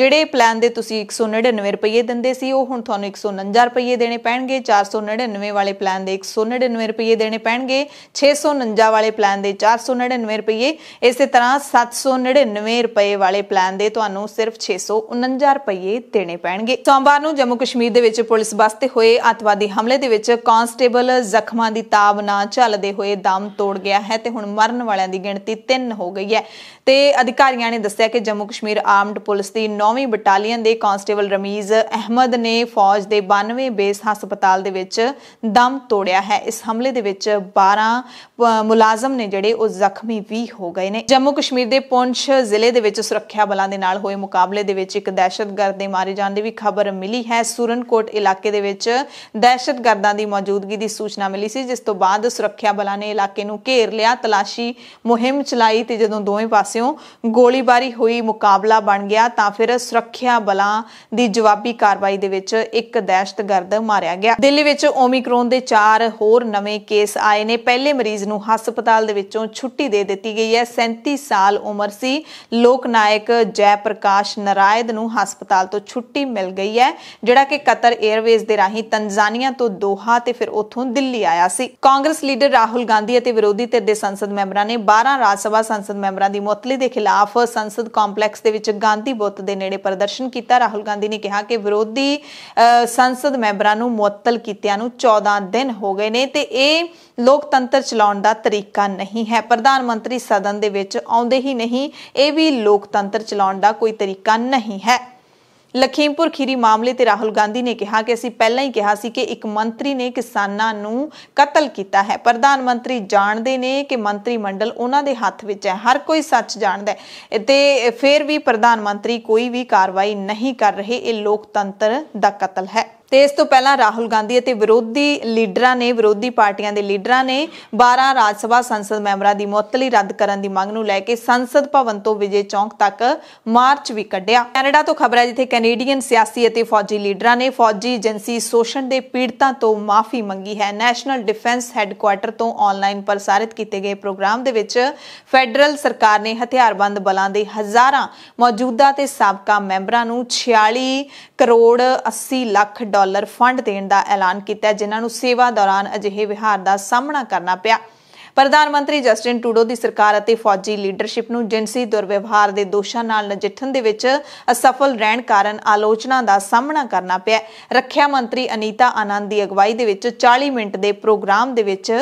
ਜਿਹੜੇ ਪਲਾਨ ਦੇ ਤੁਸੀਂ 199 ਰੁਪਏ ਦਿੰਦੇ ਸੀ ਉਹ ਹੁਣ ਤੁਹਾਨੂੰ 149 ਰੁਪਏ ਦੇਣੇ ਪੈਣਗੇ 499 ਵਾਲੇ ਪਲਾਨ ਦੇ 199 ਰੁਪਏ ਦੇਣੇ ਪੈਣਗੇ 649 ਵਾਲੇ ਪਲਾਨ ਦੇ 499 ਰੁਪਏ ਇਸੇ ਤਰ੍ਹਾਂ 799 ਰੁਪਏ ਵਾਲੇ ਪਲਾਨ ਦੇ ਤੁਹਾਨੂੰ ਸਿਰਫ 649 ਰੁਪਏ ਦੇਣੇ ਪੈਣਗੇ ਸੋਮਵਾਰ ਨੂੰ ਜੰਮੂ ਕਸ਼ਮੀਰ ਦੇ ਵਿੱਚ ਪੁਲਿਸ ਬੱਸ ਤੇ ਹੋਏ ਅਤਵਾਦੀ ਹਮਲੇ ਦੇ ਵਿੱਚ ਕਾਂਸਟੇਬਲ ਜ਼ਖਮਾਂ ਦੀ ਤਾਬ ਨਾ ਝੱਲਦੇ ਹੋਏ ਦਮ ਤੋੜ ਗਿਆ ਹੈ ਤੇ ਹੁਣ ਮਰਨ ਵਾਲਿਆਂ ਦੀ ਗਿਣਤੀ 3 ਹੋ ਗਈ ਹੈ ਤੇ ਅਧਿਕਾਰੀਆਂ ਨੇ ਦੱਸਿਆ ਕਿ ਜੰਮੂ ਕਸ਼ਮੀਰ ਆਰਮਡ ਪੁਲਿਸ ਦੀ 9ਵੀਂ ਬਟਾਲੀਅਨ ਦੇ ਕਾਂਸਟੇਬਲ ਰਮੀਜ਼ ਅਹਿਮਦ ਨੇ ਫੌਜ ਦੇ 92 ਬੇਸ ਹਸਪਤਾਲ ਦੇ ਵਿੱਚ ਦਮ ਤੋੜਿਆ ਹੈ ਇਸ ਹਮਲੇ ਦੇ ਵਿੱਚ 12 ਮੁਲਾਜ਼ਮ ਨੇ ਜਿਹੜੇ ਉਹ ਜ਼ਖਮੀ ਵੀ ਹੋ ਗਏ ਨੇ ਜੰਮੂ ਕਸ਼ਮੀਰ ਦੇ ਪੁੰਛ ਜ਼ਿਲ੍ਹੇ ਦੇ ਵਿੱਚ ਸੁਰੱਖਿਆ ਬਲਾਂ ਦੇ ਨਾਲ ਹੋਏ ਮੁਕਾਬਲੇ ਦੇ ਵਿੱਚ ਇੱਕ ਦਹਿਸ਼ਤਗਰਦ ਦੇ ਮਾਰੇ ਜਾਣ ਦੀ ਵੀ ਖਬਰ ਮਿਲੀ ਹੈ ਸੂਰਨਕੋਟ ਇਲਾਕੇ ਦੇ ਵਿੱਚ ਦਹਿਸ਼ਤਗਰਦਾਂ ਦੀ ਮੌਜੂਦਗੀ ਦੀ ਸੂਚਨਾ ਮਿਲੀ ਸੀ ਜਿਸ ਤੋਂ ਬਾਅਦ ਸੁਰੱਖਿਆ ਬਲਾਂ ਨੇ ਇਲਾਕੇ ਨੂੰ ਘੇਰ ਲਿਆ ਤਲਾਸ਼ੀ ਮੁਹਿੰਮ ਚਲਾਈ ਤੇ ਜਦੋਂ ਦੋਵੇਂ ਪਾਸਿਓਂ ਗੋਲੀਬਾਰੀ ਹੋਈ ਮੁਕਾਬਲਾ ਬਣ ਗਿਆ ਤਾਂ ਫਿਰ ਸੁਰੱਖਿਆ ਬਲਾਂ ਦੀ ਜਵਾਬੀ ਕਾਰਵਾਈ ਦੇ ਵਿੱਚ ਇੱਕ ਦਹਿਸ਼ਤਗਰਦ ਮਾਰਿਆ ਗਿਆ ਦਿੱਲੀ ਵਿੱਚ ਓਮਿਕਰੋਨ ਦੇ 4 ਹੋਰ ਨਵੇਂ ਕੇਸ ਆਏ ਨੇ ਪਹਿਲੇ ਮਰੀਜ਼ ਨੂੰ ਹਸਪਤਾਲ ਦੇ ਵਿੱਚੋਂ ਛੁੱਟੀ ਦੇ ਦਿੱਤੀ ਗਈ ਹੈ 37 ਸਾਲ ਉਮਰ ਸੀ ਲੋਕ ਨਾਇਕ ਜੈ ਪ੍ਰਕਾਸ਼ ਨਰਾਇਦ ਨੂੰ ਹਸਪਤਾਲ ਤੋਂ ਛੁੱਟੀ ਮਿਲ ਗਈ ਹੈ ਜਿਹੜਾ ਕਿ ਕਤਰ 에ਅਰਵੇਜ਼ ਦੇ ਰਾਹੀਂ ਤੰਜ਼ਾਨੀਆ ਤੋਂ ਦੋਹਾ ਤੇ ਫਿਰ ਉੱਥੋਂ ਦਿੱਲੀ ਆਇਆ ਸੀ ਕਾਂਗਰਸ ਲੀਡਰ ਰਾਹੁਲ ਗਾਂਧੀ ਅਤੇ ਵਿਰੋਧੀ ਧਿਰ ਦੇ ਸੰਸਦ ਮੈਂਬਰਾਂ ਨੇ 12 ਰਾਜ ਸਭਾ ਸੰਸਦ ਮੈਂਬਰਾਂ ਦੀ ਮੁਅਤਲੀ ਦੇ ਖਿਲਾਫ ਸੰਸਦ ਕੰਪਲੈਕਸ ਦੇ ਵਿੱਚ ਗਾਂਧੀ ਬੁੱਤ ਦੇ ਨੇੜੇ ਪ੍ਰਦਰਸ਼ਨ ਕੀਤਾ ਰਾਹੁਲ ਗਾਂਧੀ ਨੇ ਕਿਹਾ ਕਿ ਵਿਰੋਧੀ ਸੰਸਦ ਮੈਂਬਰਾਂ ਨੂੰ ਮੁਅਤਲ ਕੀਤਿਆਂ ਨੂੰ 14 ਦਿਨ ਹੋ ਗਏ ਨੇ ਤੇ ਇਹ ਲੋਕਤੰਤਰ ਚਲਾਉਣ ਦਾ ਤਰੀਕਾ ਨਹੀਂ ਹੈ ਪ੍ਰਧਾਨ ਮੰਤਰੀ ਸਦਨ ਦੇ ਵਿੱਚ ਆਉਂਦੇ ਹੀ ਨਹੀਂ ਇਹ ਵੀ ਲੋਕਤੰਤਰ ਚਲਾਉਣ ਦਾ ਕੋਈ ਤਰੀਕਾ ਨਹੀਂ ਹੈ ਲਖੀਮਪੁਰ ਖੀਰੀ ਮਾਮਲੇ ਤੇ ਰਾਹੁਲ ਗਾਂਧੀ ਨੇ ਕਿਹਾ ਕਿ ਅਸੀਂ ਪਹਿਲਾਂ ਹੀ ਕਿਹਾ ਸੀ ਕਿ ਇੱਕ ਮੰਤਰੀ ਨੇ ਕਿਸਾਨਾਂ ਨੂੰ ਕਤਲ ਕੀਤਾ ਹੈ ਪ੍ਰਧਾਨ ਮੰਤਰੀ ਜਾਣਦੇ ਨੇ ਕਿ ਮੰਤਰੀ ਮੰਡਲ ਉਹਨਾਂ ਦੇ ਹੱਥ ਵਿੱਚ ਹੈ ਹਰ ਕੋਈ ਸੱਚ ਜਾਣਦਾ ਹੈ ਤੇ ਫਿਰ ਵੀ ਪ੍ਰਧਾਨ ਮੰਤਰੀ ਕੋਈ ਵੀ ਕਾਰਵਾਈ ਨਹੀਂ ਕਰ ਰਹੇ ਇਹ ਲੋਕਤੰਤਰ ਦਾ ਕਤਲ ਹੈ ਤੇ ਇਸ ਤੋਂ ਪਹਿਲਾਂ ਰਾਹੁਲ ਗਾਂਧੀ ਅਤੇ ਵਿਰੋਧੀ ਲੀਡਰਾਂ ਨੇ ਵਿਰੋਧੀ ਪਾਰਟੀਆਂ ਦੇ ਲੀਡਰਾਂ ਨੇ 12 ਰਾਜ ਸਭਾ ਸੰਸਦ ਮੈਂਬਰਾਂ ਦੀ ਮੁਅੱਤਲੀ ਰੱਦ ਕਰਨ ਦੀ ਮੰਗ ਨੂੰ ਲੈ ਕੇ ਸੰਸਦ ਭਵਨ ਤੋਂ ਵਿਜੇ ਚੌਂਕ ਤੱਕ ਮਾਰਚ ਵੀ ਕੱਢਿਆ ਕੈਨੇਡਾ ਤੋਂ ਖਬਰ ਹੈ ਜਿੱਥੇ ਕੈਨੇਡੀਅਨ ਸਿਆਸੀ ਅਤੇ ਫੌਜੀ ਲੀਡਰਾਂ ਨੇ ਫੌਜੀ ਏਜੰਸੀ ਸ਼ੋਸ਼ਣ ਦੇ ਪੀੜਤਾਂ ਤੋਂ ਮਾਫੀ ਮੰਗੀ ਹੈ ਨੈਸ਼ਨਲ ਡਿਫੈਂਸ ਹੈੱਡਕੁਆਰਟਰ ਤੋਂ ਆਨਲਾਈਨ ਪ੍ਰਸਾਰਿਤ ਕੀਤੇ ਗਏ ਪ੍ਰੋਗਰਾਮ ਦੇ ਵਿੱਚ ਫੈਡਰਲ ਸਰਕਾਰ ਨੇ ਹਥਿਆਰਬੰਦ ਬਲਾਂ ਦੇ ਹਜ਼ਾਰਾਂ ਮੌਜੂਦਾ ਤੇ ਸਾਬਕਾ ਮੈਂਬਰਾਂ ਨੂੰ 46 ਕਰੋੜ 80 ਲੱਖ ਡਾਲਰ ਫੰਡ ਦੇਣ ਦਾ ਐਲਾਨ ਕੀਤਾ ਜਿਨ੍ਹਾਂ ਨੂੰ ਸੇਵਾ ਦੌਰਾਨ ਅਜਿਹੇ ਵਿਹਾਰ ਦਾ ਸਾਹਮਣਾ ਕਰਨਾ ਪਿਆ ਪ੍ਰਧਾਨ ਮੰਤਰੀ ਜਸਟਿਨ ਟੂਡੋ ਦੀ ਸਰਕਾਰ ਅਤੇ ਫੌਜੀ ਲੀਡਰਸ਼ਿਪ ਨੂੰ ਜਿੰਸੀ ਦੁਰਵਿਵਹਾਰ ਦੇ ਦੋਸ਼ਾਂ ਨਾਲ ਨਜਿੱਠਣ ਦੇ ਵਿੱਚ ਅਸਫਲ ਰਹਿਣ ਕਾਰਨ ਆਲੋਚਨਾ ਦਾ ਸਾਹਮਣਾ ਕਰਨਾ ਪਿਆ ਰੱਖਿਆ ਮੰਤਰੀ ਅਨੀਤਾ ਆਨੰਦ ਦੀ ਅਗਵਾਈ ਦੇ ਵਿੱਚ 40 ਮਿੰਟ ਦੇ ਪ੍ਰੋਗਰਾਮ ਦੇ ਵਿੱਚ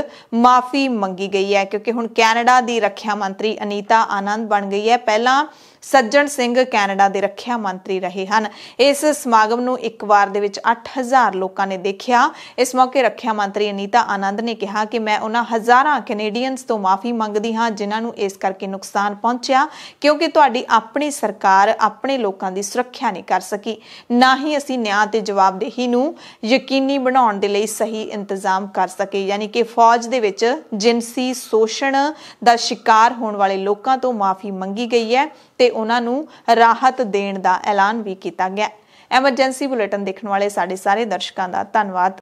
ਮਾਫੀ ਮੰਗੀ ਗਈ ਹੈ ਕਿਉਂਕਿ ਹੁਣ ਕੈਨੇਡਾ ਦੀ ਰੱਖਿਆ ਮੰਤਰੀ ਅਨੀਤਾ ਆਨੰਦ ਬਣ ਗਈ ਹੈ ਪਹਿਲਾਂ ਸੱਜਣ ਸਿੰਘ ਕੈਨੇਡਾ ਦੇ ਰੱਖਿਆ ਮੰਤਰੀ ਰਹੇ ਹਨ ਇਸ ਸਮਾਗਮ ਨੂੰ ਇੱਕ ਵਾਰ ਦੇ ਵਿੱਚ 8000 ਲੋਕਾਂ ਨੇ ਦੇਖਿਆ ਇਸ ਮੌਕੇ ਰੱਖਿਆ ਮੰਤਰੀ ਅਨੀਤਾ ਆਨੰਦ ਨੇ ਕਿਹਾ ਕਿ ਮੈਂ ਉਹਨਾਂ ਹਜ਼ਾਰਾਂ ਕੈਨੇਡੀਅਨਸ ਤੋਂ ਮਾਫੀ ਮੰਗਦੀ ਹਾਂ ਜਿਨ੍ਹਾਂ ਨੂੰ ਇਸ ਕਰਕੇ ਨੁਕਸਾਨ ਪਹੁੰਚਿਆ ਕਿਉਂਕਿ ਤੁਹਾਡੀ ਆਪਣੀ ਸਰਕਾਰ ਆਪਣੇ ਲੋਕਾਂ ਦੀ ਸੁਰੱਖਿਆ ਨਹੀਂ ਕਰ ਸਕੀ ਨਾ ਹੀ ਅਸੀਂ ਨਿਆਂ ਤੇ ਜਵਾਬਦੇਹੀ ਨੂੰ ਯਕੀਨੀ ਬਣਾਉਣ ਦੇ ਲਈ ਸਹੀ ਇੰਤਜ਼ਾਮ ਕਰ ਸਕੇ ਯਾਨੀ ਕਿ ਫੌਜ ਦੇ ਵਿੱਚ ਜਿੰਸੀ ਸ਼ੋਸ਼ਣ ਦਾ ਸ਼ਿਕਾਰ ਹੋਣ ਵਾਲੇ ਲੋਕਾਂ ਤੋਂ ਮਾਫੀ ਮੰਗੀ ਗਈ ਹੈ ਤੇ ਉਹਨਾਂ ਨੂੰ ਰਾਹਤ ਦੇਣ ਦਾ ਐਲਾਨ ਵੀ ਕੀਤਾ ਗਿਆ ਐਮਰਜੈਂਸੀ ਬੁਲੇਟਿਨ ਦੇਖਣ ਵਾਲੇ ਸਾਡੇ ਸਾਰੇ ਦਰਸ਼ਕਾਂ ਦਾ ਧੰਨਵਾਦ